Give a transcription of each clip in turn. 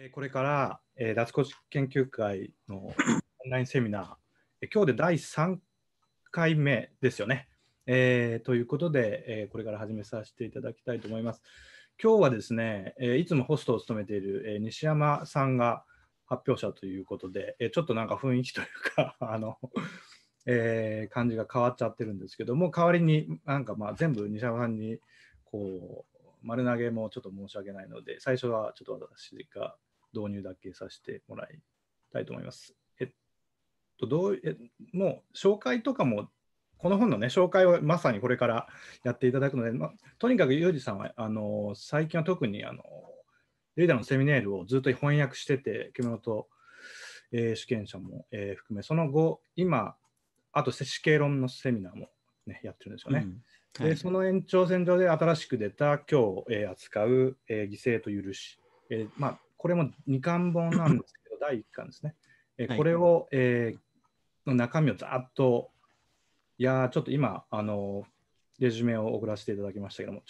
えこれから、えー、脱骨研究会のオンラインセミナー、え今日で第3回目ですよね。えー、ということで、えー、これから始めさせていただきたいと思います。今日はですね、えいつもホストを務めている、え西山さんが発表者ということで、えちょっとなんか雰囲気というか あのえ感じが変わっちゃってるんですけども、代わりになんかまあ全部西山さんにこう丸投げもちょっと申し訳ないので、最初はちょっと私が導入だけさせてもらいたいと思います。えっと、どうえもう紹介とかも、この本のね、紹介をまさにこれからやっていただくので、まあ、とにかくユージさんは、あの最近は特にあのリーダーのセミネールをずっと翻訳してて、獣と、えー、主権者も、えー、含め、その後、今、あと死刑論のセミナーも、ね、やってるんですよね。うんで、その延長線上で新しく出た今日、えー、扱う、えー、犠牲と許し、えーまあ、これも2巻本なんですけど、第1巻ですね。えー、これを、はい、えー、の中身をざっと、いやちょっと今、あのレジュメを送らせていただきましたけども、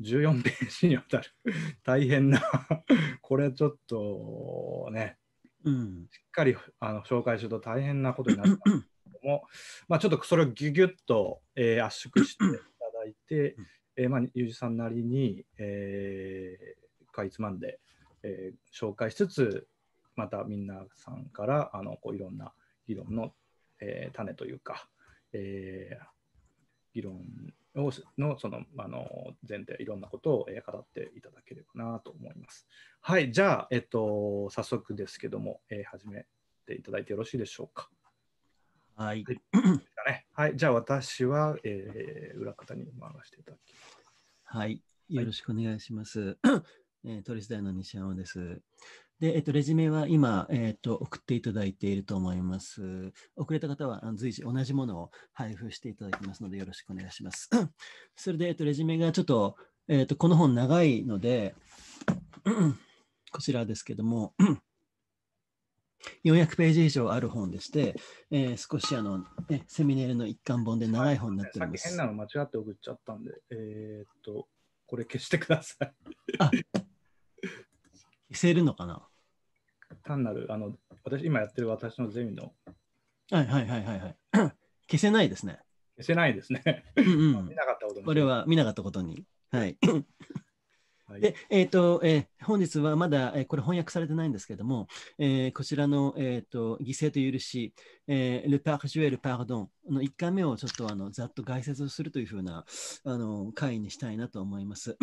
14ページにわたる 大変な これちょっとね、うん、しっかりあの紹介すると大変なことになっすけども、まあ、ちょっとそれをぎゅぎゅっと、えー、圧縮していただいて、えーまあ、ゆうじさんなりに、えー、かいつまんで、えー、紹介しつつ、またみんなさんからあのこういろんな議論の、えー、種というか、えー、議論をのそのあの前提、いろんなことを、え語っていただければなと思います。はい、じゃあ、えっと、早速ですけども、えー、始めていただいてよろしいでしょうか。はい。はい、じゃあ私は、えー、裏方に回していただきます。はい、よろしくお願いします。えー、都立大の西山です。で、えっと、レジュメは今、えっと、送っていただいていると思います。遅れた方は随時同じものを配布していただきますので、よろしくお願いします。それで、えっと、レジュメがちょっと、えっと、この本長いので、こちらですけども、400 ページ以上ある本でして、えー、少しあの、ね、セミネールの一巻本で長い本になっております。さっき変なの間違って送っちゃったんで、えー、っと、これ消してください。せるのかな単なる、あの、私、今やってる私のゼミの。はいはいはいはいはい。消せないですね。消せないですね。うんうん、見なかったことに。これは見なかったことに。はい。はい、で、えっ、ー、と、えー、本日はまだ、えー、これ翻訳されてないんですけども、えー、こちらの、えっ、ー、と、犠牲と許し、えー、ルパージュエルパードンの1回目をちょっとあのざっと解説をするというふうなあの回にしたいなと思います。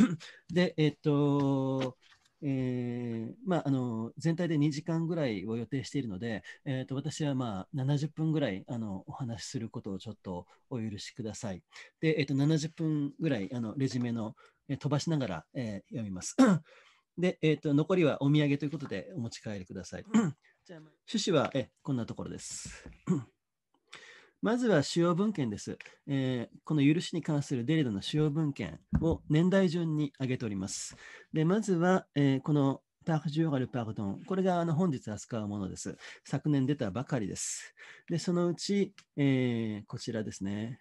で、えっ、と、えーまあ、あの全体で2時間ぐらいを予定しているので、えーと、私はまあ70分ぐらいあのお話しすることをちょっとお許しください。で、えーと、70分ぐらいあのレジュメの、えー、飛ばしながら、えー、読みます。で、えーと、残りはお土産ということでお持ち帰りください。趣旨は、えこんなところです。まずは主要文献です、えー、この許しに関するデレドの主要文献を年代順に挙げております。でまずは、えー、このパーク・ジュガル・パークトン。これがあの本日扱うものです。昨年出たばかりです。で、そのうち、えー、こちらですね。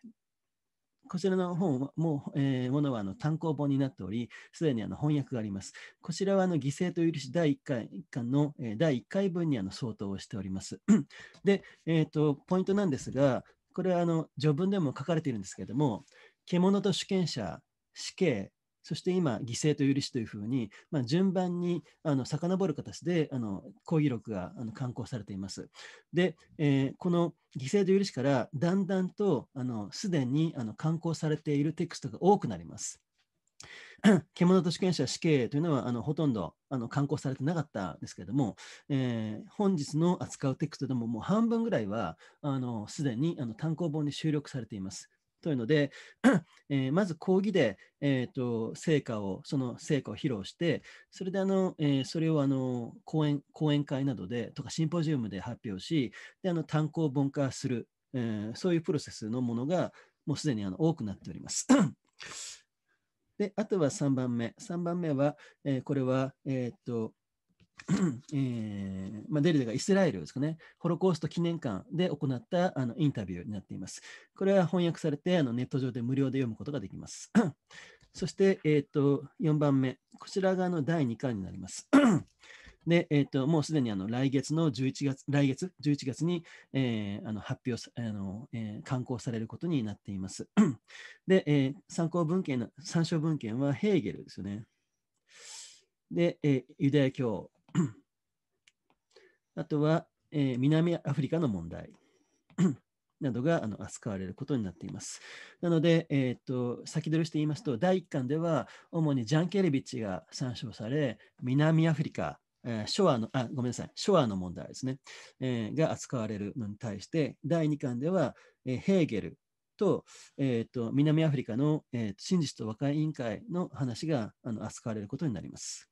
こちらの本はもう、えー、ものはあの単行本になっており、すでにあの翻訳があります。こちらはあの犠牲と許し第1回1巻の、えー、第1回分にあの相当をしております。で、えーと、ポイントなんですが、これはあの序文でも書かれているんですけれども、獣と主権者、死刑、そして今、犠牲と許しというふうに、まあ、順番にあの遡る形であの講義録があの刊行されています。で、えー、この犠牲と許しからだんだんとすでにあの刊行されているテキストが多くなります。獣と主権者死刑というのはあのほとんどあの刊行されてなかったんですけれども、えー、本日の扱うテクストでももう半分ぐらいはすでにあの単行本に収録されています。というので、えー、まず講義で、えーと、成果を、その成果を披露して、それであの、えー、それをあの講演講演会などでとかシンポジウムで発表し、であの単行本化する、えー、そういうプロセスのものがもうすでにあの多くなっております。であとは3番目。3番目は、えー、これは、えーと えー、まあ、デルデがイスラエルですかね、ホロコースト記念館で行ったあのインタビューになっています。これは翻訳されてあのネット上で無料で読むことができます。そして、えーと、4番目、こちらがの第2巻になります。で、えーと、もうすでにあの来月の11月、来月11月に、えー、あの発表あの、えー、刊行されることになっています。で、えー、参考文献の、参照文献はヘーゲルですよね。で、えー、ユダヤ教、あとは、えー、南アフリカの問題 などがあの扱われることになっています。なので、えーと、先取りして言いますと、第1巻では主にジャン・ケレビッチが参照され、南アフリカ、えー、ショアの、あ、ごめんなさい、ショアの問題ですね、えー、が扱われるのに対して、第2巻では、えー、ヘーゲルと,、えーと、と南アフリカの、えー、真実と和解委員会の話があの扱われることになります。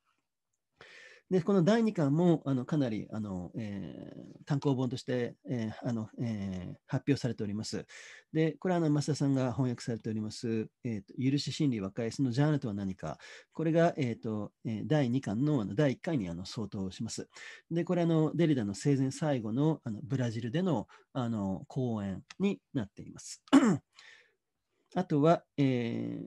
で、この第2巻もあのかなりあの、えー、単行本として、えー、あのえー、発表されております。で、これはあの増田さんが翻訳されております、えーと、許し心理和解、そのジャンルとは何か、これが、えーとえ第2巻のあの第1回にあの相当します。で、これはのデリダの生前最後のあのブラジルでのあの講演になっています。あとは、えー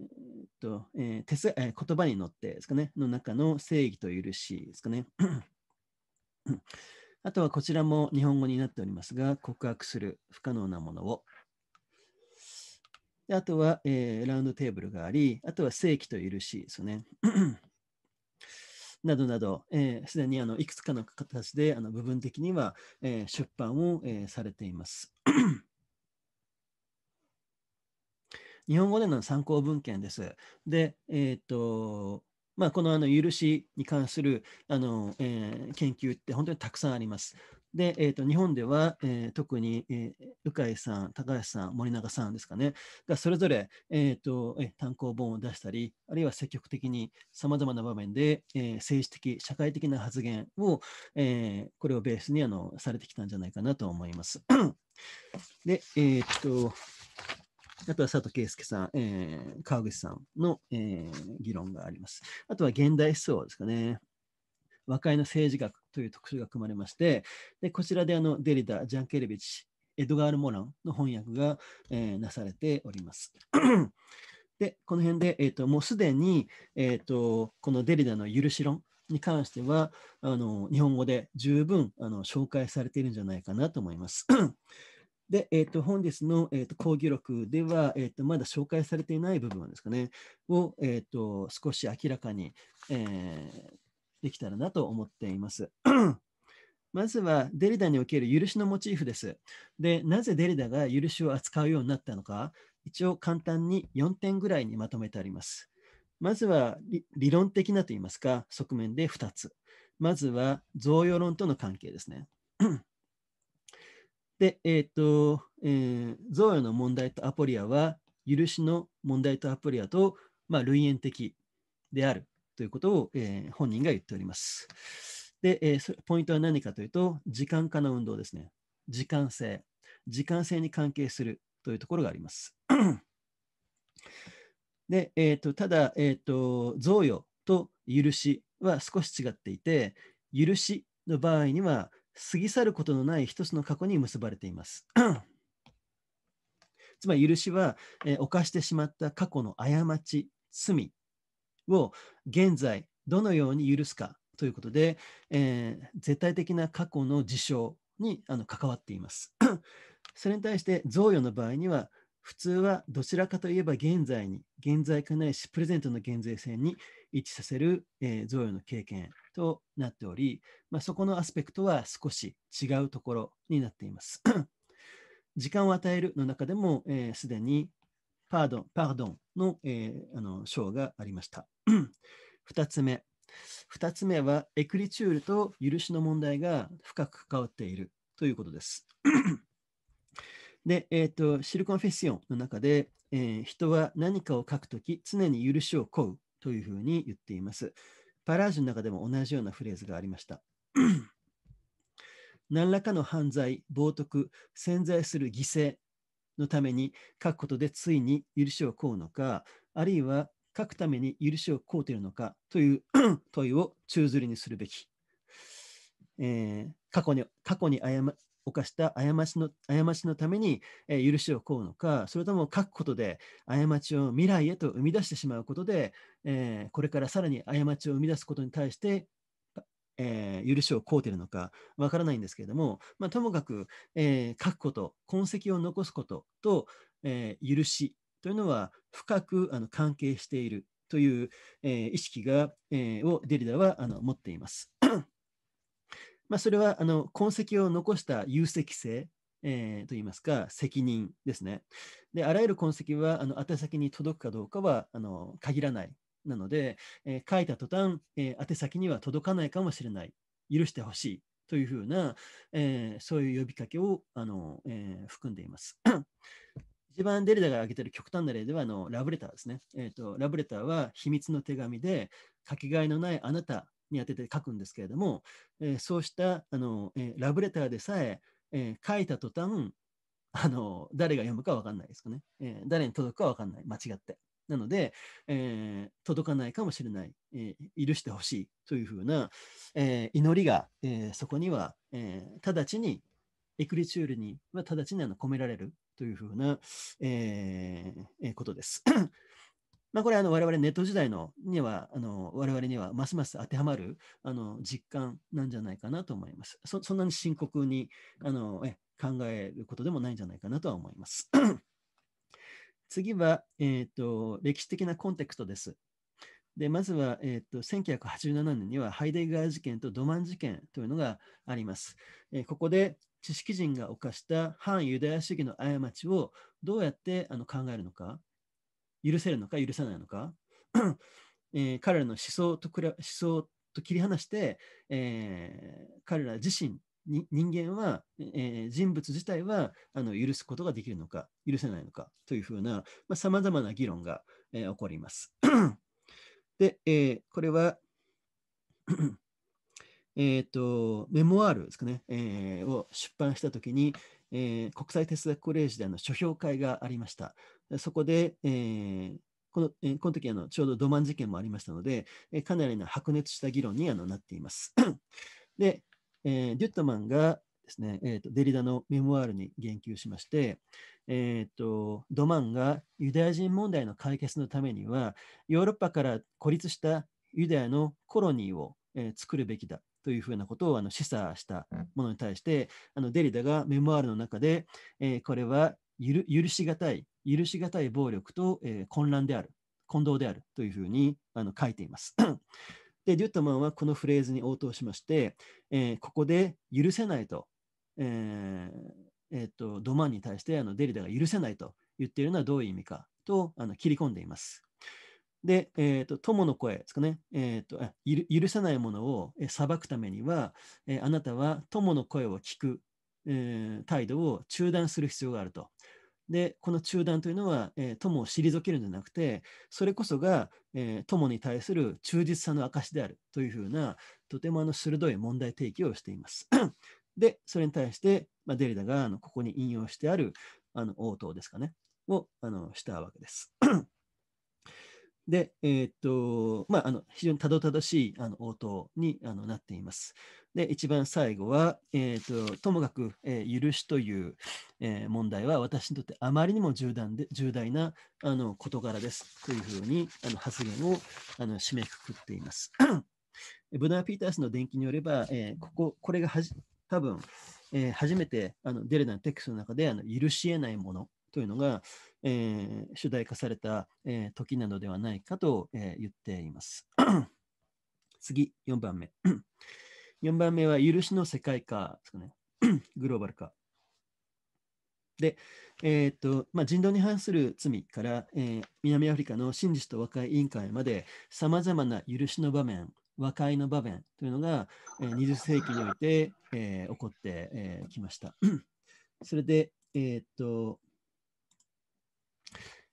とえーえ言葉に乗ってですかね、の中の正義と許しですかね。あとはこちらも日本語になっておりますが、告白する不可能なものを。あとは、えー、ラウンドテーブルがあり、あとは正規と許しですよね。などなど、す、えー、で、にあのいくつかの形であの部分的には、えー、出版を、えー、されています。日本語での参考文献です。で、えっ、ー、と、まあ、このあの許しに関するあの、えー、研究って本当にたくさんあります。で、えーと、日本では、えー、特に、えー、鵜飼さん、高橋さん、森永さんですかね、がそれぞれ、えーとえー、単行本を出したり、あるいは積極的にさまざまな場面で、えー、政治的、社会的な発言を、えー、これをベースにあのされてきたんじゃないかなと思います。で、えっ、と、あとは佐藤圭介さん、えー、川口さんの、えー、議論があります。あとは現代思想ですかね。和解の政治学という特集が組まれまして、でこちらであのデリダ、ジャン・ケルビチ、エドガール・モランの翻訳が、えー、なされております。で、この辺で、えーと、もうすでに、えーと、とこのデリダの許し論に関してはあの日本語で十分あの紹介されているんじゃないかなと思います。で、えー、と本日の、えー、と講義録では、えー、とまだ紹介されていない部分ですかね、を、えー、と少し明らかに、えー、できたらなと思っています。まずはデリダにおける許しのモチーフです。で、なぜデリダが許しを扱うようになったのか、一応簡単に4点ぐらいにまとめてあります。まずは理論的なといいますか、側面で2つ。まずは贈与論との関係ですね。で、えっ、ー、と、えー、贈与の問題とアポリアは、許しの問題とアポリアと、まあ、類縁的であるということを、えー、本人が言っております。で、えー、ポイントは何かというと、時間化の運動ですね。時間性。時間性に関係するというところがあります。で、えーと、ただ、えーと、贈与と許しは少し違っていて、許しの場合には、過ぎ去ることのない一つの過去に結ばれています。つまり許しは、えー、犯してしまった過去の過ち、罪を現在どのように許すかということで、えー、絶対的な過去の事象にあの関わっています。それに対して贈与の場合には普通はどちらかといえば現在に現在かないしプレゼントの現在性に一致させる、えー、贈与の経験となっており、まあ、そこのアスペクトは少し違うところになっています。時間を与えるの中でも、す、えー、で、にパードン、パードンの,、えー、あの章がありました。2 つ目。2つ目は、エクリチュールと許しの問題が深く関わっているということです。で、えっ、ー、と、シルコンフェシオンの中で、えー、人は何かを書くとき、常に許しを請うというふうに言っています。パラージュの中でも同じようなフレーズがありました。何らかの犯罪、冒涜、潜在する犠牲のために書くことでついに許しを請うのか、あるいは書くために許しを請うているのかという 問いを宙づりにするべき。えー、過去に過去に犯した過ちの過ちのために、え許しを請うのか、それとも書くことで過ちを未来へと生み出してしまうことで、えこれからさらに過ちを生み出すことに対してえー、許しを請うているのかわからないんですけれども、まあ、ともかく、えー、書くこと、痕跡を残すことと、えー、許しというのは深くあの関係しているという、え意識が、えをデリダはあの持っています。まあ、それはあの痕跡を残した有責性、えー、といいますか、責任ですね。であらゆる痕跡はあの宛先に届くかどうかはあの限らない。なので、えー、書いた途端、えー、宛先には届かないかもしれない。許してほしいというふうな、えー、そういう呼びかけをあの、えー、含んでいます。一番デルダが挙げている極端な例ではあのラブレターですね、えーと。ラブレターは秘密の手紙で、かけがえのないあなたに当てて書くんですけれども、えー、そうしたあの、えー、ラブレターでさええー、書いた途端あの誰が読むか分かんないですかね、えー、誰に届くか分かんない間違ってなので、えー、届かないかもしれない、えー、許してほしいというふうな、え祈りが、えそこには、え直ちにエクリチュールには直ちにあの込められるというふうな、えことです。まあ、これあの我々ネット時代のにはあの我々にはますます当てはまるあの実感なんじゃないかなと思います。そんなに深刻にあのえ考えることでもないんじゃないかなとは思います。次は、えーと、歴史的なコンテクストです。でまずは、えーと、と1987年にはハイデガー事件とドマン事件というのがあります。えー、ここで知識人が犯した反ユダヤ主義の過ちをどうやってあの考えるのか、許せるのか許さないのか、えー、彼らの思想と思想と切り離して、えー、彼ら自身人間は、えー、人物自体はあの許すことができるのか許せないのかというふうなさまざ、あ、まな議論が、えー、起こります。で、えー、これは えーと、メモワールですかね、えー、を出版したときに、えー、国際哲学コレージでの書評会がありました。そこで、えー、この、えー、この時あのちょうど土満事件もありましたので、えー、かなりの白熱した議論にあのなっています。で、えー、デュットマンがですね、えーと、デリダのメモワールに言及しまして、えーと、ドマンがユダヤ人問題の解決のためにはヨーロッパから孤立したユダヤのコロニーを、えー、作るべきだというふうなことをあの示唆したものに対して、あのデリダがメモワールの中で、えー、これは許しがたい許し難い暴力と、えー、混乱である、混同であるというふうにあの書いています。で、デュットマンはこのフレーズに応答しまして、えー、ここで許せないと、ええーと、ドマンに対してあのデリダが許せないと言っているのはどういう意味かとあの切り込んでいます。で、えーと、友の声ですかね、えーとあ、許せないものを裁くためには、えー、あなたは友の声を聞く、えー、態度を中断する必要があると。で、この中断というのは、えー、友を退けるんじゃなくて、それこそが、えー、友に対する忠実さの証であるというふうな、とてもあの鋭い問題提起をしています。で、それに対して、まあ、デリダがあのここに引用してあるあの応答ですかね、をあのしたわけです。で、えー、っと、まあ、あの、非常にたどたどしいあの応答にあのなっています。で、一番最後は、えー、っと、ともかく、えー、許しという、えー、問題は私にとってあまりにも重大で重大なあの事柄ですというふうにあの発言をあの締めくくっています。ブナー・ピータースの伝記によれば、えー、ここ、これがはじ多分、えー、初めてあのデレナのテクストの中であの許し得ないものというのが、えー、主題化された、えー、時なのではないかと、えー、言っています。次、4番目。4 番目は許しの世界化ですかね。グローバル化。で、えーとまあ、人道に反する罪から、えー、南アフリカの真実と和解委員会までさまざまな許しの場面、和解の場面というのが、えー、20世紀において、えー、起こってき、えー、ました。それで、えーと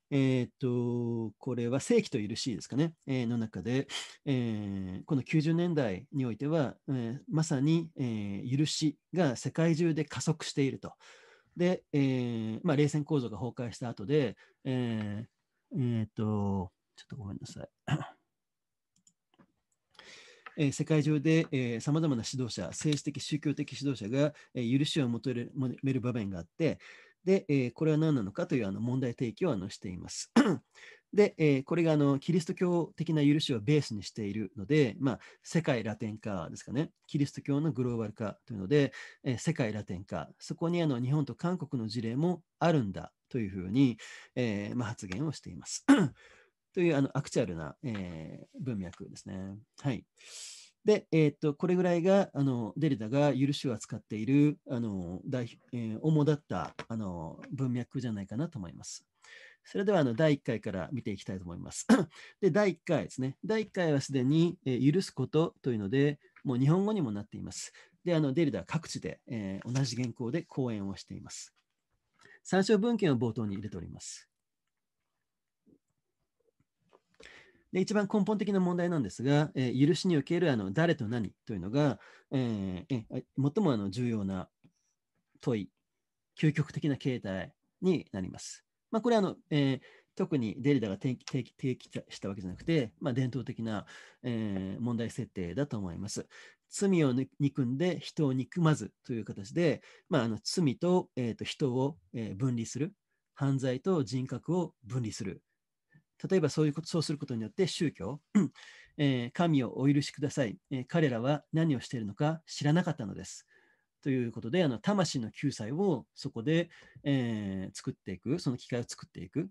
えっ、と、これは正規と許しですかね、えー、の中で、えー、この90年代においては、えまさに、えー、許しが世界中で加速していると。で、えまあ、冷戦構造が崩壊した後で、えっ、えー、と、ちょっとごめんなさい。え世界中でさまざまな指導者、政治的、宗教的指導者が、え許しを求める場面があって、で、えー、これは何なのかというあの問題提起をあのしています。で、えー、これがあのキリスト教的な許しをベースにしているので、まあ、世界ラテン化ですかね、キリスト教のグローバル化というので、えー、世界ラテン化、そこにあの日本と韓国の事例もあるんだというふうに、えー、まあ、発言をしています。というあのアクチュアルな、え文脈ですね。はい。で、えー、っと、これぐらいが、あの、デルタが許しを扱っている、あの、代えー、主だった、あの、文脈じゃないかなと思います。それでは、あの、第1回から見ていきたいと思います。で、第1回ですね。第1回はすでに、えー、許すことというので、もう日本語にもなっています。で、あの、デルタ各地で、えー、同じ原稿で講演をしています。参照文献を冒頭に入れております。で一番根本的な問題なんですが、えー、許しにおけるあの誰と何というのが、えー、最もあの重要な問い、究極的な形態になります。まあ、これはあの、えー、特にデリダが提起提起したわけじゃなくて、まあ、伝統的な、えー、問題設定だと思います。罪を憎んで人を憎まずという形で、まあ、あの罪と,、えー、と人を、分離する、犯罪と人格を分離する例えばそういうこと、そうすることによって宗教、えー、神をお許しください、えー、彼らは何をしているのか知らなかったのです。ということで、あの魂の救済をそこで、えー、作っていく、その機会を作っていく。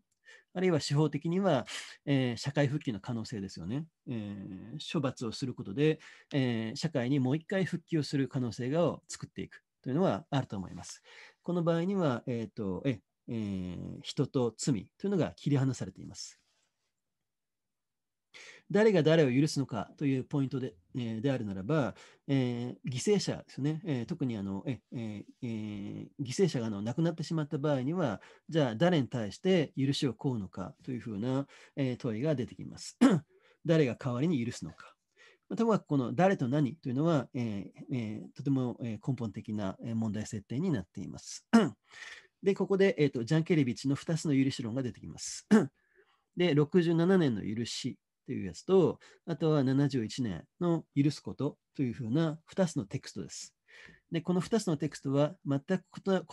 あるいは司法的には、えー、社会復帰の可能性ですよね。えー、処罰をすることで、えー、社会にもう一回復帰をする可能性を作っていくというのはあると思います。この場合には、えーとええー、人と罪というのが切り離されています。誰が誰を許すのかというポイントで,、えであるならば、えー、犠牲者ですね、えー、特にあの、ええー、犠牲者があの亡くなってしまった場合には、じゃあ誰に対して許しを請うのかというふうな、え問いが出てきます。誰が代わりに許すのか。ともかくこの誰と何というのは、ええとても根本的な問題設定になっています。で、ここで、えーと、ジャン・ケレビッチの2つの許し論が出てきます。で、67年の許しっていうやつと、あとは71年の許すことというふうな2つのテクストです。で、この2つのテクストは全く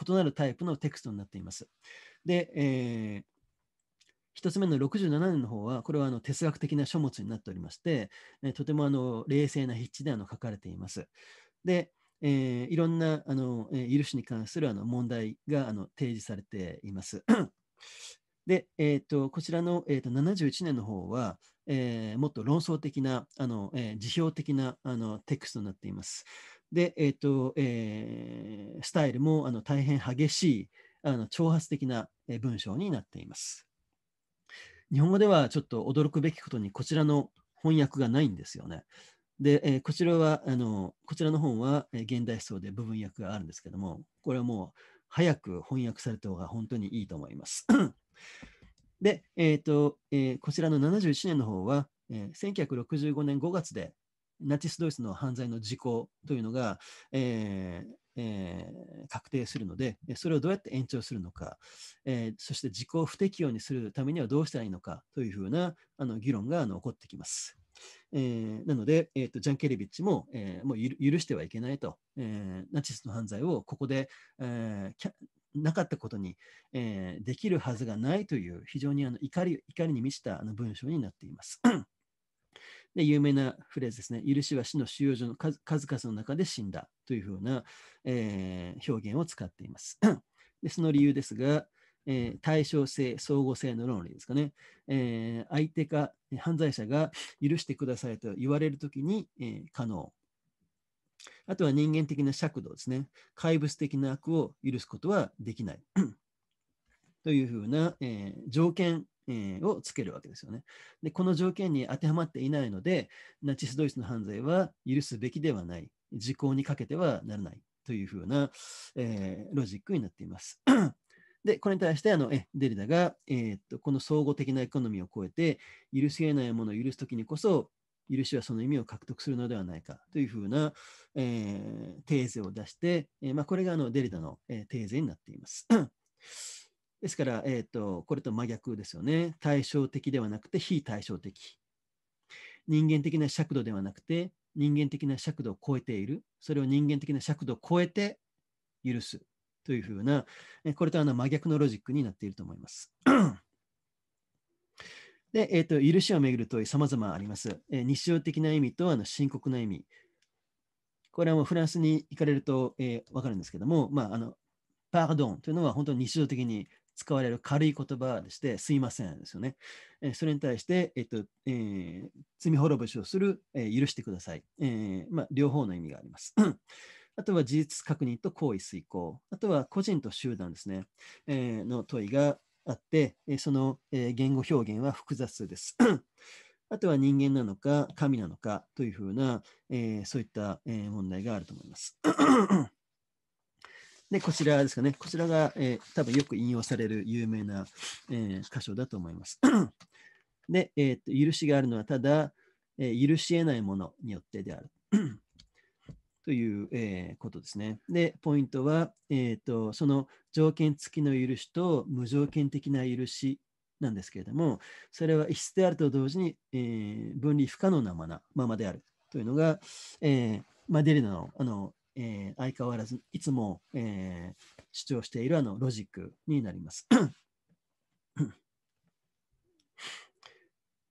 異なるタイプのテクストになっています。で、えー1つ目の67年の方は、これはあの哲学的な書物になっておりまして、えとてもあの冷静な筆致であの書かれています。で、えー、いろんなあの、え許しに関するあの問題があの提示されています。で、えーと、こちらの、えーと、と71年の方は、えー、もっと論争的な、あのえー、辞表的なあのテクストになっています。で、えーとえー、スタイルもあの大変激しい、あの挑発的な文章になっています。日本語ではちょっと驚くべきことに、こちらの翻訳がないんですよね。で、えー、こちらはあの、こちらの本は、え現代思想で部分訳があるんですけども、これはもう早く翻訳された方が本当にいいと思います。で、えーとえー、こちらの71年の方は、えー、1965年5月でナチス・ドイツの犯罪の時効というのが、えーえー、確定するので、それをどうやって延長するのか、えー、そして時効不適用にするためにはどうしたらいいのかというふうなあの議論があの起こってきます。えー、なので、えーと、ジャン・ケレビッチも,、えー、もう許してはいけないと、えー、ナチスの犯罪をここで、えー、なかったことに、えー、できるはずがないという非常にあの怒り怒りに満ちたあの文章になっています。で有名なフレーズですね。許しは死の収容所の数々の中で死んだというふうな、えー、表現を使っています。でその理由ですが、えー、対称性、相互性の論理ですかね。えー、相手か犯罪者が許してくださいと言われるときに、えー、可能。あとは人間的な尺度ですね。怪物的な悪を許すことはできない。というふうな、えー、条件、えー、をつけるわけですよねで。この条件に当てはまっていないので、ナチス・ドイツの犯罪は許すべきではない。時効にかけてはならない。というふうな、えー、ロジックになっています。で、これに対してあのえデリダが、えー、っとこの総合的なエコノミーを超えて、許し得ないものを許すときにこそ、許しはその意味を獲得するのではないかというふうな、えー、テーゼを出して、えー、まあ、これがあのデリダの、えー、テーゼになっています。ですから、えーと、これと真逆ですよね。対照的ではなくて非対照的。人間的な尺度ではなくて人間的な尺度を超えている。それを人間的な尺度を超えて許すというふうな、これとあの真逆のロジックになっていると思います。で、えーと、許しをめぐる問い、さまざまあります、えー、日常的な意味とあの深刻な意味。これはもうフランスに行かれると、えー、分かるんですけども、まあ、あのパードンというのは本当に日常的に使われる軽い言葉でして、すいませんですよね。えー、それに対して、えーとえー、罪滅ぼしをする、えー、許してください、えまあ。両方の意味があります。あとは事実確認と行為遂行。あとは個人と集団ですね。えー、の問いが、あって、その言語表現は複雑です。あとは人間なのか神なのかというふうな、えそういった問題があると思います。で、こちらですかね。こちらが、え多分よく引用される有名な、え箇所だと思います。で、えーと、許しがあるのはただ、え許し得ないものによってである。という、えー、ことですね。で、ポイントは、えーと、その条件付きの許しと無条件的な許しなんですけれども、それは異質であると同時に、えー、分離不可能なままであるというのが、えー、マデリナのあの、えー、相変わらずいつも、えー、主張しているあのロジックになります。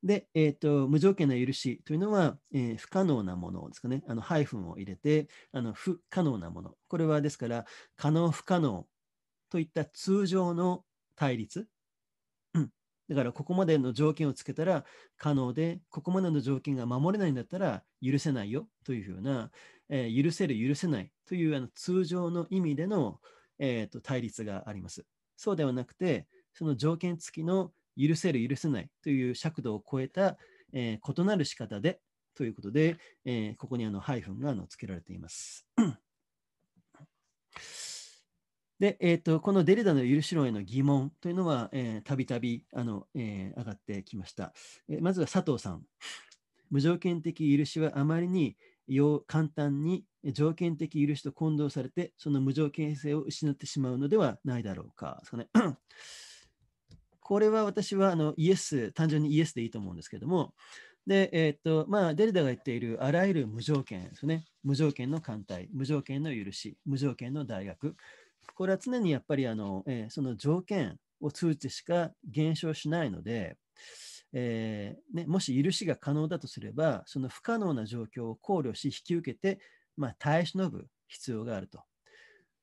で、えーと、無条件な許しというのは、えー、不可能なものですかね。あのハイフンを入れてあの不可能なもの。これはですから可能不可能といった通常の対立。だからここまでの条件をつけたら可能でここまでの条件が守れないんだったら許せないよというような、えー、許せる許せないというあの通常の意味での、えーと対立があります。そうではなくてその条件付きの許せる、許せないという尺度を超えた、えー、異なる仕方でということで、えー、ここにあのハイフンがあの付けられています。で、えーと、このデリダの許し論への疑問というのは、たびたび上がってきました。えー、まずは佐藤さん。無条件的許しはあまりに簡単に条件的許しと混同されて、その無条件性を失ってしまうのではないだろうか。ですかねこれは私はあのイエス、単純にイエスでいいと思うんですけども、で、えー、っと、まあ、デルダが言っているあらゆる無条件ですね。無条件の艦隊、無条件の許し、無条件の大学。これは常にやっぱりあの、えー、その条件を通じてしか減少しないので、えー、ね、もし許しが可能だとすれば、その不可能な状況を考慮し、引き受けて、まあ、耐え忍ぶ必要があると。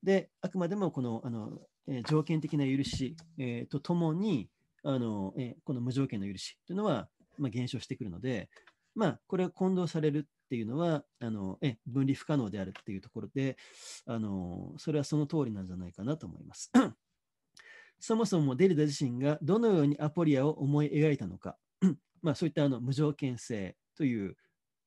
で、あくまでもこのあのえ条件的な許し、えとともに、あのえこの無条件の許しというのは、まあ、減少してくるので、まあ、これは混同されるっていうのはあのえ、分離不可能であるっていうところであの、それはその通りなんじゃないかなと思います。そもそもデリダ自身がどのようにアポリアを思い描いたのか、まあ、そういったあの無条件性という、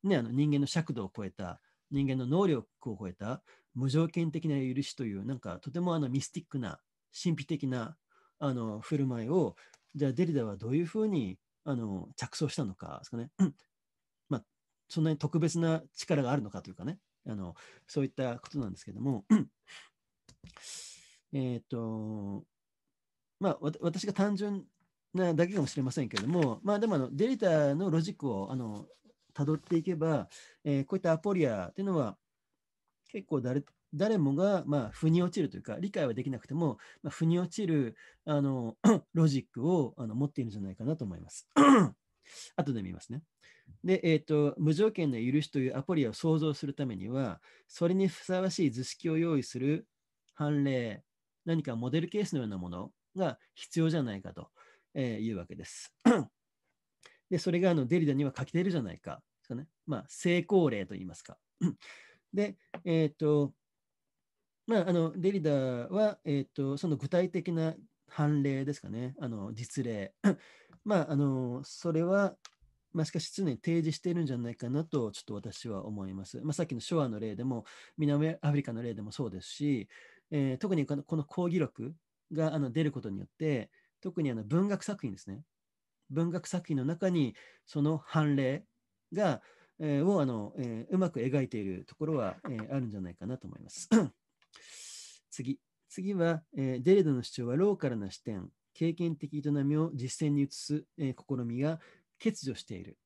ね、あの人間の尺度を超えた、人間の能力を超えた無条件的な許しという、なんかとてもあのミスティックな神秘的なあの振る舞いを、じゃあデリダはどういうふうにあの着想したのかですかね、まあ、そんなに特別な力があるのかというかね、あのそういったことなんですけども、えっ、と、まあ、私が単純なだけかもしれませんけれども、まあ、でもあのデリタのロジックをあの辿っていけば、えー、こういったアポリアというのは結構誰誰もが、まあ、腑に落ちるというか、理解はできなくても、まあ、腑に落ちる、あの、ロジックをあの持っているんじゃないかなと思います。後で見ますね。で、えっ、ー、と、無条件の許しというアポリアを想像するためには、それにふさわしい図式を用意する判例、何かモデルケースのようなものが必要じゃないかと、えー、いうわけです。で、それがあのデリダには書き出るじゃないか。かね。まあ、成功例と言いますか。で、えっ、ー、と、まあ、あのデリダは、えーと、その具体的な判例ですかね、あの実例。まあ、あのそれは、まあ、しかし常に提示しているんじゃないかなと、ちょっと私は思います。まあ、さっきのショアの例でも、南アフリカの例でもそうですし、えー、特にこのこの講義録があの出ることによって、特にあの文学作品ですね。文学作品の中にその判例が、えー、をあの、えー、うまく描いているところは、えー、あるんじゃないかなと思います。次。次は、えー、デレドの主張はローカルな視点、経験的営みを実践に移す、えー、試みが欠如している。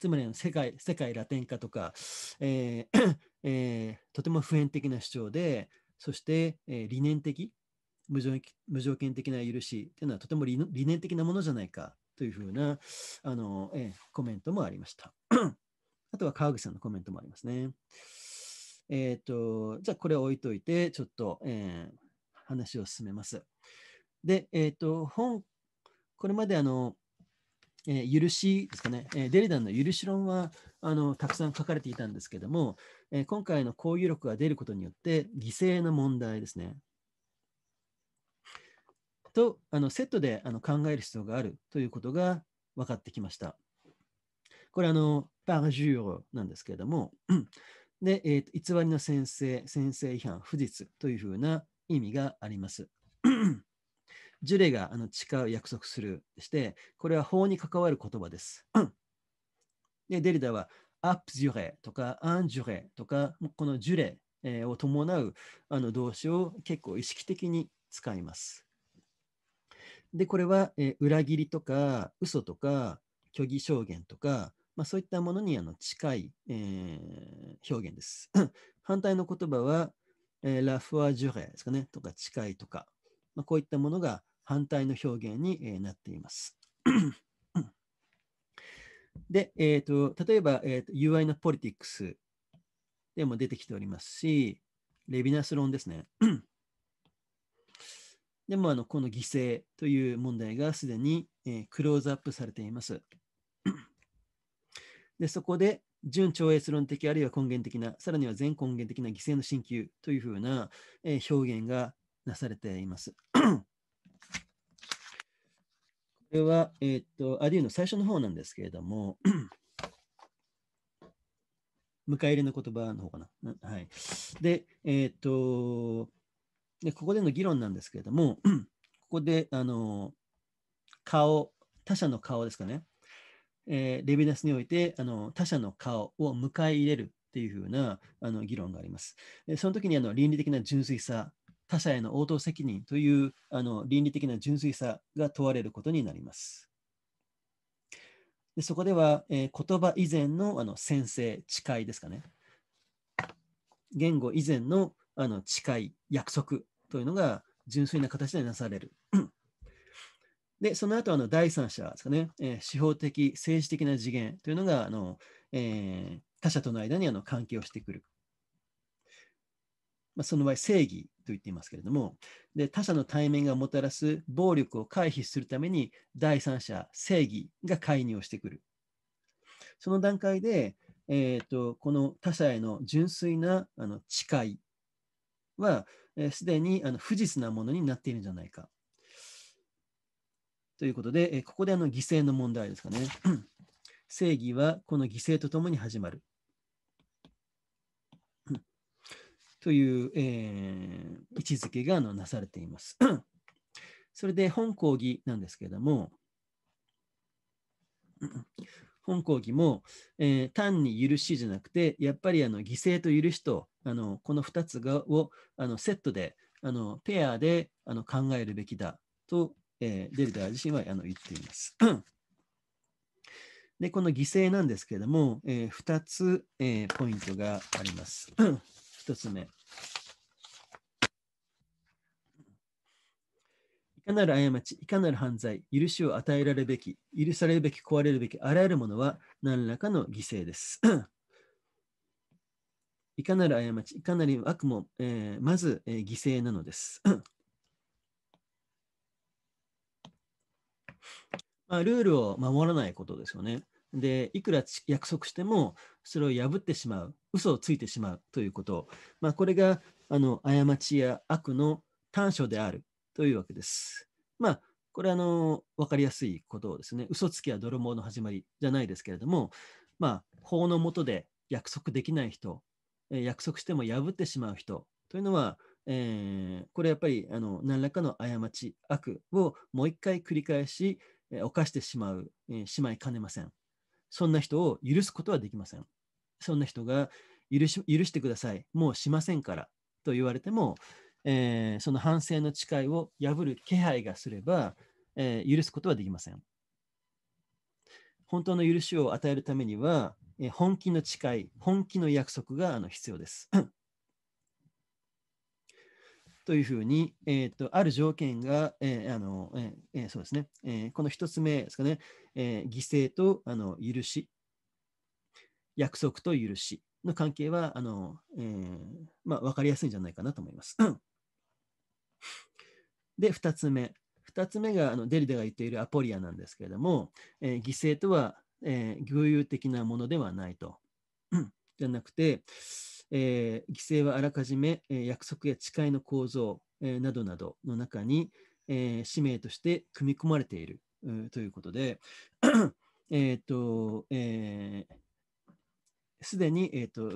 つまり世界、世界ラテン化とか、えー えー、とても普遍的な主張で、そして、えー、理念的無条、無条件的な許しというのはとても理念的なものじゃないかというふうなあの、えー、コメントもありました。あとは川口さんのコメントもありますね。えっ、ー、と、じゃあこれ置いといて、ちょっと、えー、話を進めます。で、えっ、ー、と、本、これまであの、えー、許しですかね、えー、デリダンの許し論はあのたくさん書かれていたんですけども、えー、今回の交有力が出ることによって犠牲の問題ですね。とあのセットであの考える必要があるということが分かってきました。これあのパージュールなんですけれども、で、えーと、偽りの先生、先生違反、不実というふうな意味があります。ジュレがあの誓う、約束するして、これは法に関わる言葉です。で、デリダは、アップジュレとか、アンジュレとか、このジュレ、えを伴うあの動詞を結構意識的に使います。で、これは、えー、裏切りとか、嘘とか、虚偽証言とか、まあ、そういったものにあの近い、えー、表現です。反対の言葉は、えー、ラフォアジュレですかね、とか近いとか、まあ、こういったものが反対の表現に、えー、なっています。で、えーと、例えば、えーと、UI のポリティクスでも出てきておりますし、レビナス論ですね。でもあの、この犠牲という問題がすでに、えー、クローズアップされています。で、そこで、準超越論的あるいは根源的な、さらには全根源的な犠牲の進級というふうな、えー、表現がなされています。これは、えー、っと、アデューの最初の方なんですけれども、迎え入れの言葉の方かな。はい。で、えー、っとで、ここでの議論なんですけれども、ここで、あの、顔、他者の顔ですかね。えー、レビダスにおいてあの他者の顔を迎え入れるっていうふうなあの議論があります。えその時にあの倫理的な純粋さ、他者への応答責任というあの倫理的な純粋さが問われることになります。でそこでは、えー、言葉以前のあの先生、誓いですかね。言語以前のあの誓い、約束というのが純粋な形でなされる。で、その後あの第三者ですかね、えー、司法的、政治的な次元というのがあの、えー、他者との間にあの関係をしてくる。まあ、その場合、正義と言っていますけれどもで、他者の対面がもたらす暴力を回避するために、第三者、正義が介入をしてくる。その段階で、えーと、この他者への純粋なあの誓いは、す、えー、で、にあの不実なものになっているんじゃないかということで、えここであの犠牲の問題ですかね。正義はこの犠牲とともに始まる。という、えー、位置づけがあのなされています。それで本講義なんですけれども、本講義も、えー、単に許しじゃなくて、やっぱりあの犠牲と許しと、あのこの2つがをあのセットで、あのペアであの考えるべきだとえー、デルター自身はあの言っています。で、この犠牲なんですけれども、えー、2つ、えー、ポイントがあります。1 つ目。いかなる過ち、いかなる犯罪、許しを与えられるべき、許されるべき、壊れるべき、あらゆるものは何らかの犠牲です。いかなる過ち、いかなる悪も、えー、まず、えー、犠牲なのです。まあ、ルールを守らないことですよね。で、いくら約束しても、それを破ってしまう、嘘をついてしまうということ、まあ、これがあの過ちや悪の短所であるというわけです。まあ、これはあの分かりやすいことをですね、嘘つきは泥棒の始まりじゃないですけれども、まあ、法の下で約束できない人、約束しても破ってしまう人というのは、えー、これやっぱりあの何らかの過ち、悪をもう一回繰り返し、犯してしまう、しまいかねません。そんな人を許すことはできません。そんな人が許し許してください、もうしませんからと言われても、えー、その反省の誓いを破る気配がすれば、えー、許すことはできません。本当の許しを与えるためには、えー、本気の誓い、本気の約束があの必要です。というふうに、えーと、ある条件が、えー、あのえー、そうですね、えー、この1つ目ですかね、え犠牲とあの許し、約束と許しの関係はあの、えまあ、分かりやすいんじゃないかなと思います。で、2つ目。2つ目があのデリデが言っているアポリアなんですけれども、え犠牲とは、えー、偶有的なものではないと。じゃなくて、えー、犠牲はあらかじめ、え約束や誓いの構造、えなどなどの中に、え使命として組み込まれている、ということで、えっ、と、えーすでに、えーと、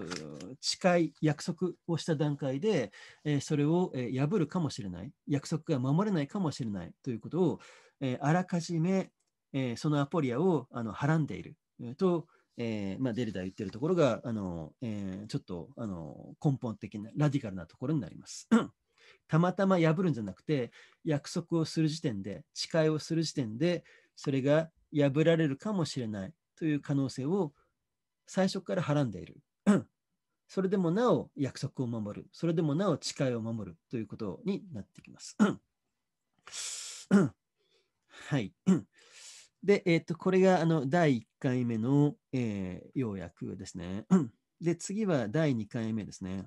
誓い、約束をした段階で、えー、それを、えー、破るかもしれない、約束が守れないかもしれないということを、えー、あらかじめ、えそのアポリアをあのはらんでいる、えとえーまあ、デルタ言ってるところが、あのえー、ちょっとあの根本的なラディカルなところになります。たまたま破るんじゃなくて、約束をする時点で、誓いをする時点で、それが破られるかもしれないという可能性を最初からはらんでいる。それでもなお約束を守る。それでもなお誓いを守るということになってきます。はい。で、えっ、ー、と、これがあの第1回目の、えー、要約ですね。で、次は第2回目ですね。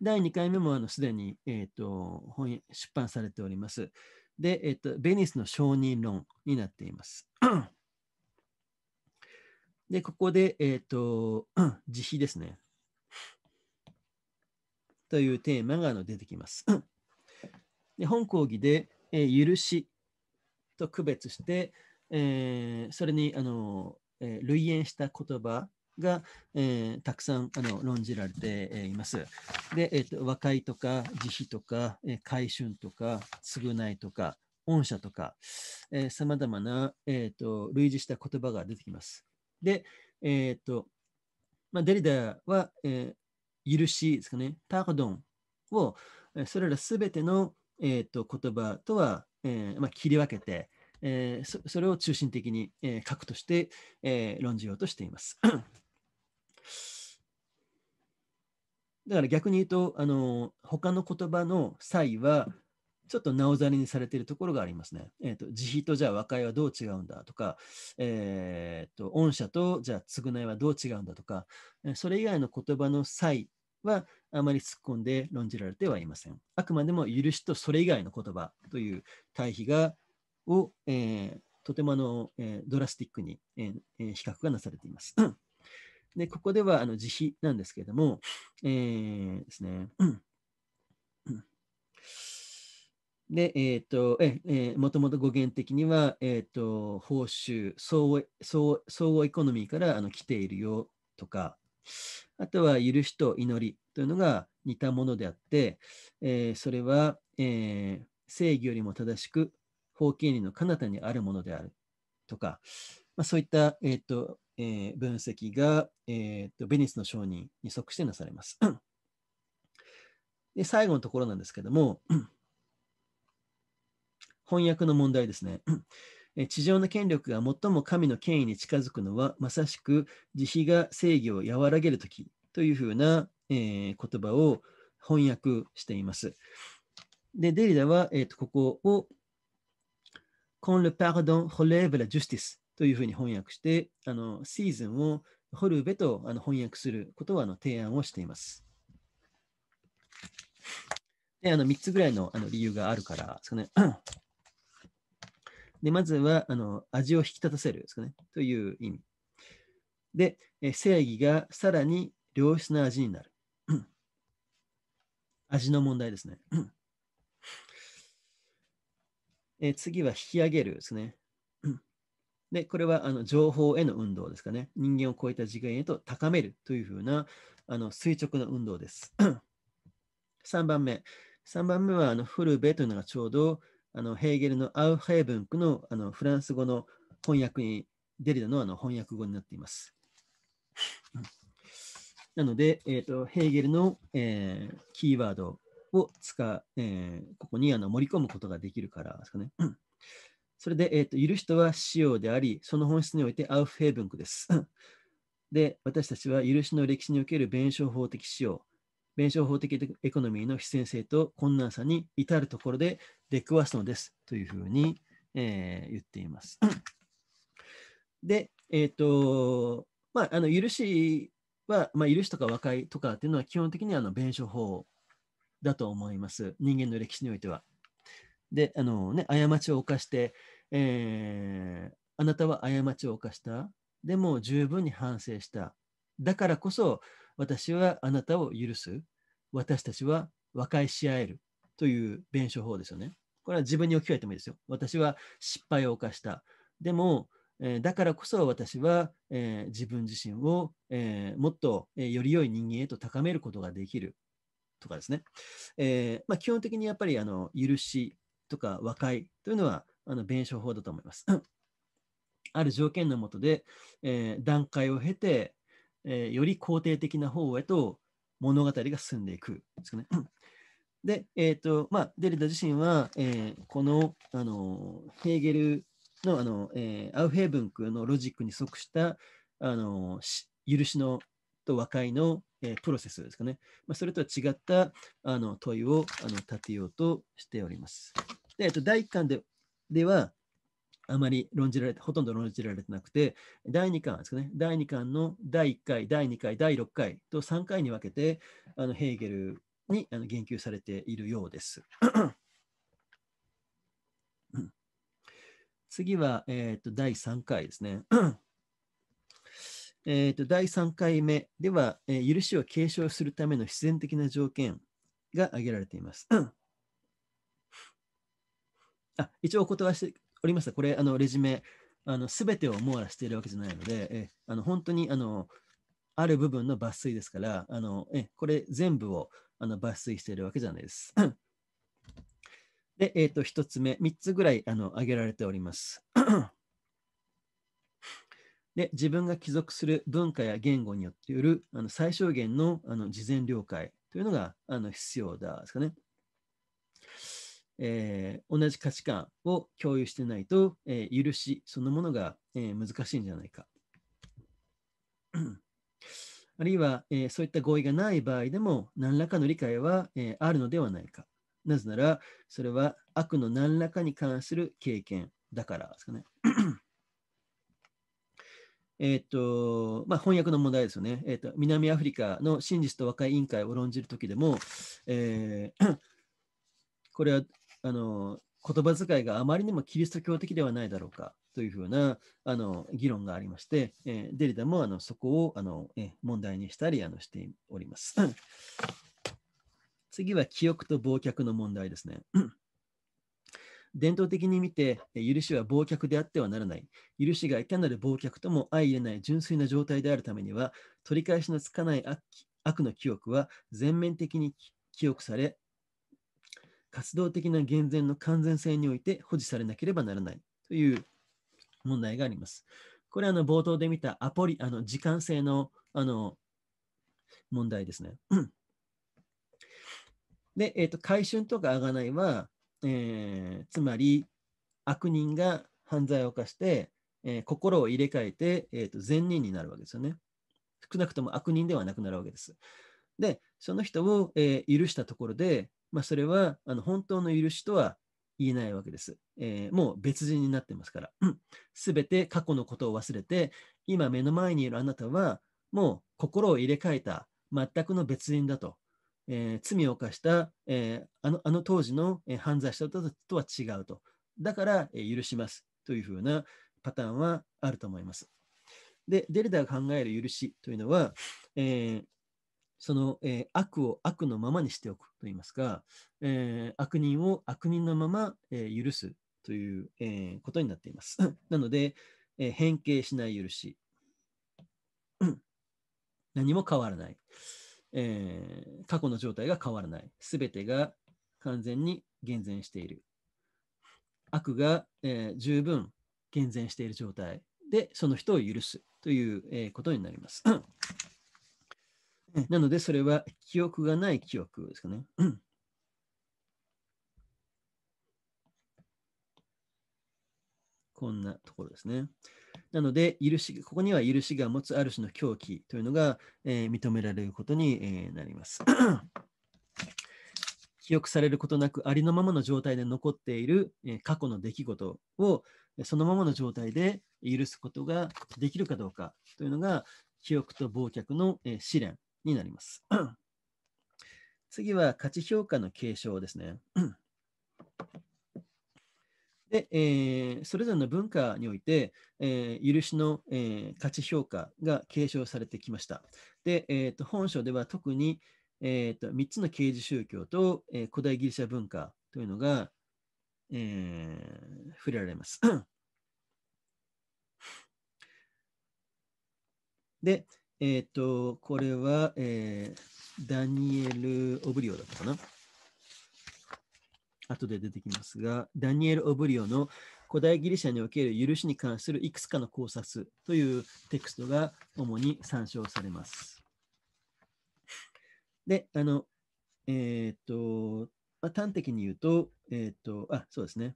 第2回目もすでに、えーと、本出版されております。で、えーと、ベニスの承認論になっています。で、ここで、えっ、ー、と、自費ですね。というテーマがあの出てきます。で本講義で、えー、許しと区別して、えー、それにあの、えー、類縁した言葉が、えー、たくさんあの論じられています。で、えーと、和解とか慈悲とか、えー、改春とか償いとか恩赦とかさまざまな、えーと、類似した言葉が出てきます。で、えーとまあ、デリダは、えー、許しですかね、タードンをそれらすべての、えーと、と言葉とは、えーまあ、切り分けて、えー、それを中心的に、えー、核として、えー、論じようとしています。だから逆に言うと、あの他の言葉の際は、ちょっとなおざりにされているところがありますね。えーと、慈悲とじゃあ和解はどう違うんだとか、えーと、と御社とじゃあ償いはどう違うんだとか、それ以外の言葉の際はあまり突っ込んで論じられてはいません。あくまでも許しとそれ以外の言葉という対比がを、えー、とてもあの、えー、ドラスティックに、えー、比較がなされています。でここではあの慈悲なんですけれども、えー、ですね。で、えっ、ー、と、えー、もともと語源的には、えっ、ー、と、報酬、相互、相互エコノミーからあの来ているよとか、あとは、許しと祈りというのが似たものであって、えー、それは、えー、正義よりも正しく、法経理の彼方にあるものであるとか、まあ、そういった、えーとえー、分析が、えーと、ベニスの証人に即してなされます。で最後のところなんですけども、翻訳の問題ですね。地上の権力が最も神の権威に近づくのは、まさしく慈悲が正義を和らげるときというふうな、えー、言葉を翻訳しています。で、デリダは、えーとここをコン・ルパ d ドン・ホレーブ・ラ・ジュ e スティスというふうに翻訳して、あのシーズンをホルベとあの翻訳することはあの提案をしています。で、あの3つぐらいのあの理由があるからですかね。で、まずはあの味を引き立たせるですかねという意味。で、正義がさらに良質な味になる。味の問題ですね。え次は引き上げるですね。で、これはあの情報への運動ですかね。人間を超えた次元へと高めるというふうなあの垂直な運動です。3 番目。3番目はあのフルベというのがちょうどあのヘーゲルのアウヘーブンクのあのフランス語の翻訳に、デリダのあの翻訳語になっています。なので、えーと、とヘーゲルの、えー、キーワード、を使う、えー、ここにあの盛り込むことができるからですかね。それで、えーと、いる人は使用であり、その本質においてアウフヘーブンクです。で、私たちは許しの歴史における弁証法的使用、弁証法的エコノミーの必然性と困難さに至るところで出くわすのですというふうに、えー、言っています。で、えっ、ー、と、まあ、あの許しは、まあ、許しとか和解とかっていうのは基本的にあの弁証法だと思います。人間の歴史においては。で、あのね、過ちを犯して、えー、あなたは過ちを犯した。でも十分に反省した。だからこそ、私はあなたを許す。私たちは和解し合える。という弁証法ですよね。これは自分に置き換えてもいいですよ。私は失敗を犯した。でも、えー、だからこそ私は、えー、自分自身を、えー、もっと、えより良い人間へと高めることができる。とかですね、えー、まあ、基本的にやっぱりあの許しとか和解というのはあの弁証法だと思います。ある条件のもとで、えー、段階を経て、えー、より肯定的な方へと物語が進んでいくですね。で、えーとまあ、デルタ自身は、えー、このあのヘーゲルのあの、えー、アウヘーブンクのロジックに即したあの許しのと和解の、えプロセスですかね。まあ、それとは違ったあの問いをあの立てようとしております。で、えっと、第1巻ででは、あまり論じられて、ほとんど論じられてなくて、第2巻ですかね、第2巻の第1回、第2回、第6回と3回に分けて、あのヘーゲルにあの言及されているようです。次は、えーと、と第3回ですね。えーと、第3回目では、えー、許しを継承するための必然的な条件が挙げられています。あ一応お断りしておりました。これ、あのレジュメ、すべてを網羅しているわけじゃないので、えー、あの本当にあのある部分の抜粋ですから、あのえー、これ全部をあの抜粋しているわけじゃないです。で、えーと、と1つ目、3つぐらいあの挙げられております。で自分が帰属する文化や言語によってよるあの最小限のあの事前了解というのがあの必要だですかね。えー、同じ価値観を共有してないと、えー、許しそのものが、えー、難しいんじゃないか。あるいは、えそういった合意がない場合でも何らかの理解は、えあるのではないか。なぜならそれは悪の何らかに関する経験だからですかね。えっ、ー、と、まあ、翻訳の問題ですよね。えっ、ー、と、南アフリカの真実と和解委員会を論じるときでも、えー、これは、あの、言葉遣いがあまりにもキリスト教的ではないだろうかというふうなあの議論がありまして、えデリダもあのそこをあの、え問題にしたりあのしております。次は記憶と忘却の問題ですね。伝統的に見て、許しは忘却であってはならない。許しがいかなる忘却とも相入れない純粋な状態であるためには、取り返しのつかない悪の記憶は全面的に記憶され、活動的な厳然の完全性において保持されなければならないという問題があります。これはあの冒頭で見たアポリ、あの時間性のあの問題ですね。で、えーと、回春とか贖いは、えー、つまり悪人が犯罪を犯して、えー、心を入れ替えて、えーと、善人になるわけですよね。少なくとも悪人ではなくなるわけです。で、その人を、えー、許したところで、まあ、それはあの本当の許しとは言えないわけです。えー、もう別人になってますから。す、べ、て過去のことを忘れて、今目の前にいるあなたは、もう心を入れ替えた全くの別人だと。えー、罪を犯した、えー、あのあの当時の、え犯罪者ととは違うと。だから、えー、許しますというふうなパターンはあると思います。で、デルダが考える許しというのは、えー、その、えー、悪を悪のままにしておくといいますか、えー、悪人を悪人のまま、えー、許すという、えー、ことになっています。なので、えー、変形しない許し。何も変わらない。えー、過去の状態が変わらない。すべてが完全に減善している。悪が、えー、十分減善している状態で、その人を許すという、えー、ことになります。なので、それは記憶がない記憶ですかね。こんなところですね。なので、許しここには許しが持つある種の狂気というのが、えー、認められることに、えー、なります。記憶されることなくありのままの状態で残っている、えー、過去の出来事をそのままの状態で許すことができるかどうかというのが記憶と忘却の、え試練になります。次は価値評価の継承ですね。で、えー、それぞれの文化において、えー、許しの、えー、価値評価が継承されてきました。で、えーと、本書では特に、えーと、3つの刑事宗教と、え古代ギリシャ文化というのが、え触れられます。で、えっ、と、これは、えダニエル・オブリオだったかな。後で出てきますが、ダニエル・オブリオの古代ギリシャにおける許しに関するいくつかの考察というテクストが主に参照されます。で、あの、えー、っと、まあ、端的に言うと、えー、っと、あ、そうですね。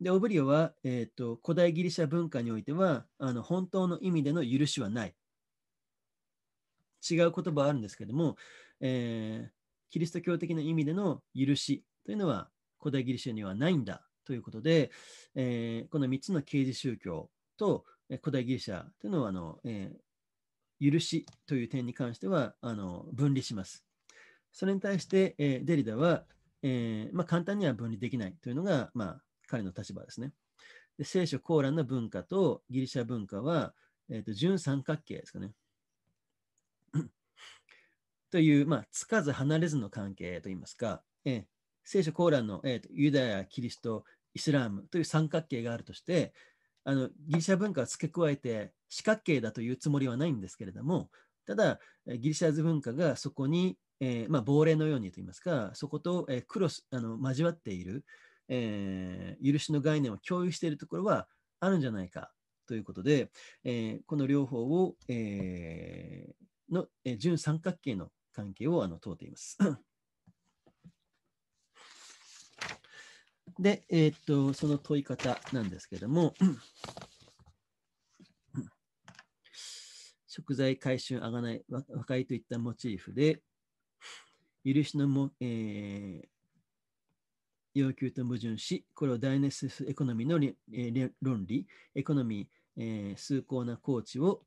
で、オブリオは、えー、っと、古代ギリシャ文化においては、あの本当の意味での許しはない。違う言葉はあるんですけども、えー、キリスト教的な意味での許しというのは古代ギリシャにはないんだということで、えー、この3つの刑事宗教と古代ギリシャというのはあの、えー、許しという点に関してはあの分離します。それに対して、えー、デリダは、えまあ、簡単には分離できないというのが、まあ、彼の立場ですね。で聖書コーランの文化とギリシャ文化は、えーと純三角形ですかね。という、まあ、つかず離れずの関係といいますか、えー、聖書コーランの、えーと、ユダヤ、キリスト、イスラームという三角形があるとして、あのギリシャ文化を付け加えて四角形だというつもりはないんですけれども、ただ、ギリシャ文化がそこに、えー、まあ、亡霊のようにといいますか、そこと、えー、クロスあの交わっている、えー、許しの概念を共有しているところはあるんじゃないかということで、えこの両方を、えの、え純三角形の関係をあの問うています。で、えー、っと、その問い方なんですけども、食材回収あがない和解といったモチーフで、許しのも、えー、要求と矛盾し、これをダイネシスエコノミーの、えー、論理、エコノミー、えー、崇高なコーチを、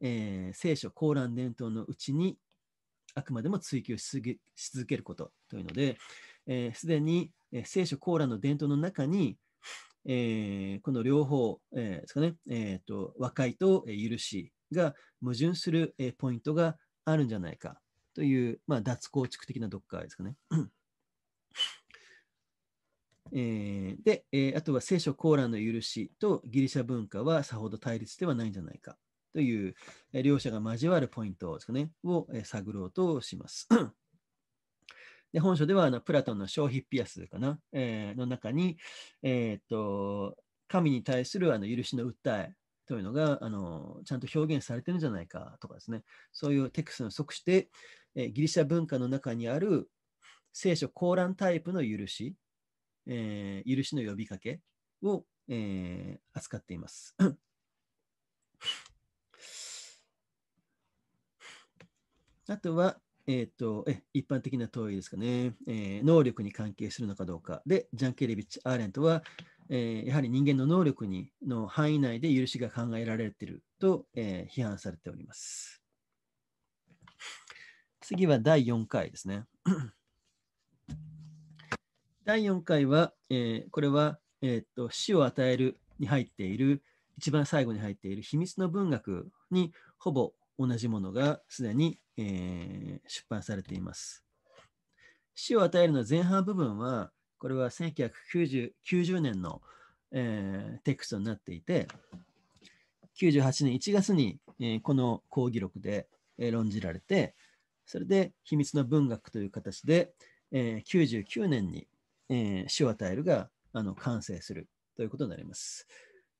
え聖書、コーラン伝統のうちにあくまでも追求し続けることというので、す、えー、で、に、えー、聖書コーラの伝統の中に、えー、この両方、えー、ですかね、えーと、和解と許しが矛盾する、えー、ポイントがあるんじゃないかという、まあ、脱構築的な読解ですかね。えー、で、えー、あとは聖書コーランの許しとギリシャ文化はさほど対立ではないんじゃないかという、え両者が交わるポイントですかね、を、え探ろうとします。で本書ではあのプラトンの「消費ピアス」かな、えー、の中に、えー、っと神に対するあの許しの訴えというのがあのちゃんと表現されてるんじゃないかとかですねそういうテクストに即して、えー、ギリシャ文化の中にある聖書コーランタイプの許し、えー、許しの呼びかけを、え扱っています。あとは、えっ、ー、とえ一般的な問いですかね、えー、能力に関係するのかどうか。で、ジャンケレビッチ・アーレントは、えー、やはり人間の能力にの範囲内で許しが考えられていると、え批判されております。次は第4回ですね。第4回は、えこれは、えっと死を与えるに入っている、一番最後に入っている秘密の文学にほぼ同じものがすでに、えー、出版されています。死を与えるの前半部分は、これは1990年の、えー、テクストになっていて、98年1月に、えー、この講義録で、えー、論じられて、それで秘密の文学という形で、えー、99年に、えー、死を与えるがあの完成するということになります。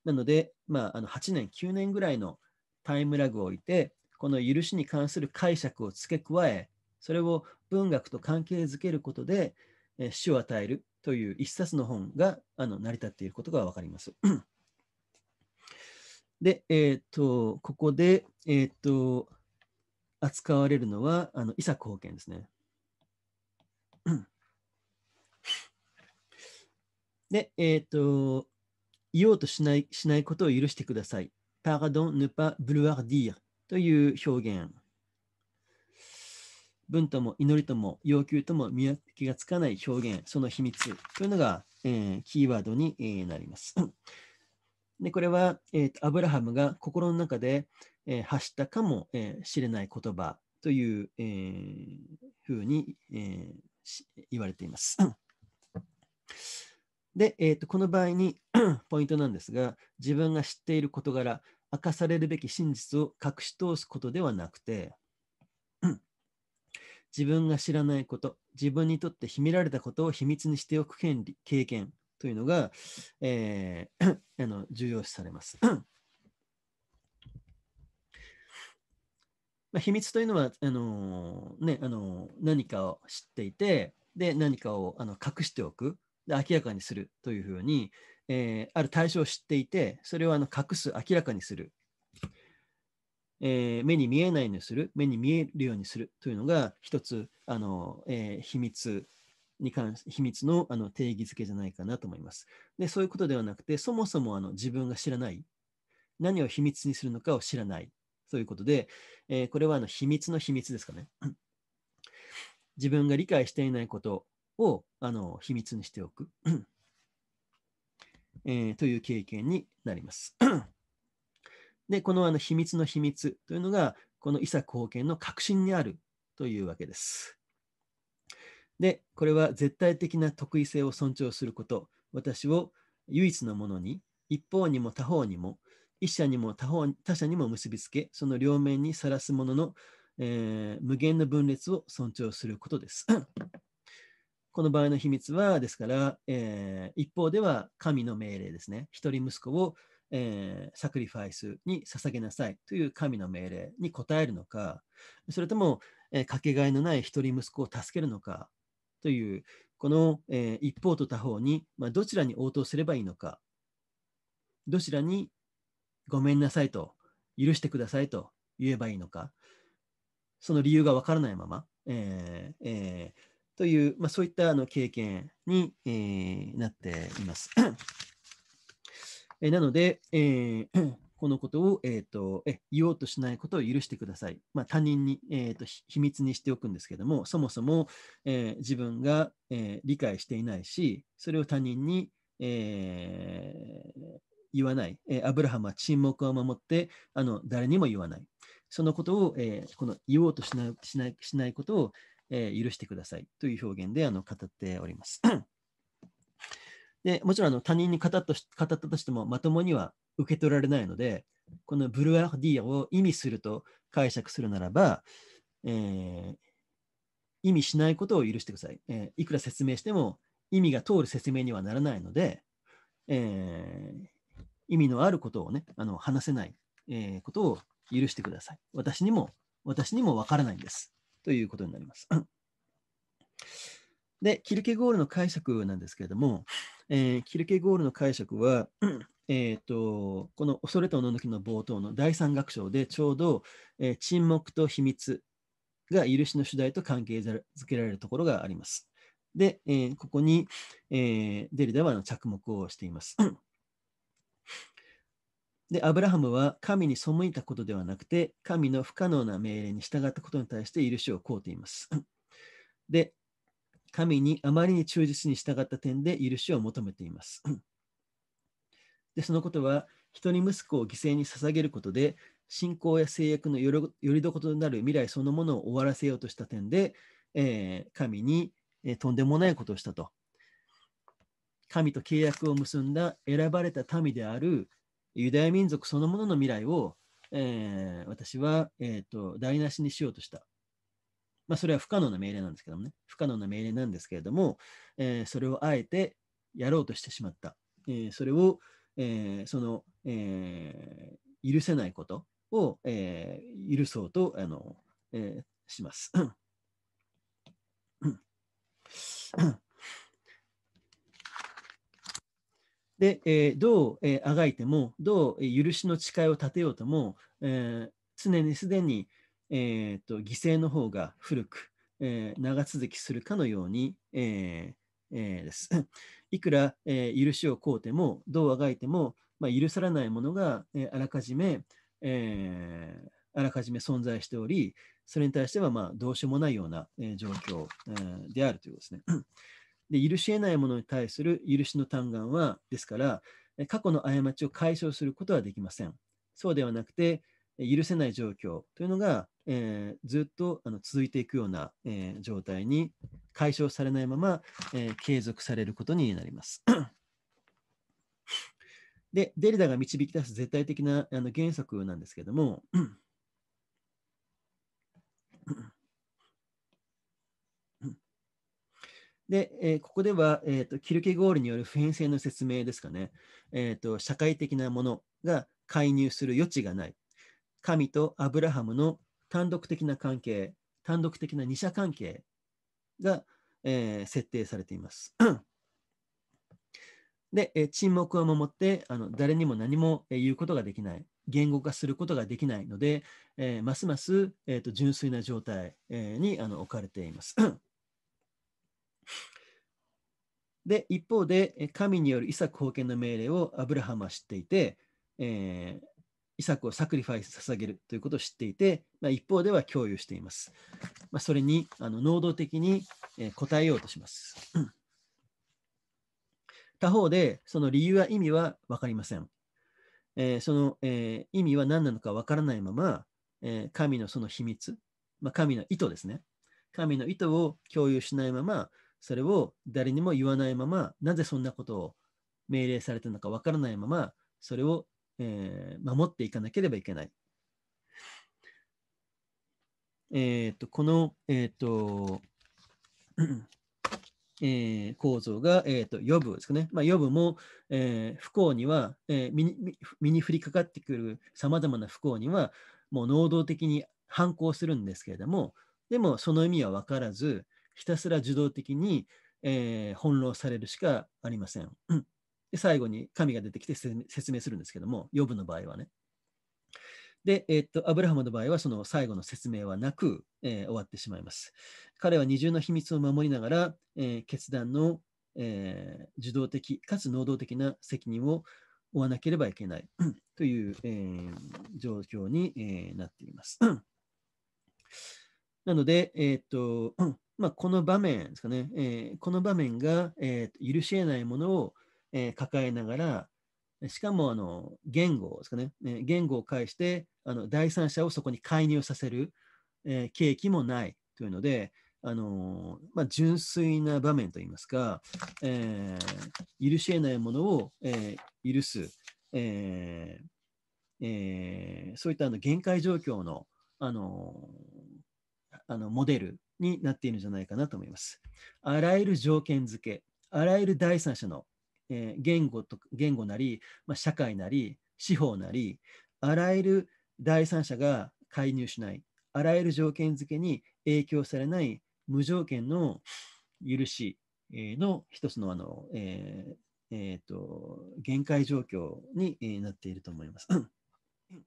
なので、まあ、あの8年、9年ぐらいのタイムラグを置いて、この許しに関する解釈を付け加え、それを文学と関係づけることで、え死を与えるという一冊の本があの成り立っていることが分かります。で、えっ、ー、と、ここで、えっ、ー、と、扱われるのは、あの、イサク保険ですね。で、えっ、ー、と、言おうとしないしないことを許してください。Pardon ne pas vouloir dire という表現。文とも祈りとも要求とも見分けがつかない表現、その秘密というのが、えー、キーワードに、えー、なります。でこれは、えーアブラハムが心の中で、えー、発したかもし、えー、れない言葉という、えー、ふうに、えー、言われています。で、えーと、この場合に ポイントなんですが、自分が知っている事柄、明かされるべき真実を隠し通すことではなくて、自分が知らないこと、自分にとって秘められたことを秘密にしておく権利、経験というのが、えー、あの重要視されます。まあ、秘密というのは、あのー、ねあのー、何かを知っていて、で何かをあの隠しておくで、明らかにするというふうに、えー、ある対象を知っていて、それをあの隠す、明らかにする、えー、目に見えないようにする、目に見えるようにするというのが、一つあの、えー、秘密に関秘密のあの定義づけじゃないかなと思います。で、そういうことではなくて、そもそもあの自分が知らない、何を秘密にするのかを知らない、ということで、えー、これはあの秘密の秘密ですかね。自分が理解していないことをあの秘密にしておく。えー、という経験になります。で、このあの秘密の秘密というのが、このイ作貢献の核心にあるというわけです。で、これは絶対的な特異性を尊重すること、私を唯一のものに、一方にも他方にも、一者にも他方他者にも結びつけ、その両面にさらすものの、えー、無限の分裂を尊重することです。この場合の秘密は、ですから、えー、一方では神の命令ですね。一人息子を、えー、サクリファイスに捧げなさいという神の命令に応えるのか、それとも、えー、かけがえのない一人息子を助けるのかという、この、えー、一方と他方に、まあ、どちらに応答すればいいのか、どちらにごめんなさいと、許してくださいと言えばいいのか、その理由がわからないまま、えーえーという、まあ、そういったあの経験に、えー、なっています。えなので、えー、このことを、えーとえ言おうとしないことを許してください。まあ、他人に、えーと、秘密にしておくんですけども、そもそも、えー、自分が、えー、理解していないし、それを他人に、えー、言わない、えアブラハムは沈黙を守ってあの誰にも言わない。そのことを、えこの言おうとしないしないしないことを、えー、許してくださいという表現であの語っております。でもちろんあの他人に語った語ったとしてもまともには受け取られないので、このブルワーディアを意味すると解釈するならば、えー、意味しないことを許してください、えー、いくら説明しても意味が通る説明にはならないので、えー、意味のあることをね、あの話せない、えことを許してください。私にも、私にもわからないんです。ということになります。で、キルケゴールの解釈なんですけれども、えー、キルケゴールの解釈は、えーと、この「恐れとおののき」の冒頭の第3楽章でちょうど、えー、沈黙と秘密が許しの主題と関係づけられるところがあります。で、えー、ここに、えー、デリダは着目をしています。で、アブラハムは神に背いたことではなくて、神の不可能な命令に従ったことに対して許しを請うています。で、神にあまりに忠実に従った点で許しを求めています。で、そのことは、一人息子を犠牲に捧げることで、信仰や制約のよりどことなる未来そのものを終わらせようとした点で、えー、神に、えー、とんでもないことをしたと。神と契約を結んだ選ばれた民であるユダヤ民族そのものの未来を、えー、私は、えーと、台無しにしようとした。まあ、それは不可能な命令なんですけどもね、不可能な命令なんですけれども、えー、それをあえてやろうとしてしまった。えー、それを、えー、その、えー、許せないことを、えー、許そうとあの、えー、します。で、えー、どう、えー、あがいても、どう、え許しの誓いを立てようとも、えー、常にすでに、えーと、と犠牲の方が古く、えー、長続きするかのように、えーえー、です。いくら、えー、許しを請うても、どうあがいても、まあ、許されないものが、えー、あらかじめ、えー、あらかじめ存在しており、それに対しては、まあ、どうしようもないような、えー、状況、えー、であるということですね。で、許し得ないものに対する許しの嘆願は、ですから、過去の過ちを解消することはできません。そうではなくて、許せない状況というのが、えー、ずっとあの続いていくような、えー、状態に解消されないまま、えー、継続されることになります。で、デリダが導き出す絶対的なあの原則なんですけども、で、えー、ここでは、えーと、キルケゴールによる普遍性の説明ですかね、えーと、社会的なものが介入する余地がない神とアブラハムの単独的な関係単独的な二者関係が、えー、設定されています。で、えー、沈黙を守ってあの誰にも何も言うことができない言語化することができないので、えー、ますます、えーと、純粋な状態、えにあの置かれています。で、一方で、神によるイサク貢献の命令をアブラハムは知っていて、えー、イサクをサクリファイス捧げるということを知っていて、まあ、一方では共有しています。まあ、それにあの能動的に、え答えようとします。他方で、その理由や意味は分かりません。えー、その、えー、意味は何なのか分からないまま、え神のその秘密、まあ、神の意図ですね。神の意図を共有しないまま、それを誰にも言わないまま、なぜそんなことを命令されたのかわからないまま、それを、えー、守っていかなければいけない。えっ、と、この、えっ、と、えー、構造が、えーと、と予部ですかね。まあ、予部も、えー、不幸には、えー、身に身に降りかかってくるさまざまな不幸にはもう能動的に反抗するんですけれどもでもその意味は分からず、ひたすら受動的に、えー、翻弄されるしかありません。で最後に神が出てきて説明するんですけども、ヨブの場合はね。で、えー、っと、アブラハムの場合はその最後の説明はなく、えー、終わってしまいます。彼は二重の秘密を守りながら、え決断の、え受動的かつ能動的な責任を負わなければいけないという、え状況に、えなっています。なので、えっ、と、まあ、この場面ですかね、えー、この場面が、えー、許し得ないものを、えー、抱えながら、しかもあの言語ですかね、えー、言語を介してあの第三者をそこに介入させる、えー、契機もないというので、あのまあ、純粋な場面といいますか、えー、許し得ないものを、えー、許す、えーえー、そういったあの限界状況の、あのあのモデルになっているんじゃないかなと思います。あらゆる条件付け、あらゆる第三者の、えー、言語と言語なり、まあ、社会なり、司法なり、あらゆる第三者が介入しない、あらゆる条件付けに影響されない無条件の許しの一つのあの、えーえーと、限界状況になっていると思います。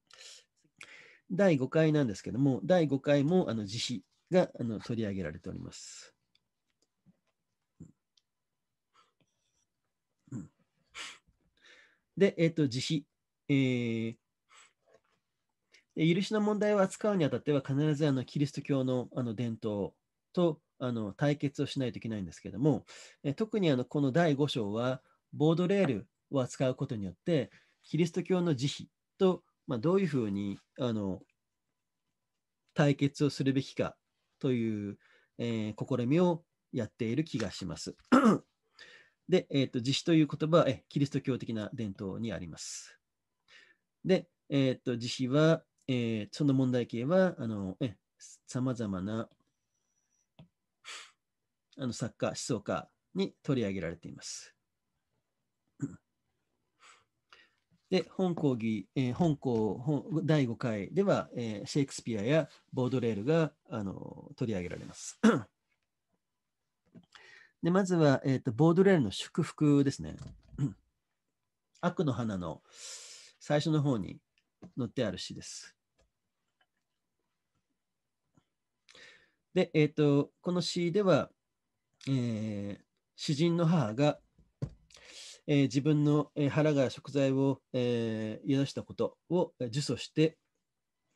第5回なんですけども、第5回もあの慈悲があの取り上げられております。で、えっ、ー、と、慈悲。えー許しの問題を扱うにあたっては必ずあのキリスト教のあの伝統とあの対決をしないといけないんですけども、え特にあのこの第5章はボードレールを扱うことによってキリスト教の慈悲と、まあ、どういうふうにあの対決をするべきかという、えー、試みをやっている気がします。で、えーと、自死という言葉はえキリスト教的な伝統にあります。で、えーと、と自死は、えー、その問題形は、あのえ様々なあの作家、思想家に取り上げられています。で、本講義、えー、本校本第5回では、えー、シェイクスピアやボードレールがあの取り上げられます。でまずは、えーと、ボードレールの祝福ですね。悪の花の最初の方に載ってある詩です。で、えーと、とこの詩では、えー、詩人の母がえ自分の腹が食材を、えー、宿したことを受訴して、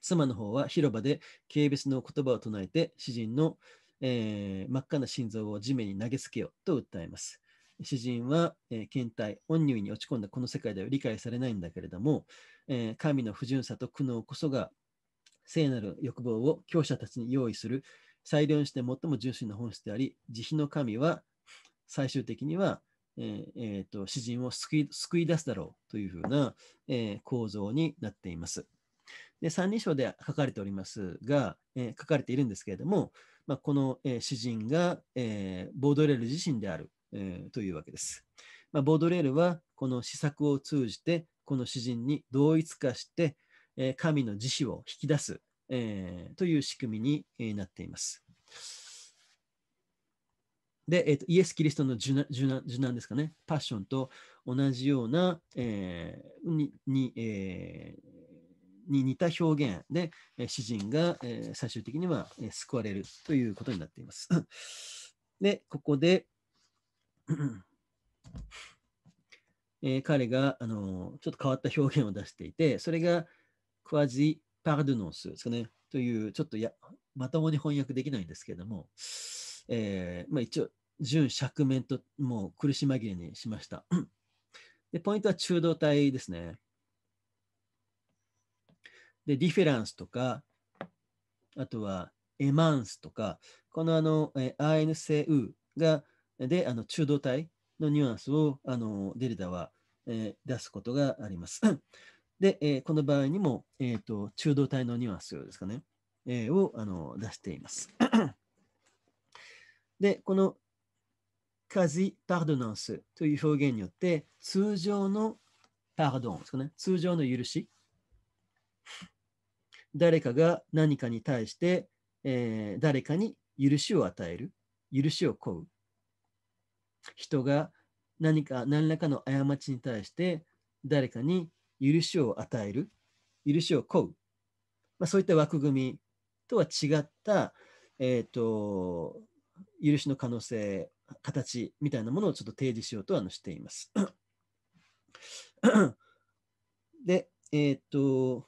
妻の方は広場で軽蔑の言葉を唱えて、詩人の、えー、真っ赤な心臓を地面に投げつけよと訴えます。詩人は、えー、倦怠、恩乳に落ち込んだこの世界では理解されないんだけれども、えー、神の不純さと苦悩こそが聖なる欲望を強者たちに用意する最良にして最も純粋な本質であり、慈悲の神は最終的にはえーえーと、詩人を救い救い出すだろうというふうな、えー、構造になっています。で三人称で書かれておりますが、えー、書かれているんですけれども、まあ、この、えー、詩人が、えー、ボードレール自身である、えー、というわけです。まあ、ボードレールはこの詩作を通じてこの詩人に同一化して、えー、神の自死を引き出す、えー、という仕組みになっています。で、えーと、イエス・キリストの受難ですかね、パッションと同じような、えー、ににえーに似た表現で、詩人が最終的には救われるということになっています。で、ここで、えー、彼があのちょっと変わった表現を出していて、それがクワジ・パードノンスですかね、という、ちょっとやまともに翻訳できないんですけれども、えー、まあ、一応、準釈面ともう苦し紛れにしました。で、ポイントは中道体ですね。で、ディフェランスとか、あとはエマンスとか、このあの、えイ INCU が、で、あの中道体のニュアンスを、あの、デルタは、えー、出すことがあります。で、えー、この場合にも、えっ、ー、と、中道体のニュアンスですかね、えー、を、あの、出しています。で、この r d パ n ドナ c スという表現によって、通常のパルドンですかね、通常の許し。誰かが何かに対して、えー、誰かに許しを与える、許しを請う。人が何か何らかの過ちに対して誰かに許しを与える、許しを請う。まあ、そういった枠組みとは違った、えっ、ー、と、許しの可能性、形みたいなものをちょっと提示しようとあのしています。で、えー、っと、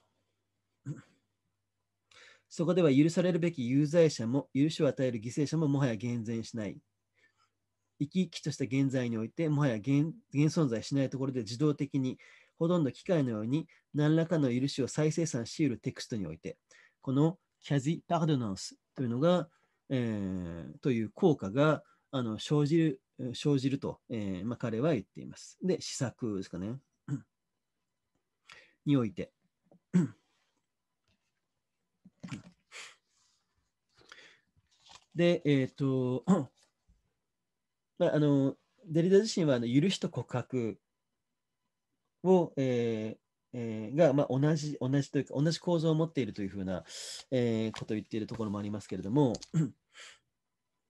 そこでは許されるべき有罪者も、許しを与える犠牲者ももはや減税しない。生き生きとした現在において、もはや現存在しないところで自動的に、ほとんど機械のように、何らかの許しを再生産し得るテクストにおいて、このキャジ・パードナンスというのが、えー、という効果があの生じる生じると、えー、まあ、彼は言っています。で、試作ですかね。において。で、えっ、ー、と、まあ、あのデリダ自身はあの許しと告白を、ええー、が、まあ、同じ、同じというか、同じ構造を持っているというふうな、えー、ことを言っているところもありますけれども、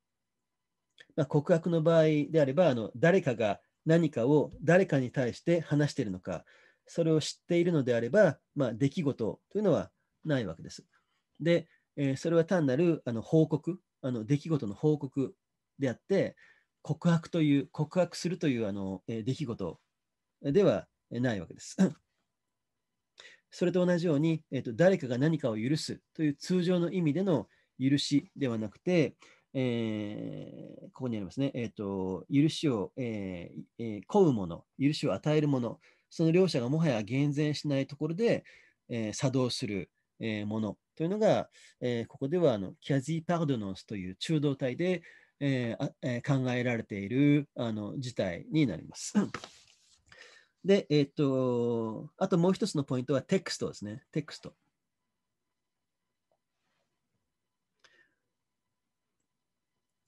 まあ、告白の場合であればあの、誰かが何かを誰かに対して話しているのか、それを知っているのであれば、まあ、出来事というのはないわけです。で、えー、それは単なるあの報告、あの出来事の報告であって、告白という、告白するというあの、えー、出来事ではないわけです。それと同じように、えーと、誰かが何かを許すという通常の意味での許しではなくて、えー、ここにありますね、えーと、許しを、えーえー、請うもの、許しを与えるもの、その両者がもはや減税しないところで、えー、作動する、えー、ものというのが、えー、ここではあのキャジー・パルドノンスという中道体で、えーえー、考えられているあの事態になります。で、えっ、ー、と、あともう一つのポイントはテクストですね。テクスト。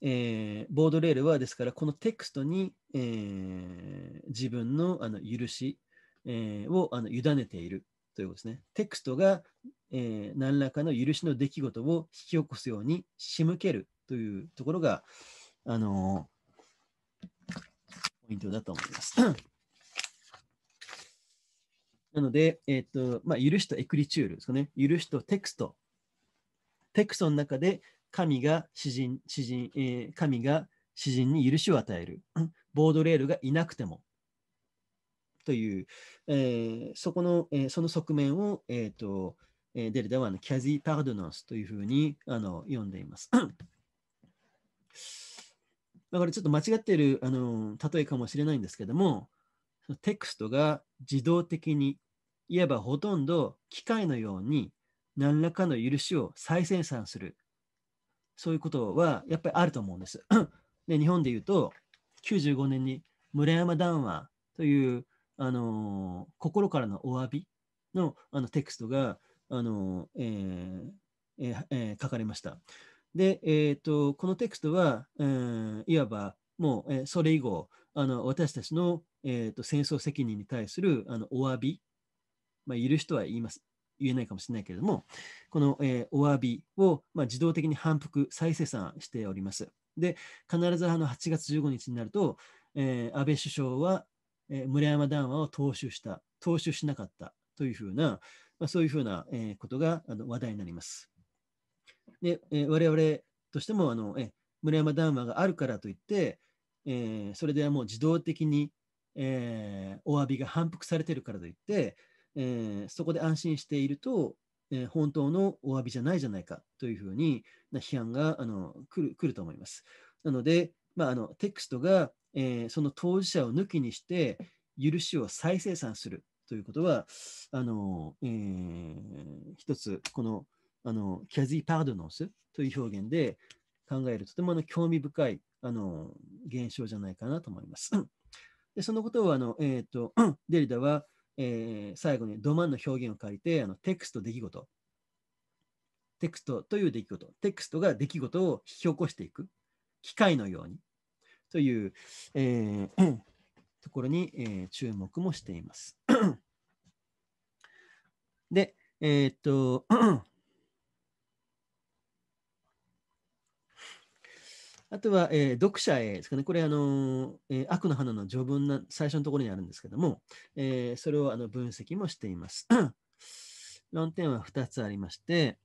えー、ボードレールはですからこのテクストに、えー、自分のあの許し、えー、をあの委ねているということですね。テクストが、え何らかの許しの出来事を引き起こすように仕向けるというところが、あのポイントだと思います。なので、えっ、ー、と、まあ、許しとエクリチュールですかね。許しとテクスト。テクストの中で神が詩人、詩人、えー、神が詩人に許しを与える。ボードレールがいなくても。という、えー、そこの、えー、その側面を、えっ、ー、と、えー、デルダはのキャジー・パードナンスというふうにあの読んでいます。だからちょっと間違っているあの例えかもしれないんですけども、テクストが自動的にいわばほとんど機械のように何らかの許しを再生産する。そういうことはやっぱりあると思うんです。で日本で言うと95年に村山談話という、あのー、心からのお詫びのあのテクストが、あのー、えーえーえー、書かれました。で、えーと、このテクストは、えー、いわばもう、えそれ以後あの私たちの、えーと戦争責任に対するあのお詫びまあ、いる人は言います。言えないかもしれないけれども、この、えー、お詫びを、まあ、自動的に反復再生産しております。で、必ずあの8月15日になると、えー、安倍首相は、えー、村山談話を踏襲した、踏襲しなかったというふうな、まあ、そういうふうな、えことがあの話題になります。で、え我々としてもあの、え村山談話があるからといって、えそれではもう自動的に、えお詫びが反復されてるからといって、えー、そこで安心していると、えー、本当のお詫びじゃないじゃないかというふうに批判があの来る来ると思います。なので、まあ、あのテクストが、えー、その当事者を抜きにして、許しを再生産するということは、あのえー、一つ、このあのキャズィ・パードノンスという表現で考えるとてもあの興味深いあの現象じゃないかなと思います。でそのことをあの、えーと、と デリダはえー、最後にドマンの表現を借りて、あのテクスト出来事。テクストという出来事。テクストが出来事を引き起こしていく。機械のように。という、えー、ところに、えー、注目もしています。で、えー、っと、あとは、えー、読者へですかね、これ、あのえー、悪の花の序文な最初のところにあるんですけども、えー、それをあの分析もしています。論点は2つありまして、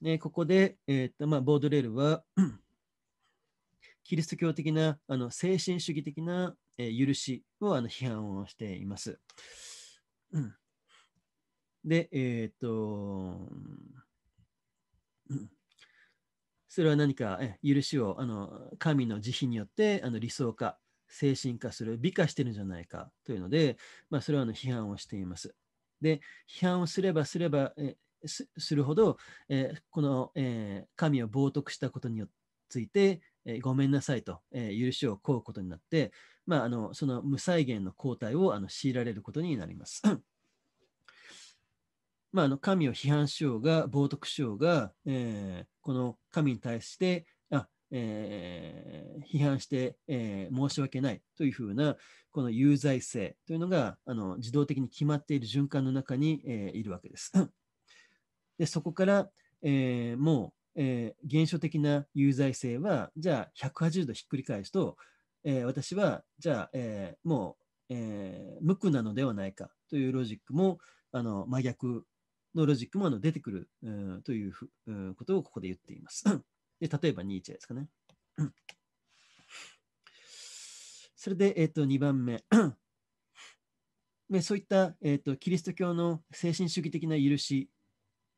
ね、ここで、えーとまあ、ボードレールは、キリスト教的なあの精神主義的な、えー、許しをあの批判をしています。で、えっ、と、うんそれは何か許しをあの神の慈悲によってあの理想化、精神化する、美化してるんじゃないかというので、まあ、それはあの批判をしています。で、批判をすればすれば、えするほど、えこの、え神を冒涜したことについて、えごめんなさいと、え許しを請うことになって、まあ、あのその無再現の交代をあの強いられることになります。まあ、あの神を批判しようが、冒涜しようが、えー、この神に対して、あえー、批判して、えー、申し訳ないというふうな、この有罪性というのがあの自動的に決まっている循環の中に、えー、いるわけです。でそこから、えー、もう、えー、現象的な有罪性は、じゃあ180度ひっくり返すと、えー、私は、じゃあ、えー、もう、えー、無垢なのではないかというロジックもあの真逆のロジックもあの出てくる、うん、というふ、うん、ことをここで言っています。で例えばニーチェですかね。それで、えー、と2番目。ね、そういった、えーと、とキリスト教の精神主義的な許し、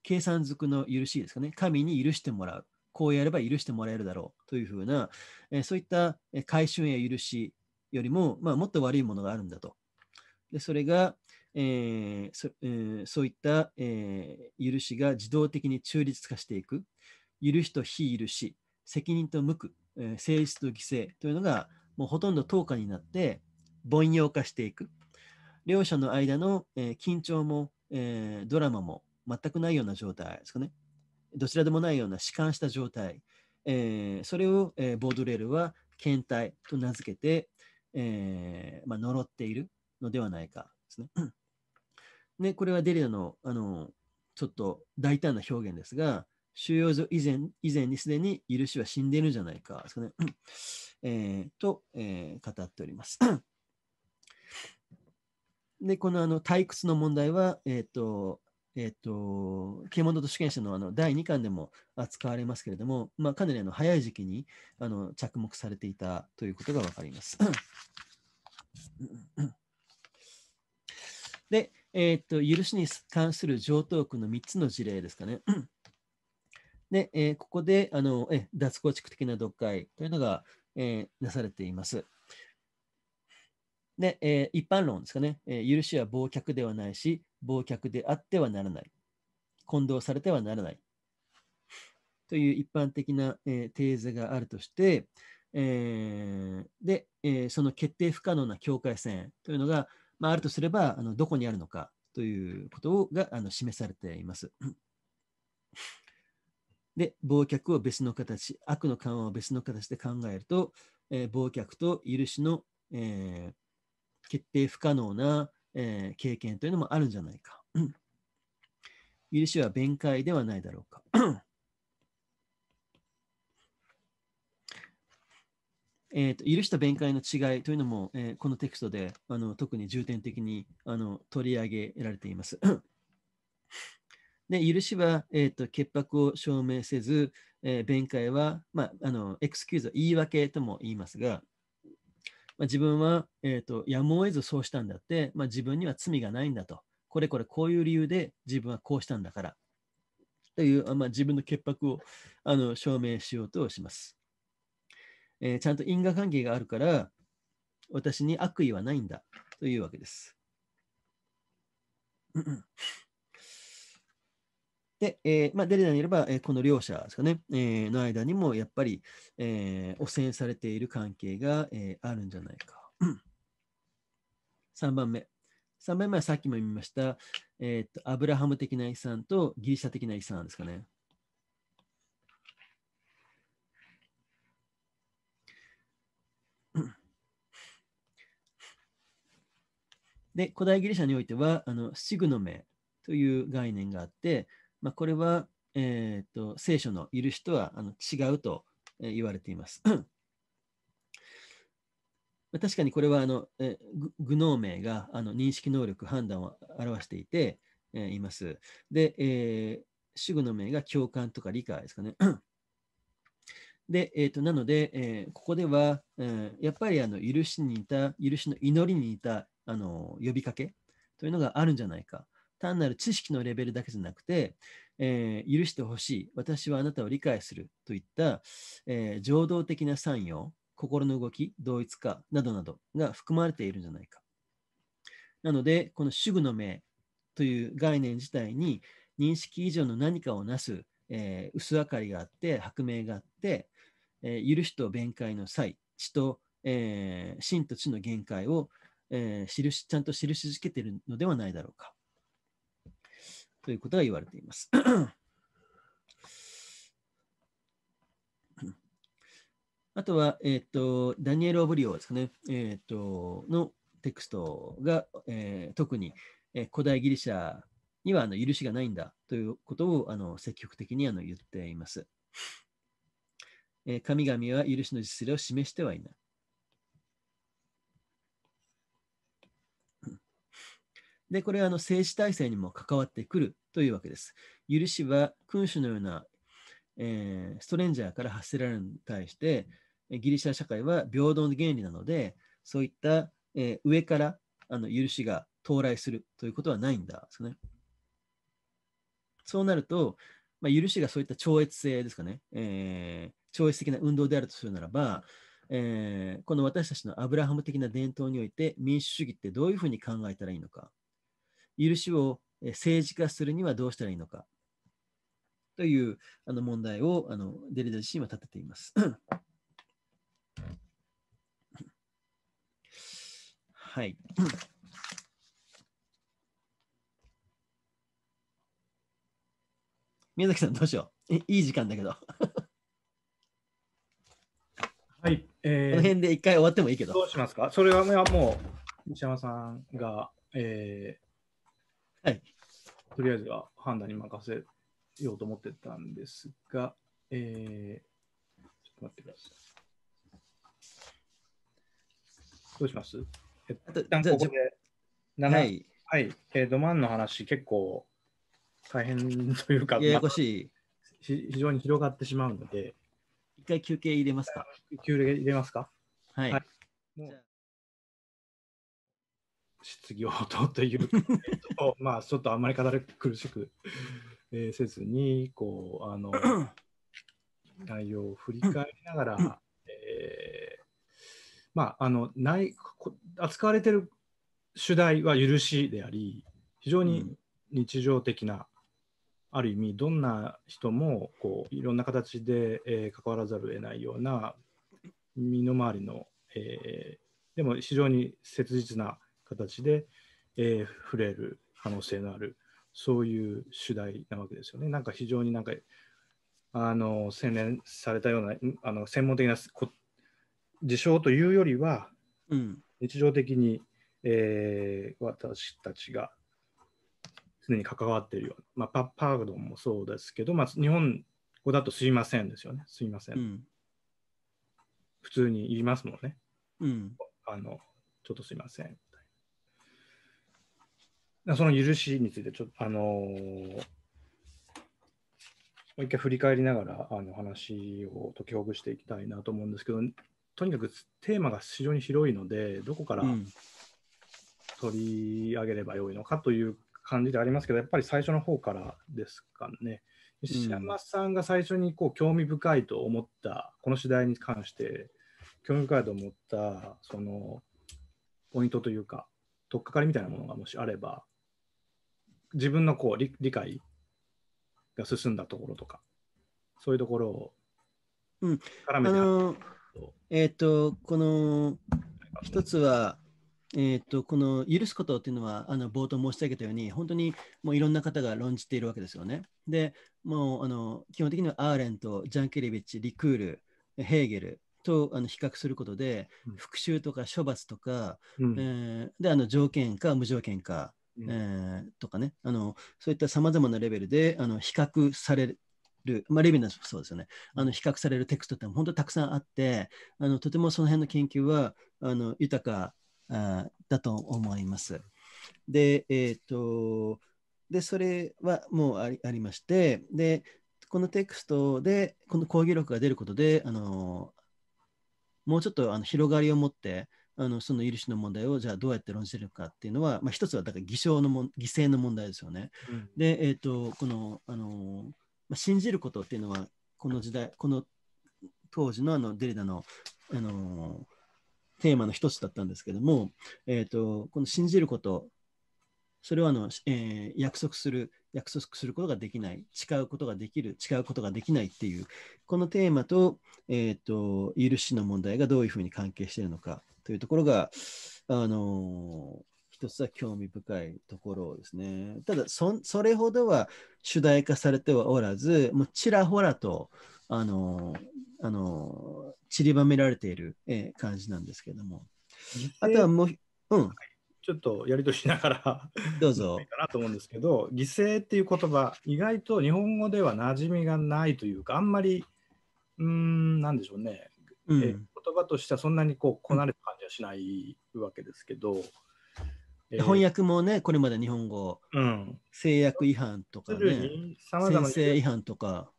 計算づくの許しですかね、神に許してもらう、こうやれば許してもらえるだろうというふうな、えー、そういった改春や許しよりも、まあ、もっと悪いものがあるんだと。でそれが、えーそえー、そういった、えー、許しが自動的に中立化していく、許しと非許し、責任と無垢、えー、誠と犠牲というのが、もうほとんど等価になって凡庸化していく。両者の間の、えー、緊張も、えー、ドラマも全くないような状態ですかね。どちらでもないような弛緩した状態。えー、それを、えー、ボードレールは検体と名付けて、えーまあ、呪っているのではないかですね。ね、これはデリダの、あの、ちょっと大胆な表現ですが、収容所以前以前にすでに許しは死んでいるじゃないか、ですねえー、と、えー、語っております。で、このあの退屈の問題は、えっ、ー、と、えっ、ー、と、獣と主権者のあの第2巻でも扱われますけれども、まあ、かなりあの早い時期にあの着目されていたということが分かります。で、えー、っと、許しに関する上等句の3つの事例ですかね。で、えー、ここで、あの、え、脱構築的な読解というのが、えー、なされています。で、えー、一般論ですかね、え許しは忘却ではないし、忘却であってはならない。混同されてはならない。という一般的な、えー、テーゼがあるとして、えー、で、えー、その決定不可能な境界線というのが、まあ、あるとすればあのどこにあるのかということがあの示されています。で、忘却を別の形、悪の緩和を別の形で考えると、えー、忘却と許しの、えー、決定不可能な、えー、経験というのもあるんじゃないか。許しは弁解ではないだろうか。えーと、いる人弁解の違いというのも、えー、このテクストであの特に重点的にあの取り上げられています。で許しは、えーと、潔白を証明せず、えー、弁解は、まあ、あのエクスキューズ言い訳とも言いますが、まあ、自分は、えーと、とやむを得ずそうしたんだって、まあ、自分には罪がないんだと、これこれこういう理由で自分はこうしたんだからという、まあ、自分の潔白をあの証明しようとします。えー、ちゃんと因果関係があるから、私に悪意はないんだというわけです。で、えーまあ、デリナにいれば、えー、この両者ですかね、えー、の間にもやっぱり、えー、汚染されている関係が、えー、あるんじゃないか。3 番目。3番目はさっきも言いました、えーとアブラハム的な遺産とギリシャ的な遺産ですかね。で、古代ギリシャにおいては、あのシグノメという概念があって、まあ、これは、えーと、聖書のいる人はあの違うと言われています。確かにこれはあの、えグノー名があの認識能力、判断を表していて、えー、います。で、えー、主語の名が共感とか理解ですかね。で、えーと、となので、えー、ここでは、えー、やっぱりあの許しに似た、許しの祈りに似たあの呼びかけというのがあるんじゃないか。単なる知識のレベルだけじゃなくて、えー、許してほしい、私はあなたを理解するといった、えー、情動的な参与、心の動き、同一化などなどが含まれているんじゃないか。なので、この主語の名という概念自体に認識以上の何かをなす、えー、薄明かりがあって、薄明があって、えー、許しと弁解の際、知と、えー、真と知の限界をえー、印、ちゃんと印付けているのではないだろうか。ということが言われています。あとは、えっ、ー、と、ダニエル・オブリオですかね、えっ、ー、と、のテクストが、えー、特に、え古代ギリシャにはあの許しがないんだということをあの積極的にあの言っています。え神々は許しの実例を示してはいない。で、これはあの政治体制にも関わってくるというわけです。許しは君主のような、えー、ストレンジャーから発せられるに対して、ギリシャ社会は平等の原理なので、そういった、えー、上からあの許しが到来するということはないんだですね。そうなると、まあ、許しがそういった超越性ですかね、えー、超越的な運動であるとするならば、えー、この私たちのアブラハム的な伝統において民主主義ってどういうふうに考えたらいいのか。許しを政治化するにはどうしたらいいのかというあの問題をあのデリダ自身は立てています。はい。宮崎さん、どうしよう。いい時間だけど。はい。えー、この辺で一回終わってもいいけど。どうしますかそれは、もう、西山さんが、えー、はい、とりあえずは判断に任せようと思ってたんですが、えー、ちょっと待ってください。どうしますえっと、ここで7、はい、はい、えー、ドマンの話、結構大変というか、ややこしい、非常に広がってしまうので、一回休憩入れますか。休憩入れますか。はい、はい質疑応答という まあちょっとあんまり語り苦しく、えー、せずにこうあの 内容を振り返りながら、えー、まああのない扱われてる主題は許しであり非常に日常的な、うん、ある意味どんな人もこういろんな形で、えー、関わらざるを得ないような身の回りの、えー、でも非常に切実な形で、えー、触れる可能性のある、そういう主題なわけですよね。なんか非常になんか、あの、洗練されたような、あの専門的な事象というよりは、うん、日常的に、えー、私たちが常に関わっているような、まあ、パパードンもそうですけど、まあ、日本語だとすいませんですよね、すいません。うん、普通に言いますもんね。うん、あのちょっとすいません。その許しについてちょっと、あのー、もう一回振り返りながらあの話を解きほぐしていきたいなと思うんですけど、とにかくテーマが非常に広いので、どこから取り上げればよいのかという感じでありますけど、やっぱり最初の方からですかね。石山さんが最初にこう興味深いと思った、この次第に関して、興味深いと思った、その、ポイントというか、取っかかりみたいなものがもしあれば、自分のこう理理解が進んだところとか、そういうところを絡めて、うん、あのえっ、ー、と、この一つは、えーと、とこの許すことっていうのはあの冒頭申し上げたように本当にもういろんな方が論じているわけですよね。でもうあの基本的にはアーレント、ジャンケリビッチ、リクール、ヘーゲルとあの比較することで、復讐とか処罰とか、うん、えー、であの条件か無条件か、えー、とかねあの、そういったさまざまなレベルであの比較される、まあ、レビューのそうですよね、あの比較されるテクストって本当にたくさんあって、あのとてもその辺の研究はあの豊かだと思います。で、えっ、ー、と、で、それはもうありありまして、で、このテクストで、この講義録が出ることで、あのもうちょっとあの広がりを持って、あのその許しの問題をじゃあどうやって論じてるかっていうのは、まあ、一つはだから偽証のも犠牲の問題ですよね。うん、で、えーと、このあの、まあ、信じることっていうのはこの時代この当時のあのデリダのあのテーマの一つだったんですけども、えーと、この信じることそれはあの、えー、約束する約束することができない誓うことができる誓うことができないっていうこのテーマと,、えーと、と許しの問題がどういうふうに関係しているのかというところが、あの一つは興味深いところですね。ただそ、それほどは主題化されてはおらず、もうちらほらと、あのあの散りばめられている、え感じなんですけども。あとはもう、うん。ちょっとやりとしながら、どうぞ。いいかなと思うんですけど、犠牲っていう言葉、意外と日本語では馴染みがないというか、あんまり、うん、なんでしょうね。うん、言葉としてはそんなにこうこなれた感じはしないわけですけど、えー、翻訳もねこれまで日本語、うん、制約違反とか、ね、先生違反とか、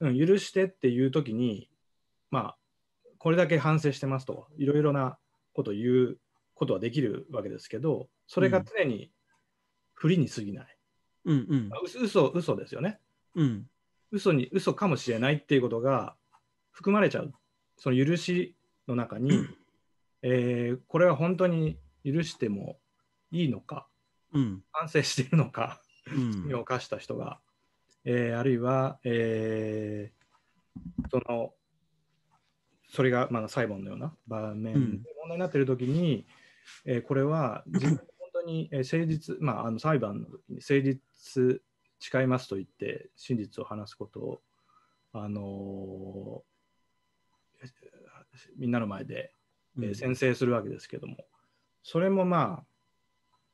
うん、許してっていう時にまあこれだけ反省してますといろいろなことを言うことはできるわけですけどそれが常に不利に過ぎない、うんうん、ま嘘嘘ですよね、うん、嘘に嘘かもしれないっていうことが含まれちゃうその許しの中に、えー、これは本当に許してもいいのか、うん、反省しているのか、罪を犯した人が、えー、あるいは、えー、そのそれが、まあ、裁判のような場面で問題になっているときに、うん、えー、これは自分本当に誠実、まあ、あの裁判の時に誠実誓いますと言って真実を話すことを、あのー、みんなの前で、えー、宣誓するわけですけども、それもまあ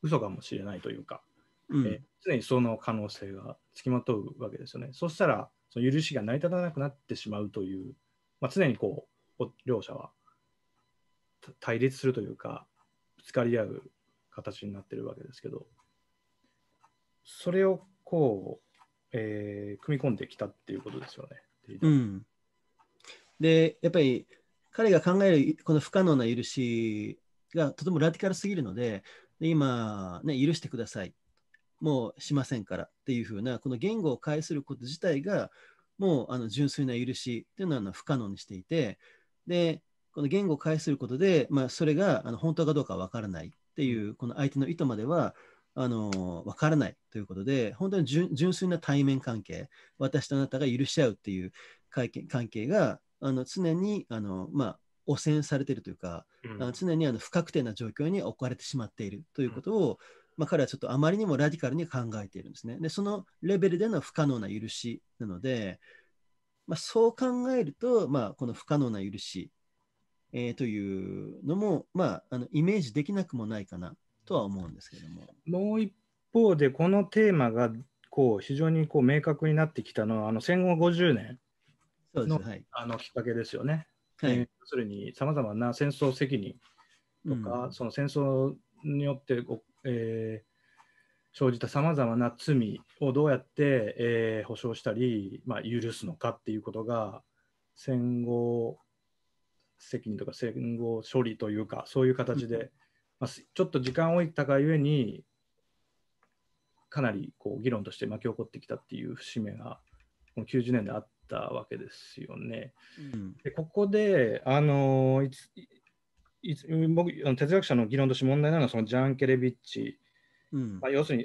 嘘かもしれないというか、えー、常にその可能性がつきまとうわけですよね。そしたらその許しが成り立たなくなってしまうという、まあ、常にこう両者は対立するというかぶつかり合う形になってるわけですけどそれをこう、えー、組み込んできたっていうことですよね。うん、でやっぱり彼が考えるこの不可能な許しがとてもラディカルすぎるので、で今、ね、許してください。もうしませんからっていうふうな、この言語を介すること自体が、もうあの純粋な許しっていうのはあの不可能にしていて、で、この言語を介することで、まあ、それがあの本当かどうかわからないっていう、この相手の意図までは、あの分からないということで、本当に純粋な対面関係、私とあなたが許し合うっていう関係があの常にあの、まあ、汚染されているというか、うん、常にあの不確定な状況に置かれてしまっているということを、うん、まあ、彼はちょっとあまりにもラディカルに考えているんですね。でそのレベルでの不可能な許しなので、まあ、そう考えると、まあ、この不可能な許し、えー、というのも、まあ、あのイメージできなくもないかなとは思うんですけども。もう一方でこのテーマがこう非常にこう明確になってきたのはあの戦後50年の,、はい、あのきっかけですよね。はい、要するに、さまざまな戦争責任とか、うん、その戦争によってえー、生じたさまざまな罪をどうやって、えー、保障したり、まあ、許すのかっていうことが戦後責任とか戦後処理というかそういう形で、うん、まあ、ちょっと時間を置いたがゆえにかなりこう議論として巻き起こってきたっていう節目がこの90年であったわけですよね。うん、でここであのいついつ僕哲学者の議論として問題なのはそのジャン・ケレビッチ、うん、まあ、要する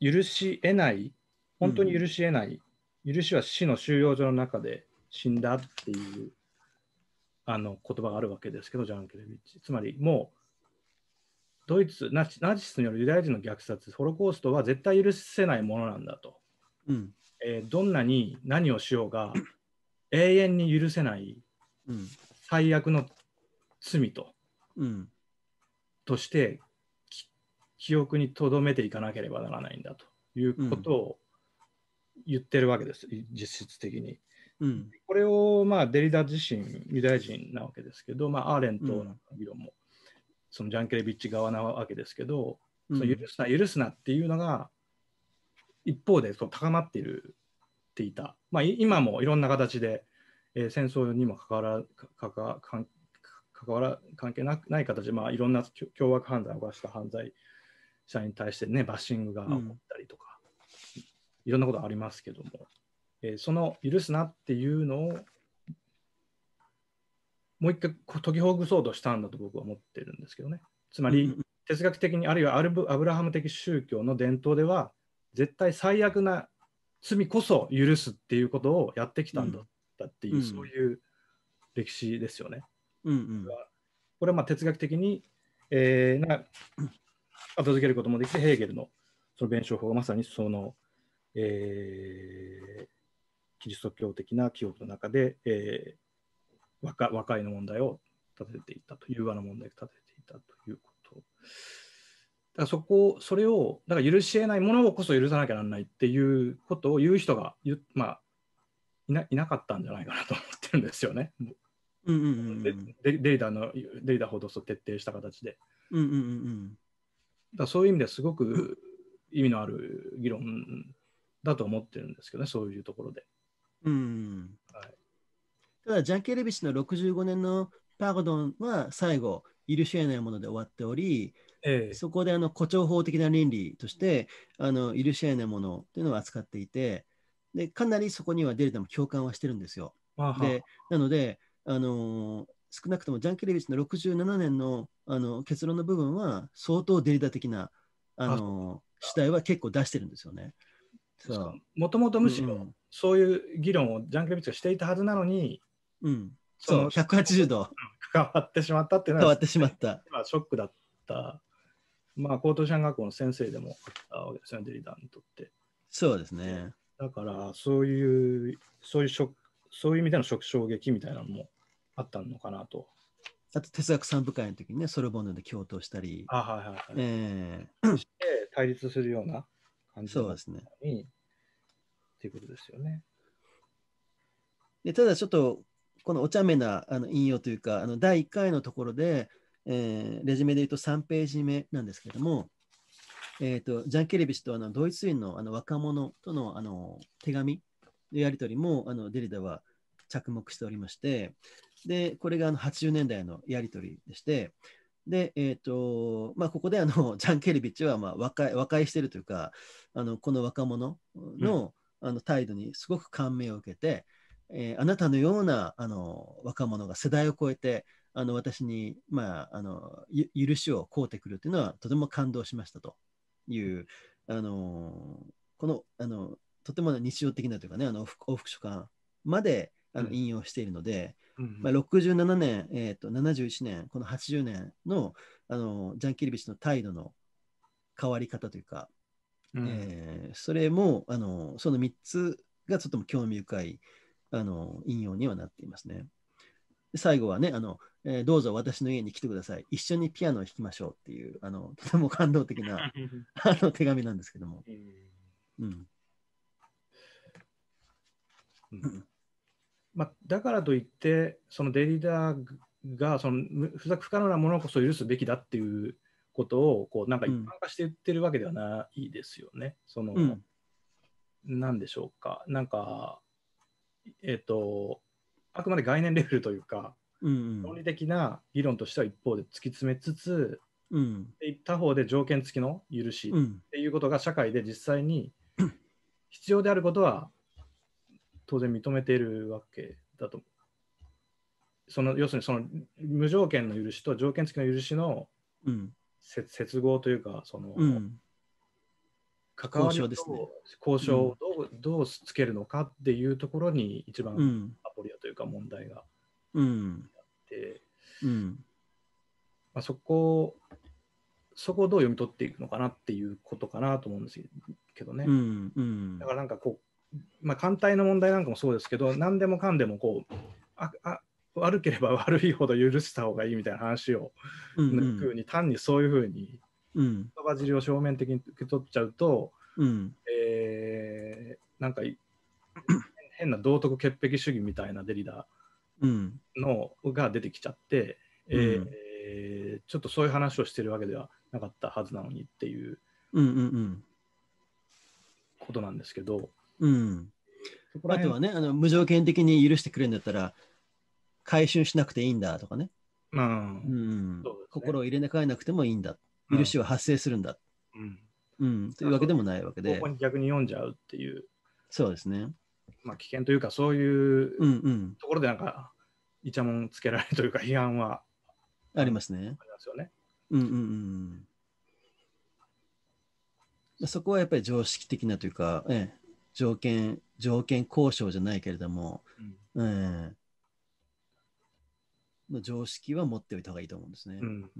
に許し得ない本当に許し得ない、うん、許しは死の収容所の中で死んだっていうあの言葉があるわけですけどジャン・ケレビッチつまりもうドイツナチナチスによるユダヤ人の虐殺ホロコーストは絶対許せないものなんだと、うん、えー、どんなに何をしようが 永遠に許せない最悪の罪と、うん、として記憶に留めていかなければならないんだということを言ってるわけです、うん、実質的に。うん、これを、まあ、デリダ自身、ユダヤ人なわけですけど、まあ、アーレントの議論も、そのジャンケレビッチ側なわけですけど、その許すな、許すなっていうのが、一方でそう高まっているっていた、まあ、今もいろんな形で、えー、戦争にもかかわらかか関かわら関係なくない形で、まあ、いろんな凶悪犯罪を犯した犯罪者に対して、ね、バッシングが起こったりとか、うん、いろんなことありますけども、えー、その許すなっていうのをもう一回解きほぐそうとしたんだと僕は思ってるんですけどね。つまり、哲学的にあるいはアブラハム的宗教の伝統では絶対最悪な罪こそ許すっていうことをやってきたんだったっていう、うん、そういう歴史ですよね。うんうん、これはまあ哲学的に、えー、な後付けることもできてヘーゲルのその弁証法がまさにその、えー、キリスト教的な記憶の中で、えー、和解の問題を立てていたと融和の問題を立てていたということだそこそれをだから許し得ないものをこそ許さなきゃなんないっていうことを言う人がまあ、いないなかったんじゃないかなと思ってるんですよね。うんうんうんデリダのデリダほど徹底した形で。うんうんうん、だそういう意味ですごく意味のある議論だと思ってるんですけどね、そういうところで。うん、はい、ただ、ジャン・ケレビッシュの65年のパードンは最後、許し得ないもので終わっており、ええ、そこであの誇張法的な倫理としてあの許し合えないものというのを扱っていてでかなりそこにはデルタも共感はしてるんですよ。でなので、あのー、少なくともジャン・ケレビッチの67年のあの結論の部分は相当デルタ的な、あのー、主題は結構出してるんですよね。もともとむしろ、そういう議論をジャン・ケレビッチがしていたはずなのに、うん、そう180度変わってしまったっていうのは変わってしまったショックだったまあ、高等師範学校の先生でもあったわけですよね、デリダーにとって。そうですね。だから、そういう、そういう職、そういう意味での職衝撃みたいなのもあったのかなと。あと、哲学三部会の時にね、ソルボンヌで共闘したり、あはいはいはい。えー、して対立するような感じそうですね。っていうことですよね。でただちょっとこのお茶目なあの引用というか、あの第1回のところで、えー、レジュメで言うと3ページ目なんですけれども、えーと、ジャン・ケレビ氏とあのドイツ人のあの若者とのあの手紙のやり取りもあのデリダは着目しておりまして、でこれがあの80年代のやり取りでして、で、えーとまあ、ここであのジャン・ケレビッチはまあ和解和解してるというか、あのこの若者の,、あの態度にすごく感銘を受けて、えー、あなたのようなあの若者が世代を超えてあの私に、まあ、あの許しを請うてくるというのはとても感動しましたというあのこのあのとても日常的なというかねあの往復書簡まであの引用しているので、うん、まあ、67年、えー、と71年この80年のあのジャン・キルビチの態度の変わり方というか、うん、えー、それもあのその3つがとても興味深いあの引用にはなっていますね。最後はね、あの、えー、どうぞ私の家に来てください。一緒にピアノを弾きましょうっていう、あの、とても感動的な あの手紙なんですけども。うん。うん、まあ、だからといって、そのデリダーが、その不作不可能なものこそ許すべきだっていうことを、こう、なんか一般化して言ってるわけではないですよね。うん、その、うん、なんでしょうか。なんか、えっ、ー、と、あくまで概念レベルというか、うん論理的な議論としては一方で突き詰めつつ、うん、他方で条件付きの許しっていうことが社会で実際に必要であることは当然認めているわけだとその要するにその無条件の許しと条件付きの許しの、うん、接合というかその、うん、関わりと交渉をどう,、どうつけるのかっていうところに一番か問題があって、うん、うん、まあ、そこそこをどう読み取っていくのかなっていうことかなと思うんですけどね。うんうん、だからなんかこう、まあ、艦隊の問題なんかもそうですけど何でもかんでもこうああ悪ければ悪いほど許した方がいいみたいな話を、うくうん、うに単にそういうふうに言葉尻を正面的に受け取っちゃうと、うん、えー、なんか変な道徳潔癖主義みたいなデリダの、うん、が出てきちゃって、うん、えー、ちょっとそういう話をしてるわけではなかったはずなのにっていう,、うんうんうん、ことなんですけど。うんあとはねあの、無条件的に許してくれるんだったら、回収しなくていいんだとかね。うん、うんね、心を入れ替えなくてもいいんだ。許しは発生するんだ。うんうん、というわけでもないわけで。逆に読んじゃうっていう。そうですね。まあ、危険というかそういうところでなんかいちゃもんつけられるというか批判はありますね。ありますよね。うんうんうんそこはやっぱり常識的なというか、ええ、条件条件交渉じゃないけれども、うん、ええ、常識は持っておいた方がいいと思うんですね。うん、うん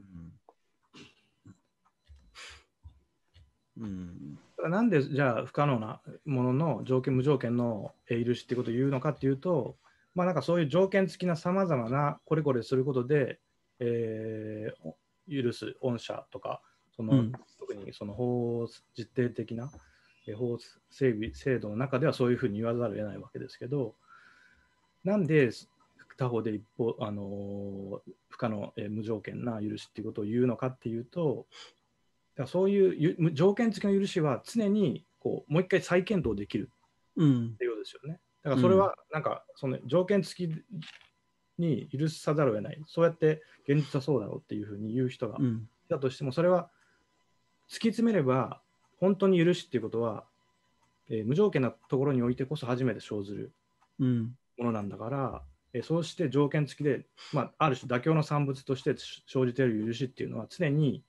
うん、なんでじゃあ不可能なものの条件無条件の許しっていうことを言うのかっていうと、まあ、なんかそういう条件付きなさまざまなこれこれすることで、えー、許す恩赦とかその、うん、特にその法実定的な法整備制度の中ではそういうふうに言わざるを得ないわけですけどなんで他方で一方、あの不可能、えー、無条件な許しっていうことを言うのかっていうとだそういう条件付きの許しは常にこうもう一回再検討できるっていうことですよね。だからそれはなんかその条件付きに許さざるを得ない、そうやって現実はそうだろうっていうふうに言う人がだとしても、それは突き詰めれば本当に許しっていうことは、えー、無条件なところにおいてこそ初めて生ずるものなんだから、えー、そうして条件付きで、まあ、ある種妥協の産物として生じている許しっていうのは常に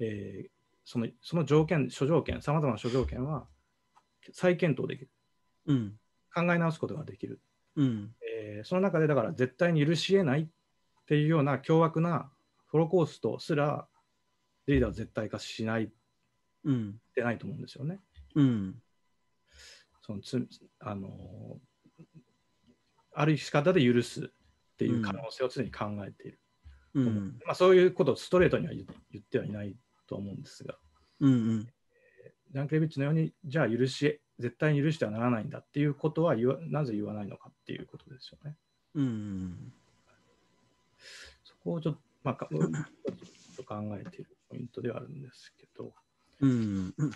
えー、そのその条件、諸条件、さまざまな諸条件は再検討できる、うん、考え直すことができる、うんえー、その中でだから絶対に許しえないっていうような凶悪なホロコーストすらリーダーは絶対化しない、うん、でないと思うんですよね。うん、そのつあのある仕方で許すっていう可能性を常に考えている。うんまあ、そういうことをストレートには言ってはいないと思うんですが、うんうん、ジャンケビッチのように、じゃあ許し、絶対に許してはならないんだっていうことは言わ、なぜ言わないのかっていうことですよね。うんうん、そこをちょっと、まあ、ちょっと考えているポイントではあるんですけど。うん、うん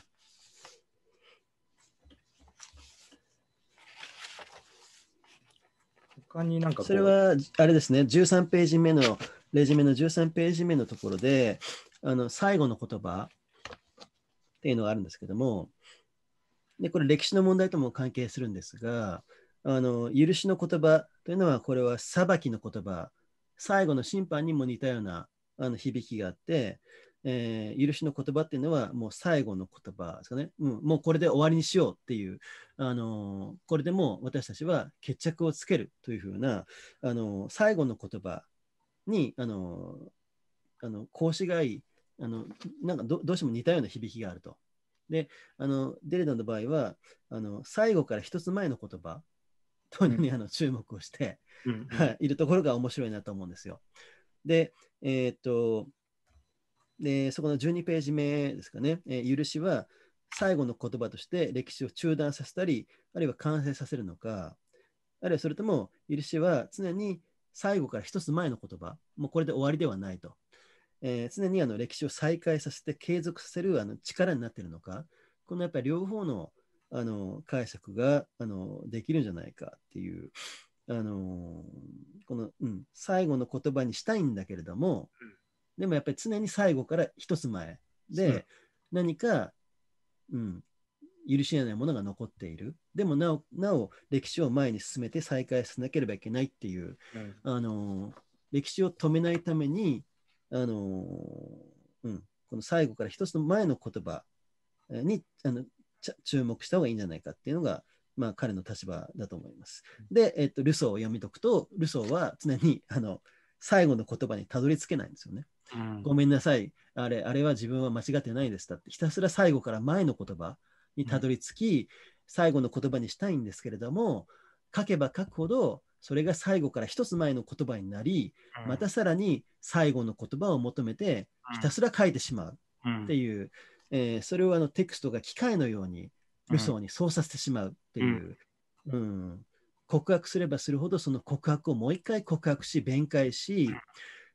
他になんかそれはあれですね13ページ目のレジュメの13ページ目のところであの最後の言葉っていうのがあるんですけども、でこれ歴史の問題とも関係するんですが、あの許しの言葉というのはこれは裁きの言葉、最後の審判にも似たようなあの響きがあって、えー、許しの言葉っていうのはもう最後の言葉ですかね、うん、もうこれで終わりにしようっていう、あのー、これでもう私たちは決着をつけるというふうな、あのー、最後の言葉に、あのー、あの孔子がいあのなんかどうしても似たような響きがあると。で、あのデレダの場合はあの、最後から一つ前の言葉とにあの注目をして、うん、いるところが面白いなと思うんですよ。で、えー、っとで、そこの12ページ目ですかね、えー、許しは最後の言葉として歴史を中断させたり、あるいは完成させるのか、あるいはそれとも許しは常に最後から一つ前の言葉、もうこれで終わりではないと。えー、常にあの歴史を再開させて継続させるあの力になっているのか、このやっぱり両方のあの解釈があのできるんじゃないかっていう、あのこの、うん、最後の言葉にしたいんだけれども、でもやっぱり常に最後から一つ前で、何か、うん、許し得ないものが残っている。でもなお、なお歴史を前に進めて再開さなければいけないっていう、うん、あの歴史を止めないためにあのうん、この最後から一つの前の言葉にあの注目した方がいいんじゃないかっていうのが、まあ、彼の立場だと思います。で、えっと、ルソーを読み解くと、ルソーは常にあの最後の言葉にたどり着けないんですよね。うん、ごめんなさい、あれ、あれは自分は間違ってないですだって、ひたすら最後から前の言葉にたどり着き、うん、最後の言葉にしたいんですけれども、書けば書くほど、それが最後から一つ前の言葉になり、またさらに最後の言葉を求めてひたすら書いてしまうっていう、えー、それをあのテクストが機械のようにルソにそうさせてしまうっていう、うん、告白すればするほどその告白をもう一回告白し弁解し、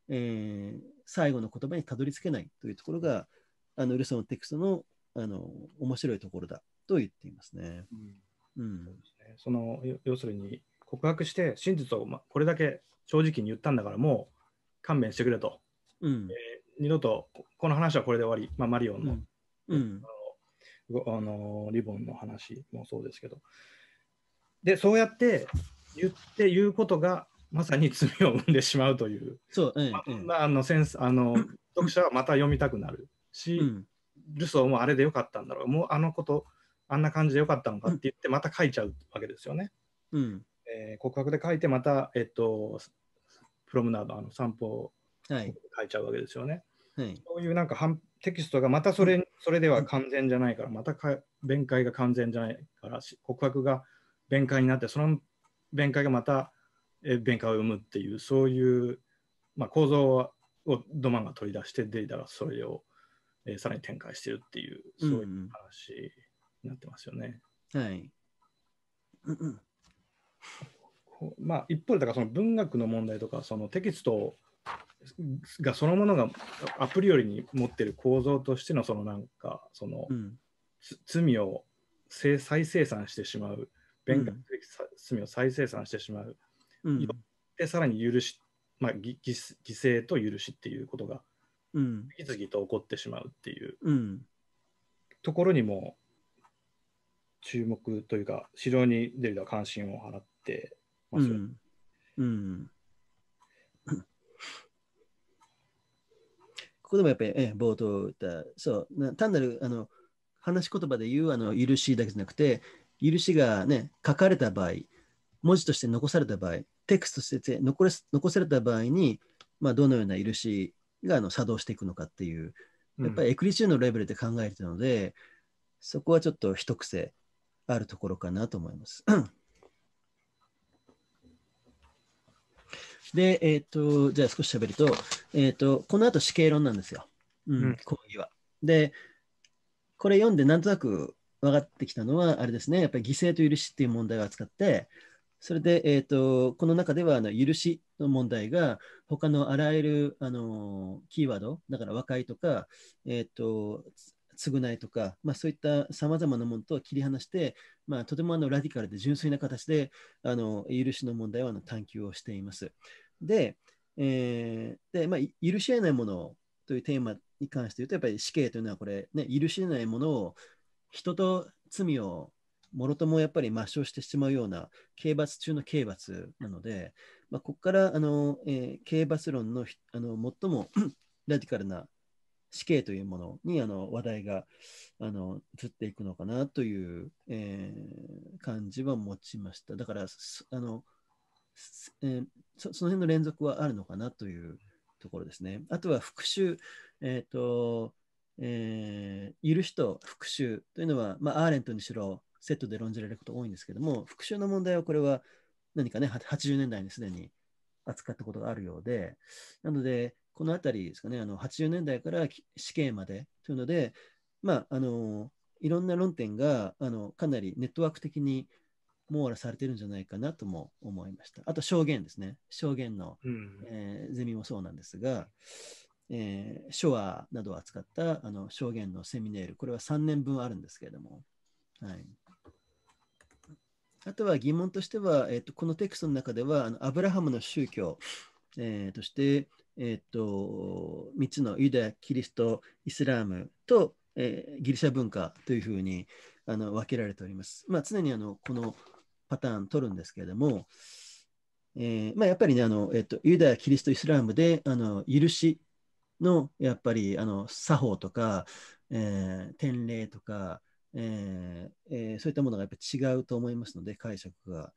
えー、最後の言葉にたどり着けないというところがあのルソーのテクストのあの面白いところだと言っていますね。うん、うん、その要するに告白して真実を、ま、これだけ正直に言ったんだからもう勘弁してくれと、うんえー、二度とこの話はこれで終わり、まあ、マリオンのうん、あのあのリボンの話もそうですけどでそうやって言って言うことがまさに罪を生んでしまうというそう、まあ、あのあの読者はまた読みたくなるし、うん、ルソーもあれでよかったんだろうもうあのことあんな感じでよかったのかって言ってまた書いちゃうわけですよね。うんえー、告白で書いて、また、えっと、プロムナード、あの散歩を書いちゃうわけですよね。はい、そういうなんかテキストがまたそれそれでは完全じゃないから、またか弁解が完全じゃないから告白が弁解になって、その弁解がまた、え弁解を生むっていう、そういう、まあ、構造をドマンが取り出して、データがそれを、えー、さらに展開してるっていう、そういう話になってますよね。うんうん、はい。うんうんまあ、一方でだからその文学の問題とかそのテキストがそのものがアプリよりに持ってる構造としてのそのなんかその、うん、罪を再生産してしまう弁解罪を再生産してしまう、うん、でさらに許し、まあ、犠牲と許しっていうことが次々と起こってしまうっていう、うん、ところにも注目というか市場に出るは関心を払って。ってますよ、うん、うんここでもやっぱり、え冒頭言った、そう、単なるあの話し言葉で言うあの許しだけじゃなくて、許しが、ね、書かれた場合、文字として残された場合、テクストとして残れ残された場合に、まあ、どのような許しがあの作動していくのかっていう、やっぱりエクリチューのレベルで考えてるので、うん、そこはちょっと一癖あるところかなと思います。で、えっ、ー、と、じゃあ少し喋ると、えっ、ー、と、この後死刑論なんですよ。うん、講義は。で、これ読んでなんとなく分かってきたのは、あれですね、やっぱり犠牲と許しっていう問題を扱って、それで、えっ、ー、と、この中ではあの許しの問題が、他のあらゆる、あのキーワード、だから和解とか、えっ、と、償いとか、まあ、そういったさまざまなものと切り離して、まあ、とてもあのラディカルで純粋な形であの許しの問題をあの探求をしています。で、えー、で、まあ、許し得ないものというテーマに関して言うと、やっぱり死刑というのはこれ、ね、許し得ないものを、人と罪をもろともやっぱり抹消してしまうような刑罰中の刑罰なので、まあ、ここからあの、えー、刑罰論のあの最も ラディカルな死刑というものにあの話題があの移っていくのかなという、えー、感じは持ちました。だからあの、えー、その辺の連続はあるのかなというところですね。あとは復讐、えっ、ー、と、えー、いる人、復讐というのは、まあ、アーレントにしろ、セットで論じられること多いんですけども、復讐の問題はこれは何かね、80年代にすでに扱ったことがあるようで、なので、このあたりですかね、あの80年代から死刑までというので、まあ、あのいろんな論点があのかなりネットワーク的に網羅されてるんじゃないかなとも思いました。あと証言ですね。証言の、うん、えー、ゼミもそうなんですが、えー、ョアなどを扱ったあの証言のセミネール、これは3年分あるんですけれども。はい、あとは疑問としては、えーと、このテクストの中ではあのアブラハムの宗教、えー、として、えーと、と3つのユダヤ、キリスト、イスラームと、えー、ギリシャ文化というふうにあの分けられております。まあ、常にあのこのパターン取るんですけれども、えー、まあ、やっぱりねあの、えっと、ユダヤ、キリスト、イスラムであの許しのやっぱりあの作法とか、えー、典礼とか、えーえー、そういったものがやっぱ違うと思いますので、解釈が。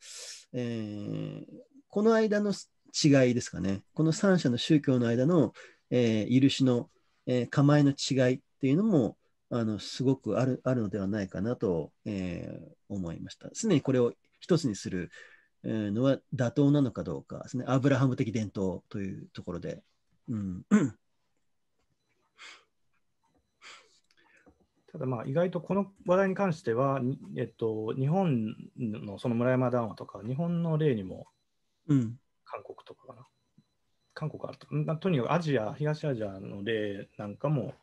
えー、この間の違いですかね、この3者の宗教の間の、えー、許しの、えー、構えの違いっていうのも、あのすごくあるあるのではないかなと、えー、思いました。常にこれを一つにするのは妥当なのかどうかですね。アブラハム的伝統というところで。うん、ただまあ意外とこの話題に関しては、えっと、日本のその村山談話とか日本の例にも韓国とかかな、うん、韓国あるととにかくアジア東アジアの例なんかも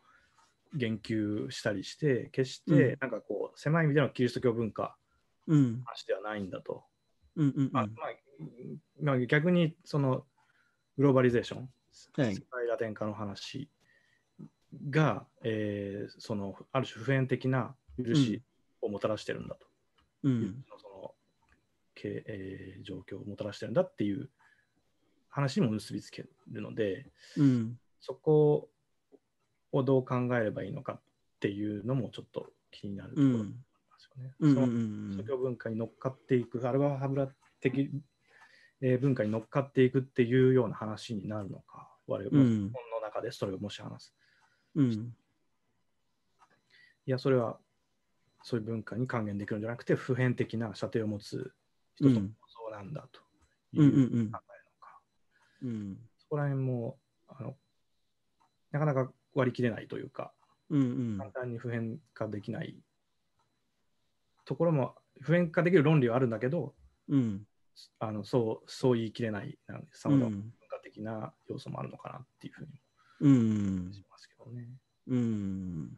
言及したりして決してなんかこう狭い意味でのキリスト教文化話ではないんだと。うんうんまあまあ、逆にそのグローバリゼーション、世界ラテン化の話が、えー、そのある種普遍的な許しをもたらしてるんだと。うん、その経営状況をもたらしてるんだっていう話にも結びつけるので、うん、そこをどう考えればいいのかっていうのもちょっと気になるところね、その文化に乗っかっていく、アルバハブラ的、えー、文化に乗っかっていくっていうような話になるのか、我々、う日本の中でそれをもし話す。うん、いや、それはそういう文化に還元できるんじゃなくて、普遍的な射程を持つ人と構造なんだという考えのか。そこら辺もあのなかなか割り切れないというか、うんうん、簡単に普遍化できないところも普遍化できる論理はあるんだけど、うん、あのそうそう言い切れないさまざまな文化的な要素もあるのかなっていうふうにしますけどね。うん、うん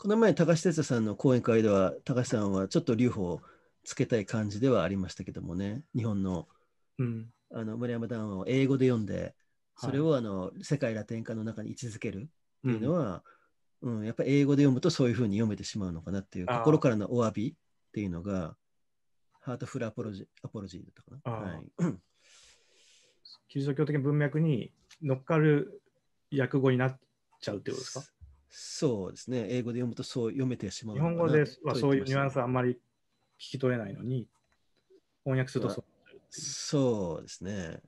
この前、高橋哲さんの講演会では、高橋さんはちょっと留保をつけたい感じではありましたけどもね、日本の,、うん、あの村山談話を英語で読んで、それをあの、世界ラテン化の中に位置づけるっていうのは、うんうん、やっぱ英語で読むとそういうふうに読めてしまうのかなっていう心からのお詫びっていうのが、ハートフルアポロジアポロジーだったかな。はい、キリスト教的文脈に乗っかる訳語になっちゃうってことですかそうですね。英語で読むとそう読めてしまう日本語ではそういうニュアンスあんまり聞き取れないのに、翻訳するとそう。そうですね。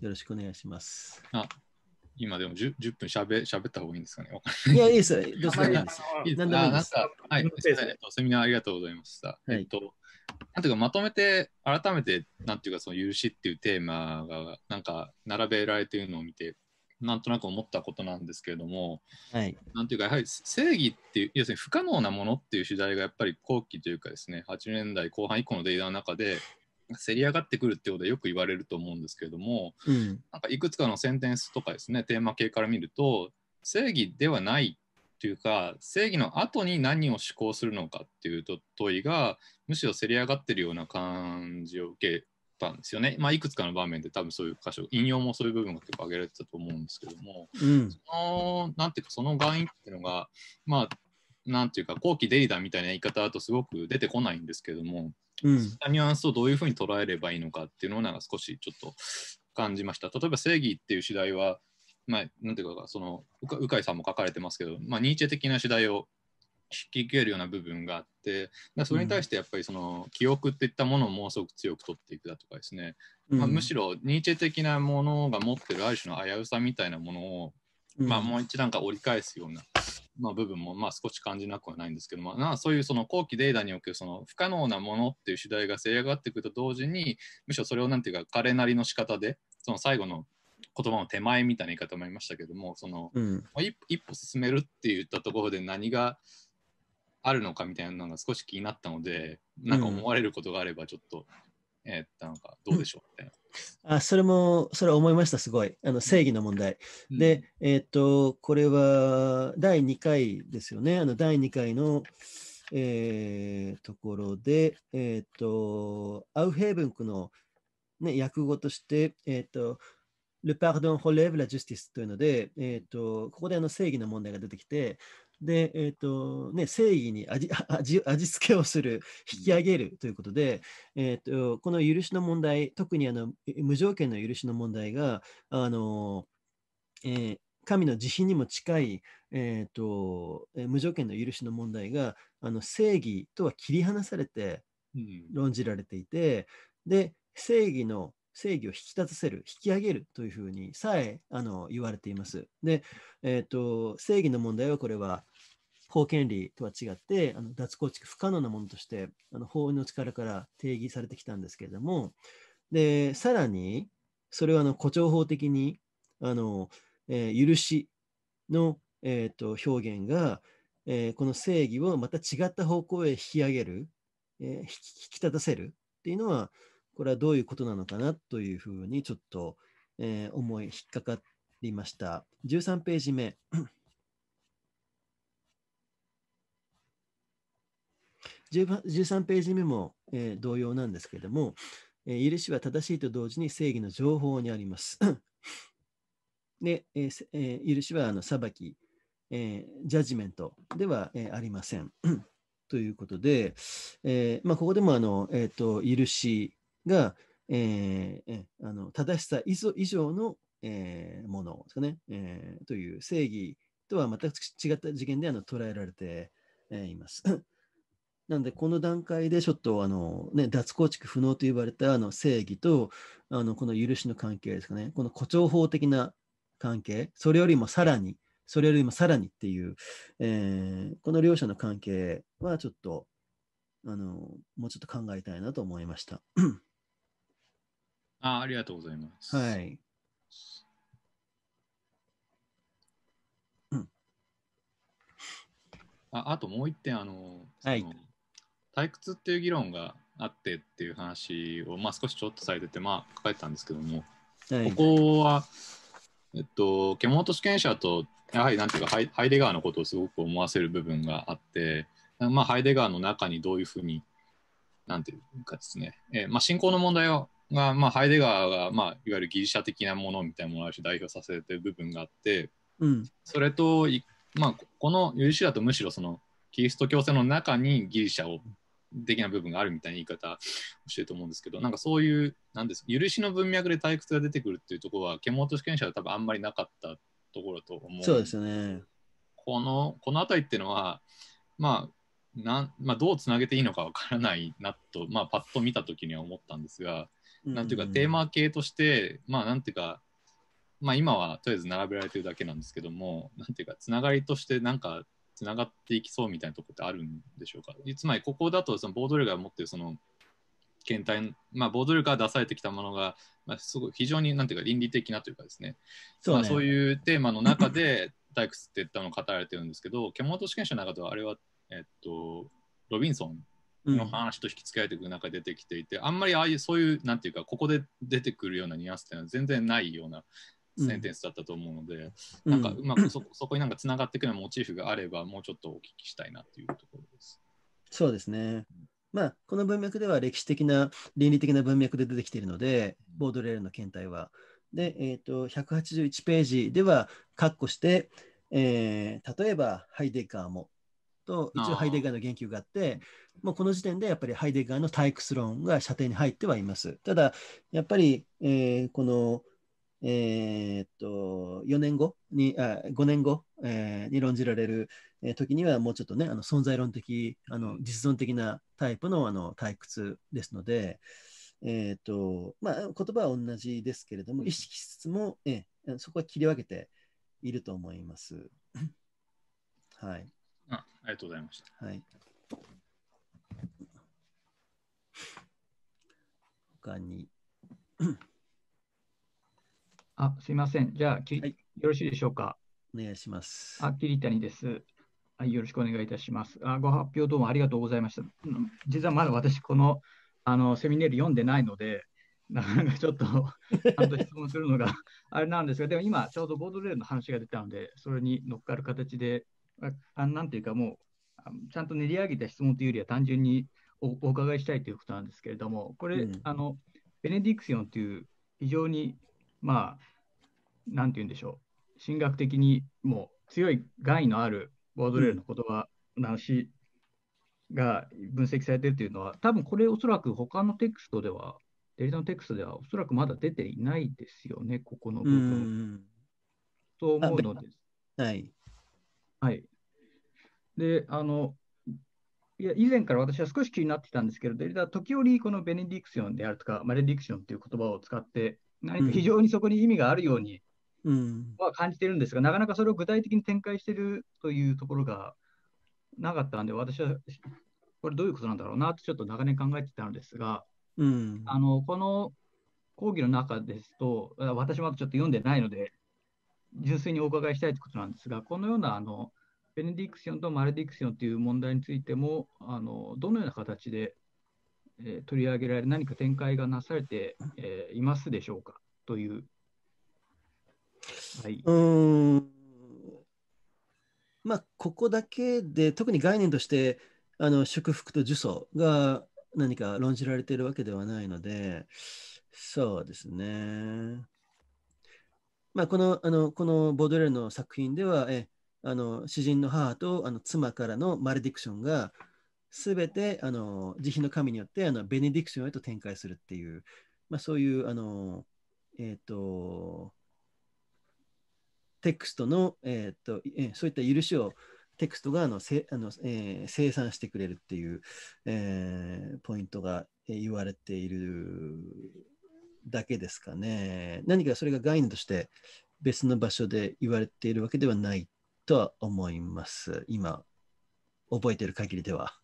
よろしくお願いします。あ今でも 10, 10分しゃべしゃべった方がいいんですかね。いや、いいですよ。どういいです。なんか、はい、セミナーありがとうございました。はい、えっと、なんていうか、まとめて、改めて、なんていうか、その融資っていうテーマが、なんか、並べられているのを見て、なんとなく思ったことなんですけれども、はい、なんていうか、やはり正義っていう、要するに不可能なものっていう主題がやっぱり後期というかですね、80年代後半以降のデータの中で、せり上がってくるってことはよく言われると思うんですけれども、うん、なんかいくつかのセンテンスとかですねテーマ系から見ると正義ではないというか正義の後に何を思考するのかっていう問いがむしろせり上がってるような感じを受けたんですよね。まあ、いくつかの場面で多分そういう箇所引用もそういう部分が結構挙げられてたと思うんですけども、うん、そのなんていうかその原因っていうのがまあなんていうか後期デリダみたいな言い方だとすごく出てこないんですけども、うん、ニュアンスをどういうふうに捉えればいいのかっていうのをなんか少しちょっと感じました。例えば正義っていう次第は、まあ、なんていうかその鵜飼さんも書かれてますけど、まあ、ニーチェ的な次第を引き受けるような部分があってそれに対してやっぱりその記憶っていったものをものすごく強く取っていくだとかですね、まあ、むしろニーチェ的なものが持ってるある種の危うさみたいなものをまあ、もう一段階折り返すような、まあ、部分も、まあ、少し感じなくはないんですけども、まあ、そういうその後期データにおけるその不可能なものっていう主題が制約がってくると同時にむしろそれをなんていうか彼なりの仕方でその最後の言葉の手前みたいな言い方もありましたけどもその、うん、一一歩進めるって言ったところで何があるのかみたいなのが少し気になったのでなんか思われることがあればちょっと、うん、えー、なんかどうでしょうみたいな。うんあそれも、それは思いました、すごい。あの正義の問題。うん、で、えっ、ー、と、これは第2回ですよね。あの第2回の、えー、ところで、えっ、ー、と、アウヘーブンクの、ね、訳語として、えっ、ー、と、ルパードン・ホ e l ブ・ラ・ジュスティスというので、えっ、と、ここであの正義の問題が出てきて、で、えーとね、正義に味味 味付けをする、引き上げるということで、えーと、この許しの問題、特にあの無条件の許しの問題が、あのえー、神の慈悲にも近い、えーと、と無条件の許しの問題があの正義とは切り離されて論じられていて、で正義の正義を引き立たせる、引き上げるというふうにさえあの言われています。で、えーと、正義の問題はこれは法権利とは違ってあの脱構築不可能なものとしてあの法の力から定義されてきたんですけれども、でさらにそれはあの誇張法的にあの、えー、許しの、えーと、表現が、えー、この正義をまた違った方向へ引き上げる、えー、引き立たせるっていうのはこれはどういうことなのかなというふうにちょっと、えー、思い引っかかりました。13ページ目。13 ページ目も、えー、同様なんですけれども、えー、許しは正しいと同時に正義の情報にあります。で、えーえー、許しはあの裁き、えー、ジャッジメントでは、えー、ありません。ということで、えーまあ、ここでもあの、えーと、と許しが、えー、あの正しさ以上の、えー、ものですかね、えー、という正義とは全く違った次元であの捉えられて、えいます。なので、この段階でちょっとあの、ね、脱構築不能と言われたあの正義とあのこの許しの関係ですかね、この誇張法的な関係、それよりもさらに、それよりもさらにっていう、えー、この両者の関係はちょっとあのもうちょっと考えたいなと思いました。あありがとうございます。はい。ああともう一点あの、はい、退屈っていう議論があってっていう話を、まあ、少しちょっとされてて、まあ、書かれてたんですけども、はい、ここは、えっと、獣と主権者とやはりなんていうかハイハイデガーのことをすごく思わせる部分があって、まあ、ハイデガーの中にどういうふうになんていうかですね、えーまあ、信仰の問題をあまあ、ハイデガーが、まあ、いわゆるギリシャ的なものみたいなものを代表させてる部分があって、うん、それとまあ、このユリシだとむしろそのキリスト教制の中にギリシャを的な部分があるみたいな言い方をしてると思うんですけどなんかそういうなんです許しの文脈で退屈が出てくるっていうところは獣と主権者は多分あんまりなかったところと思うそうですねこのこの辺りっていうのはまあなんまあ、どうつなげていいのかわからないなと、まあ、パッと見た時には思ったんですが、なんていうか、テーマ系として、まあ、なんていうか、まあ、今はとりあえず並べられてるだけなんですけども、なんていうか、つながりとしてなんかつながっていきそうみたいなとこってあるんでしょうか。つまり、ここだとそのボードルが持ってるその検体、まあ、ボードルが出されてきたものが、まあ、すごい非常になんていうか倫理的なというかですね、そう、ね,、まあ、そういうテーマの中で退屈っていったのを語られてるんですけど、獣と試験者の中ではあれは、えっと、ロビンソンの話と引き付けられていく中で出てきていて、うん、あんまりああいうそういうなんていうかここで出てくるようなニュアンスっていうのは全然ないようなセンテンスだったと思うので、うん、なんかうまくそそこになんかつながっていくようなモチーフがあればもうちょっとお聞きしたいなっていうところです。そうですね。まあ、この文脈では歴史的な倫理的な文脈で出てきているので、ボードレールの検体は。で、えーと、と181ページでは括弧して、えー、例えばハイデガーもと一応ハイデガーの言及があってもうこの時点でやっぱりハイデガーの退屈論が射程に入ってはいます。ただ、やっぱり、えー、この、えー、っと4年後にあ、5年後、えー、に論じられる時にはもうちょっとね、あの存在論的、あの実存的なタイプのあの退屈ですので、えーとまあ、言葉は同じですけれども、意識しつつも、えー、そこは切り分けていると思います。はい、あありがとうございました。はい他に。あ、すいません。じゃあ、き、はい、よろしいでしょうか。お願いします。あ、桐谷です。はい、よろしくお願いいたします。あ、ご発表どうもありがとうございました。実はまだ私、この、あの、セミネール読んでないので、なかなかちょっと、ちゃんと質問するのが あれなんですが、でも今、ちょうどボードレールの話が出たので、それに乗っかる形で、あなんていうか、もう、ちゃんと練り上げた質問というよりは、単純にお伺いしたいということなんですけれども、これ、うん、あのベネディクションという非常に、まあ、なんて言うんでしょう、神学的にもう強い害のあるボードレールの言葉の話が分析されているというのは、多分これ、おそらく他のテクストでは、デリタのテクストではおそらくまだ出ていないですよね、ここの部分。と思うのです。はい。はい。で、あの、いや以前から私は少し気になってきたんですけれど、時折、このベネディクションであるとか、マレディクションという言葉を使って、何か非常にそこに意味があるようには感じてるんですが、うん、なかなかそれを具体的に展開してるというところがなかったんで、私はこれどういうことなんだろうなとちょっと長年考えてたのですが、うん、あのこの講義の中ですと、私まだちょっと読んでないので、純粋にお伺いしたいということなんですが、このようなあのベネディクションとマレディクションという問題についても、あのどのような形で、えー、取り上げられ、る、何か展開がなされて、えー、いますでしょうかという。はい、うんまあ、ここだけで、特に概念として、あの祝福と呪詛が何か論じられているわけではないので、そうですね。まあ、このあのこのボードレールの作品ではえあの詩人の母とあの妻からのマレディクションがすべてあの慈悲の神によってあのベネディクションへと展開するっていう、まあ、そういうあの、えっ、ー、とテクストの、えっ、ー、とえそういった許しをテクストがあのせあの、えー、生産してくれるっていう、えー、ポイントが言われているだけですかね。何かそれが概念として別の場所で言われているわけではないとは思います。今、覚えてる限りでは。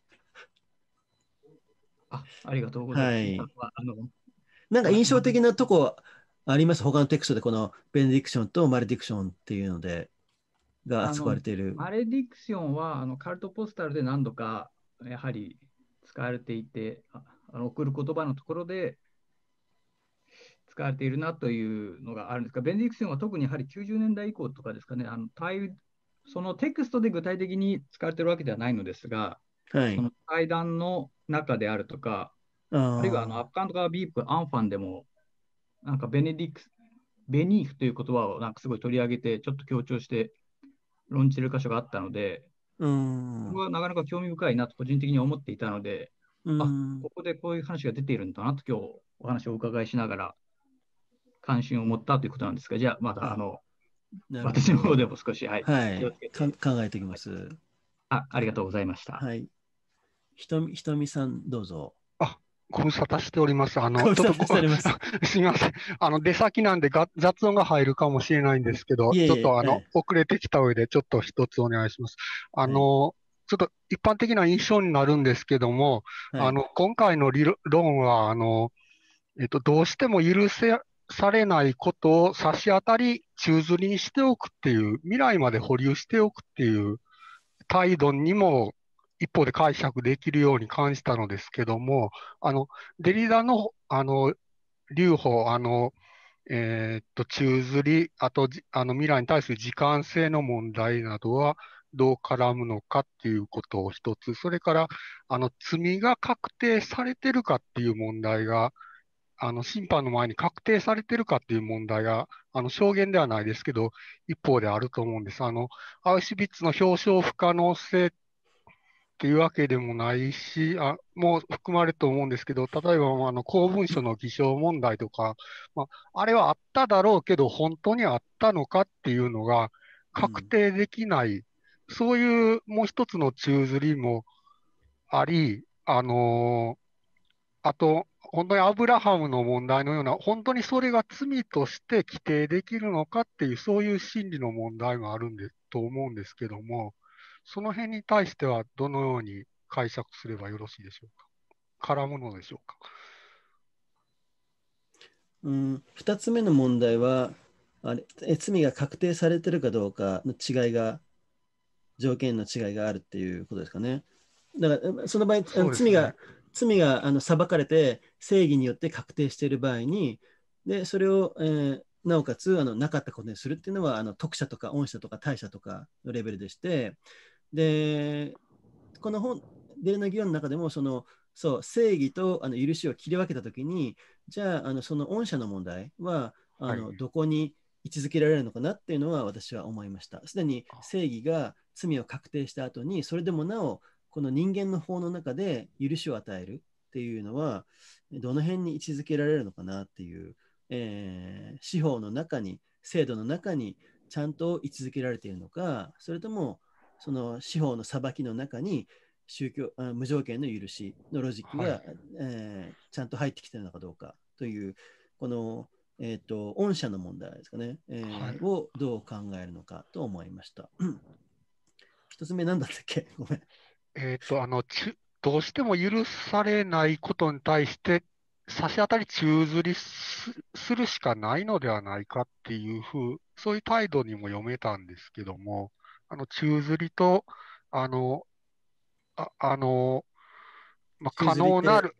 あありがとうございます。はい、あのなんか印象的なとこあります他のテクストでこのベネディクションとマレディクションっていうのでが扱われている。マレディクションはあのカルトポスタルで何度かやはり使われていて、あの送る言葉のところで使われているなというのがあるんですが、ベネディクションは特にやはり90年代以降とかですかね、あの対そのテクストで具体的に使われてるわけではないのですが、はい、その対談の中であるとか、あるいはあのアップカントからビープ、アンファンでも、なんかベネディクス、ベニーフという言葉をなんかすごい取り上げて、ちょっと強調して論じてる箇所があったので、うん僕はなかなか興味深いなと個人的に思っていたので、あここでこういう話が出ているんだなと、今日お話をお伺いしながら、関心を持ったということなんですが、じゃあ、またあの私の方でも少し、はい。はい、考えておきます。あありがとうございました。はい。ひとみひとみさん、どうぞ。あご無沙汰しております。あの、ちょっと す。すみません。あの、出先なんでが雑音が入るかもしれないんですけど、いえいえちょっとあの、はい、遅れてきた上で、ちょっと一つお願いします。あの、はいちょっと一般的な印象になるんですけども、はい、あの今回の理論はあの、えっと、どうしても許せされないことを差し当たり宙づりにしておくっていう、未来まで保留しておくっていう態度にも一方で解釈できるように感じたのですけども、あの、デリダの、あの、留保、あの、えー、っと、宙づり、あと、あの、未来に対する時間性の問題などは、どう絡むのかっていうことを一つ、それから、あの、罪が確定されてるかっていう問題が、あの審判の前に確定されてるかっていう問題が、あの証言ではないですけど、一方であると思うんです。あのアウシュビッツの表彰不可能性っていうわけでもないし、あもう含まれると思うんですけど、例えばあの公文書の偽証問題とか、まあ、あれはあっただろうけど、本当にあったのかっていうのが確定できない、うん、そういうもう一つの宙づりもあり、あのー、あと、本当にアブラハムの問題のような、本当にそれが罪として規定できるのかっていう、そういう心理の問題があるんでと思うんですけども、その辺に対してはどのように解釈すればよろしいでしょうか。絡むのでしょうか。うん、2つ目の問題はあれえ、罪が確定されてるかどうかの違いが、条件の違いがあるっていうことですかね。だから、その場合、ね、罪が罪があの裁かれて、正義によって確定している場合に、でそれを、えー、なおかつあのなかったことにするっていうのは、あの特者とか恩者とか大者とかのレベルでして、で、この本、デレナ・ギオの中でも、その、そう、正義とあの許しを切り分けたときに、じゃあ、あのその恩赦の問題は、あの、はい、どこに位置づけられるのかなっていうのは私は思いました。すでに正義が罪を確定した後に、それでもなお、この人間の法の中で許しを与えるっていうのは、どの辺に位置づけられるのかなっていう、えー、司法の中に、制度の中にちゃんと位置づけられているのか、それともその司法の裁きの中に宗教あ無条件の許しのロジックが、はい、えー、ちゃんと入ってきているのかどうかという、この、えーと、と御社の問題ですかね、えー、はい、をどう考えるのかと思いました。一つ目、何だったっけごめん。えっ、ー、と、あの、中どうしても許されないことに対して、差し当たり宙づりするしかないのではないかっていうふう、そういう態度にも読めたんですけども、あの、宙づりと、あの、ああの、まあ、可能なる、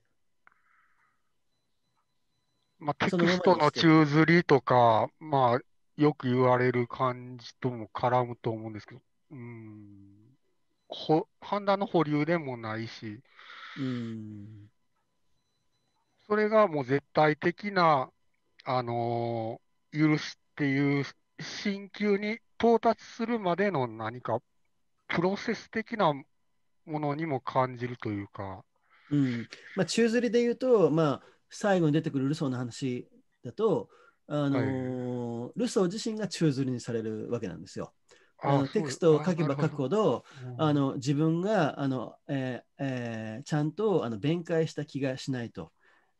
まあ、テクストの宙づりとか、まあ、よく言われる感じとも絡むと思うんですけど、うん。判断の保留でもないし、うんそれがもう絶対的な、あのー、許しっていう進級に到達するまでの何かプロセス的なものにも感じるというか。うんまあ、宙吊りで言うと、まあ、最後に出てくるルソーの話だと、あのーはい、ルソー自身が宙吊りにされるわけなんですよ。テクストを書けば書くほど、あの自分があの、えーえー、ちゃんとあの弁解した気がしないと、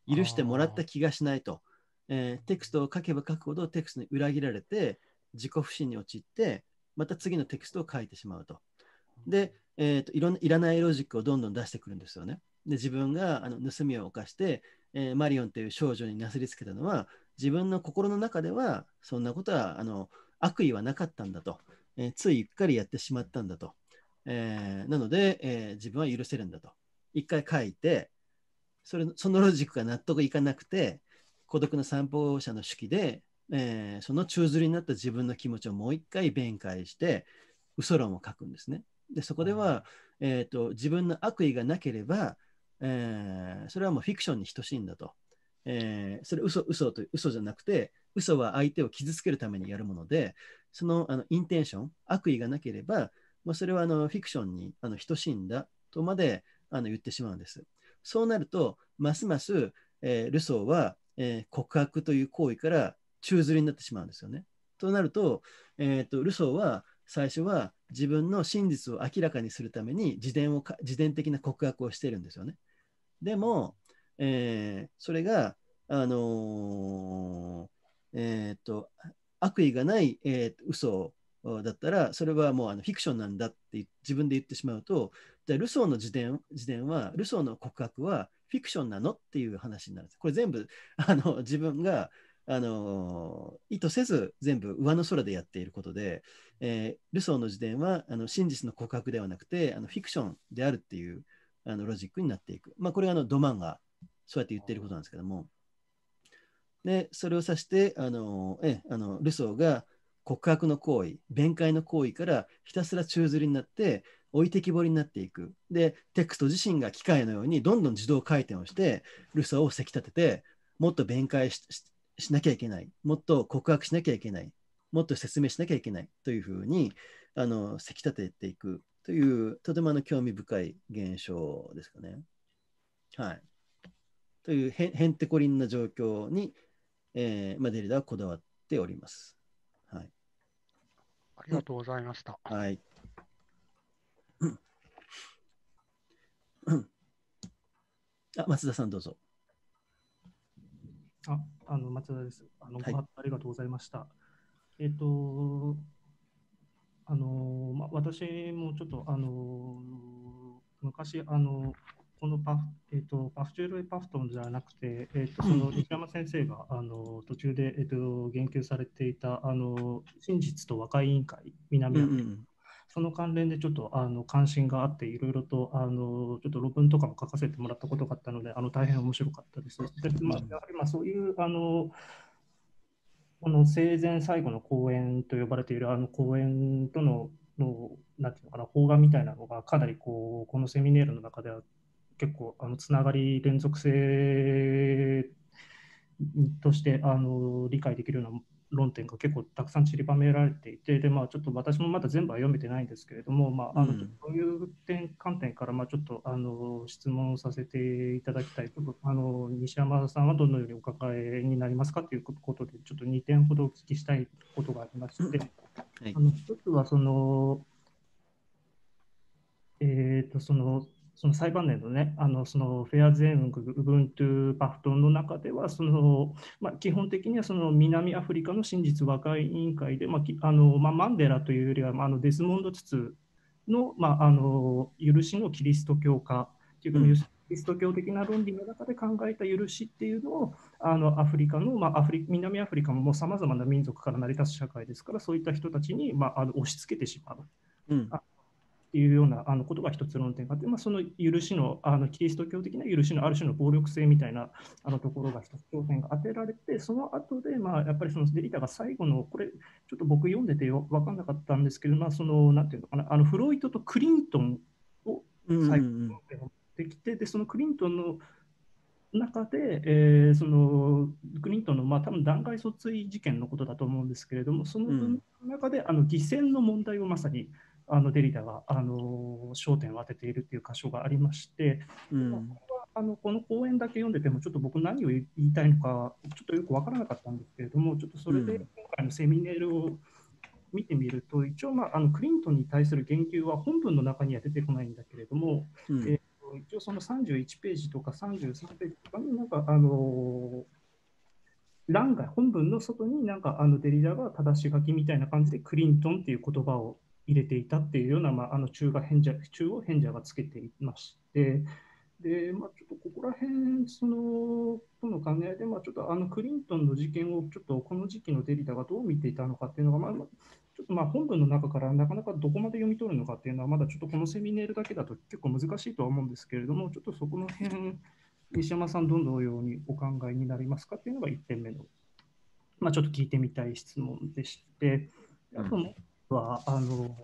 許してもらった気がしないと、えー、テクストを書けば書くほどテクストに裏切られて、自己不信に陥って、また次のテクストを書いてしまうと。で、えーと、といろんないらないロジックをどんどん出してくるんですよね。で、自分があの盗みを犯して、えー、マリオンという少女になすりつけたのは、自分の心の中では、そんなことはあの悪意はなかったんだと。えー、ついうっかりやってしまったんだと。えー、なので、えー、自分は許せるんだと。一回書いて、それそのロジックが納得いかなくて、孤独な散歩者の手記で、えー、その宙づりになった自分の気持ちをもう一回弁解して、嘘論を書くんですね。で、そこでは、えーと自分の悪意がなければ、えー、それはもうフィクションに等しいんだと。えー、それ嘘嘘と嘘じゃなくて、嘘は相手を傷つけるためにやるもので、そのあのインテンション、悪意がなければ、まあ、それはあのフィクションにあの等しいんだとまであの言ってしまうんです。そうなると、ますます、えー、ルソーは、えー、告白という行為から宙づりになってしまうんですよね。となると、えーと、ルソーは最初は自分の真実を明らかにするために自伝を自伝的な告白をしてるんですよね。でも、えー、それが、あのー、えーと悪意がない、えー、嘘だったら、それはもうあのフィクションなんだって自分で言ってしまうと、じゃあルソーの自伝自伝は、ルソーの告白はフィクションなのっていう話になるんです。これ全部あの自分があの意図せず全部上の空でやっていることで、えー、ルソーの自伝はあの真実の告白ではなくてあのフィクションであるっていうあのロジックになっていく。まあ、これはあのドマンがそうやって言ってることなんですけども。で、それを指して、あの、え、あの、ルソーが告白の行為、弁解の行為からひたすら宙づりになって、置いてきぼりになっていく。で、テクスト自身が機械のようにどんどん自動回転をして、ルソーをせき立てて、もっと弁解ししなきゃいけない。もっと告白しなきゃいけない。もっと説明しなきゃいけないというふうにあのせき立てていくというとてもあの興味深い現象ですかね。はい、というへんてこりんな状況にえーまあ、デリダはこだわっております。はい、ありがとうございました。はいあ松田さん、どうぞ。ああの松田です。あの、はい、ありがとうございました。えっ、ー、と、あのまあ、私もちょっと、あの昔、あのこのパフ,、えーと、パフチュール・パフトンじゃなくて、えーと、その西山先生があの途中で、えーと、言及されていたあの真実と和解委員会南アフリカ、うんうんその関連でちょっとあの関心があって、いろいろとあのちょっと論文とかも書かせてもらったことがあったので、あの大変面白かったです。でまあ、やはりまあそういうあのこの生前最後の講演と呼ばれているあの講演とののなんていうのかな、法画みたいなのがかなりこうこのセミネールの中では結構あのつながり連続性としてあの理解できるような論点が結構たくさん散りばめられていてで、まあ、ちょっと私もまだ全部は読めてないんですけれども、まあ、あのそういう点観点から、まあ、ちょっとあの質問させていただきたいあの西山さんはどのようにお抱えになりますかということでちょっと2点ほどお聞きしたいことがありまして、あの一つはその、えー、とそのその裁判年のね、あのそのフェアゼング、ウブントゥ、パフトンの中ではその、まあ、基本的にはその南アフリカの真実和解委員会で、まああのまあ、マンデラというよりは、まあ、あのデスモンド・ツツの,、まあ、あの許しのキリスト教化というか、うん、キリスト教的な論理の中で考えた許しっていうのをあのアフリカの、まあ、アフリ南アフリカもさまざまな民族から成り立つ社会ですからそういった人たちに、まあ、あの押し付けてしまう。うんていうようなあのことが一つ論点があって、まあ、その許しのあのキリスト教的な許しのある種の暴力性みたいなあのところが一つ論点が当てられてその後でまあやっぱりそのデリタが最後のこれちょっと僕読んでてよ分かんなかったんですけど、まあ、そのなんていうのかなあのフロイトとクリントンを最後に持ってきてでそのクリントンの中で、えー、そのクリントンの、まあ、多分弾劾訴追事件のことだと思うんですけれどもその中で、うん、あの犠牲の問題をまさにあのデリダがあの焦点を当てているという箇所がありまして、うん、あ、のこの講演だけ読んでてもちょっと僕何を言いたいのかちょっとよく分からなかったんですけれどもちょっとそれで今回のセミネールを見てみると一応、まあ、あのクリントンに対する言及は本文の中には出てこないんだけれども、うん、えー、一応その31ページとか33ページとかになんかあの欄が本文の外になんかあのデリダが正し書きみたいな感じでクリントンっていう言葉を入れていたっていうような、まあ、あの中が変者中を変者がつけていまして、でまあ、ちょっとここら辺そのとの考えで、まあ、ちょっとあのクリントンの事件をちょっとこの時期のデリタがどう見ていたのかっていうのが、まあ、ちょっとまあ本文の中からなかなかどこまで読み取るのかっていうのはまだちょっとこのセミネールだけだと結構難しいとは思うんですけれどもちょっとそこの辺西山さんどのようにお考えになりますかっていうのが1点目の、まあ、ちょっと聞いてみたい質問でしてあともうはあの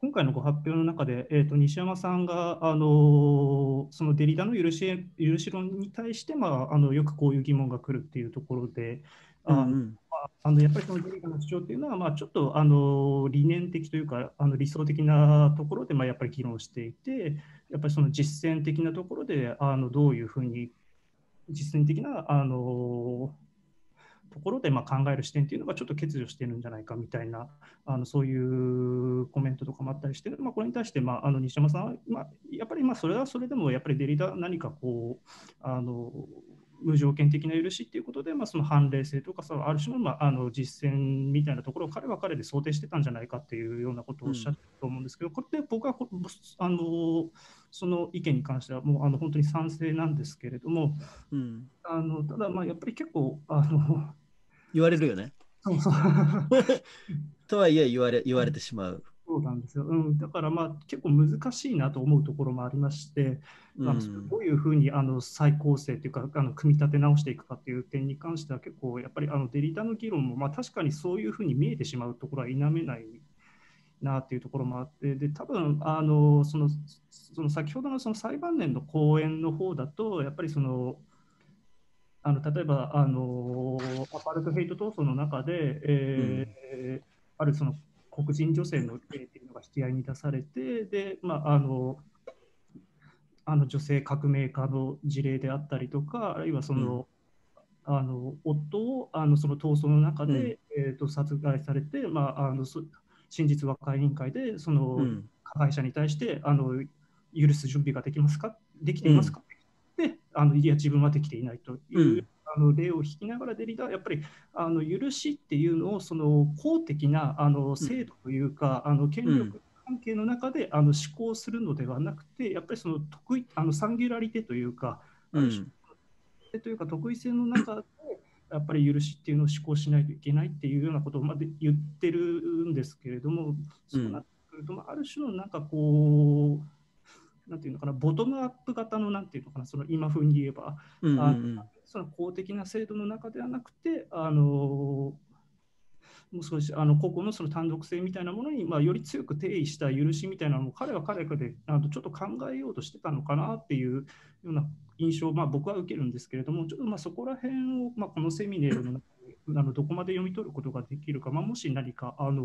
今回のご発表の中で、えーと、西山さんがあのそのデリダの許し許し論に対して、まあ、あのよくこういう疑問が来るっていうところで、ああ、のやっぱりそのデリダの主張っていうのは、まあ、ちょっとあの理念的というかあの理想的なところで、まあ、やっぱり議論していてやっぱりその実践的なところであのどういうふうに実践的なあのところでまあ考える視点っていうのがちょっと欠如してるんじゃないかみたいなあのそういうコメントとかもあったりして、まあ、これに対してまああの西山さんは、まあ、やっぱりまあそれはそれでもやっぱりデリダ何かこうあの無条件的な許しっていうことで、まあ、その判例性とかさある種の,、まあ、あの実践みたいなところを彼は彼で想定してたんじゃないかっていうようなことをおっしゃったと思うんですけど、うん、これって僕はあのその意見に関してはもうあの本当に賛成なんですけれども、うん、あのただまあやっぱり結構あの言われるよね。そうそうとはいえ言われ言われてしまう。そうなんですよ、うん、だからまあ結構難しいなと思うところもありまして、まあ、どういうふうにあの再構成というかあの組み立て直していくかという点に関しては結構やっぱりあのデリタの議論もまあ確かにそういうふうに見えてしまうところは否めないなっていうところもあってで多分あのそのその先ほどのその裁判年の講演の方だとやっぱりそのあの例えばあのアパルトヘイト闘争の中で、えー、うん、あるその黒人女性の例っていうのが引き合いに出されてで、まあ、あのあの女性革命家の事例であったりとかあるいはその、うん、あの夫をあのその闘争の中で、うん、えーと、と殺害されて、まあ、あの真実和解委員会でその、加害者に対してあの許す準備ができますかできていますか、であのいや自分はできていないという、うん、あの例を引きながらデリダやっぱりあの許しっていうのをその公的なあの制度というか、うん、あの権力関係の中であの施行するのではなくてやっぱりその得意あのサンギュラリテというか、うん、というか得意性の中でやっぱり許しっていうのを施行しないといけないっていうようなことまで言ってるんですけれども、そうなってくると、ある種のなんかこうなんていうのかな、ボトムアップ型の、なんていうのかな、その今風に言えば、その公的な制度の中ではなくて、あのもう少しあの個々のその単独性みたいなものに、まあ、より強く定義した許しみたいなのを彼は彼かであのちょっと考えようとしてたのかなっていうような印象を、まあ、僕は受けるんですけれどもちょっとまあそこら辺を、まあ、このセミネールのあのどこまで読み取ることができるか、まあ、もし何かあの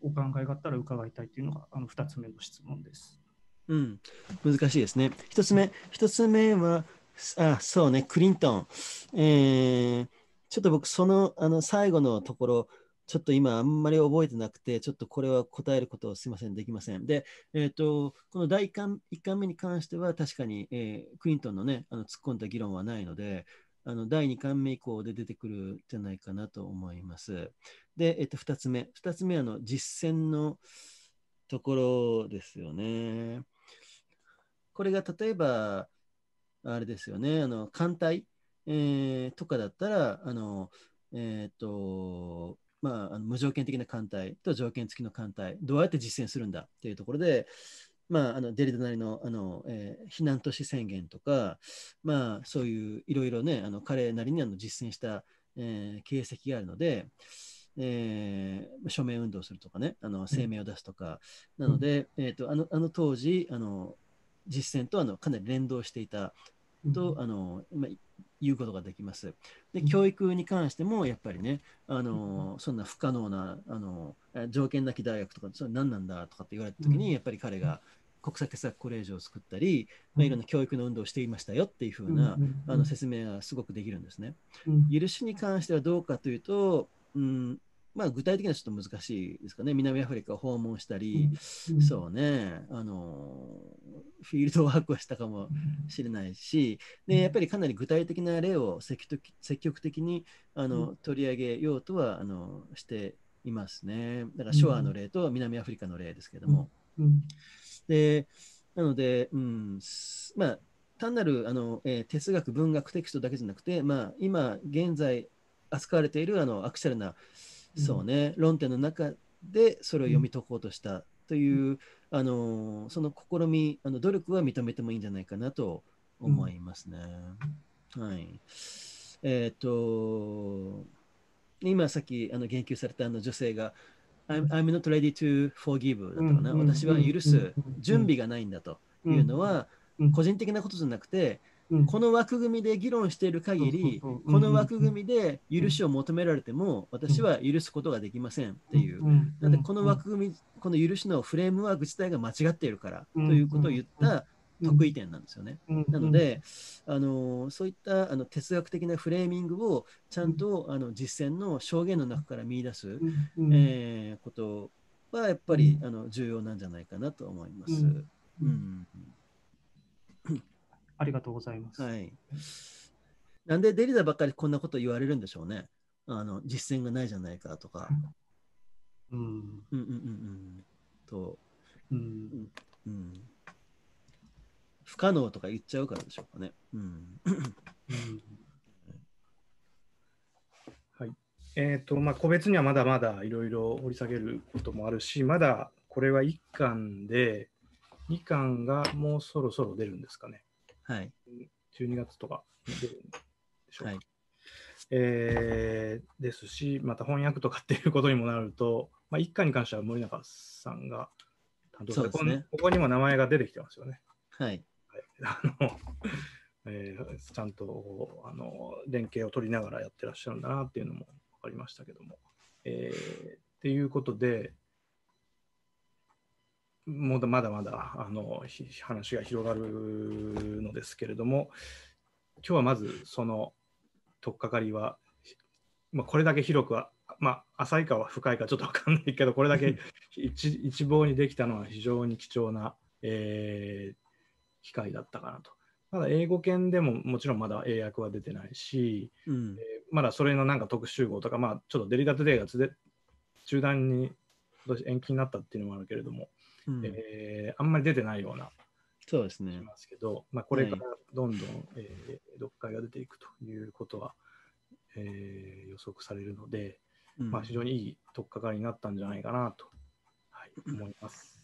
お考えがあったら伺いたいというのがあの2つ目の質問です。うん、難しいですね。一つ目、一つ目は、あ、そうね、クリントン。えー、ちょっと僕、その、あの、最後のところ、ちょっと今あんまり覚えてなくて、ちょっとこれは答えることをすみません、できません。で、えっ、ー、と、この第1巻 ,1 巻目に関しては、確かに、えー、クリントンのね、あの突っ込んだ議論はないので、あの第2巻目以降で出てくるんじゃないかなと思います。で、えっ、ー、と、2つ目。2つ目はの実践のところですよね。これが例えば、あれですよね、あの艦隊、えー、とかだったら、あのえっ、ー、とまあ、あの無条件的な艦隊と条件付きの艦隊、どうやって実践するんだっていうところで、まあ、あのデリダなりのあの、えー、避難都市宣言とか、まあ、そういういろいろね、あの彼なりにあの実践した、えー、形跡があるので、えー、署名運動するとかね、あの声明を出すとか、なので、えーとあのあの当時あの、実践とあのかなり連動していたと、あのまあ、言うことができます。で教育に関してもやっぱりねあのそんな不可能なあの条件なき大学とかそれ何なんだとかって言われた時にやっぱり彼が国際哲学コレージを作ったり、まあ、いろんな教育の運動をしていましたよっていうふうな、あの説明がすごくできるんですね。許しに関してはどうかというと、うん、まあ、具体的にはちょっと難しいですかね、南アフリカを訪問したり、うん、そうね、あのフィールドワークをしたかもしれないし、でやっぱりかなり具体的な例を積極的にあの取り上げようとはあのしていますね。だからショアの例と南アフリカの例ですけども。うんうん、でなので、うん、まあ、単なるあの、えー、哲学、文学、テキストだけじゃなくて、まあ、今現在扱われているあのアクセルなそうね論点の中でそれを読み解こうとしたという、うん、あのその試みあの努力は認めてもいいんじゃないかなと思いますね。うん、はいえっ、ー、と今さっきあの言及されたあの女性が I'm, I'm not ready to forgive だったかな、うん、私は許す準備がないんだというのは、個人的なことじゃなくて、この枠組みで議論している限り、この枠組みで許しを求められても、私は許すことができませんっていう。なんで、この枠組み、この許しのフレームワーク自体が間違っているからということを言った得意点なんですよね。なので、あのそういったあの哲学的なフレーミングをちゃんとあの実践の証言の中から見いだす、えー、ことはやっぱりあの重要なんじゃないかなと思います。うんありがとうございます。はい。なんでデリダばっかりこんなこと言われるんでしょうね。あの実践がないじゃないかとか。うん。うんうんうんうん。と。うん。うん。不可能とか言っちゃうからでしょうかね。うん。はい。えっ、ー、と、まあ、個別にはまだまだいろいろ掘り下げることもあるし、まだこれは1巻で、2巻がもうそろそろ出るんですかね。はい、12月とか出るんでしょうか。はい、えー、ですし、また翻訳とかっていうことにもなると、まあ、一家に関しては森永さんが担当して、こ、ね、ここにも名前が出てきてますよね。はい、はい、あのえー、ちゃんとあの連携を取りながらやってらっしゃるんだなっていうのも分かりましたけども。えー、っていうことで、まだまだまだあの話が広がるのですけれども今日はまずその取っかかりは、まあ、これだけ広くは、まあ、浅いかは深いかちょっと分かんないけどこれだけ 一望にできたのは非常に貴重な、えー、機会だったかなと。まだ英語圏でももちろんまだ英訳は出てないし、うん、えー、まだそれのなんか特集号とか、まあ、ちょっとデリタトデーが中断に延期になったっていうのもあるけれども、うん、えー、あんまり出てないようなそうですね。ますけど、まあ、これからどんどん、はい、えー、読解が出ていくということは、えー、予測されるので、うん、まあ、非常にいい取っかかりになったんじゃないかなと、はい、思います。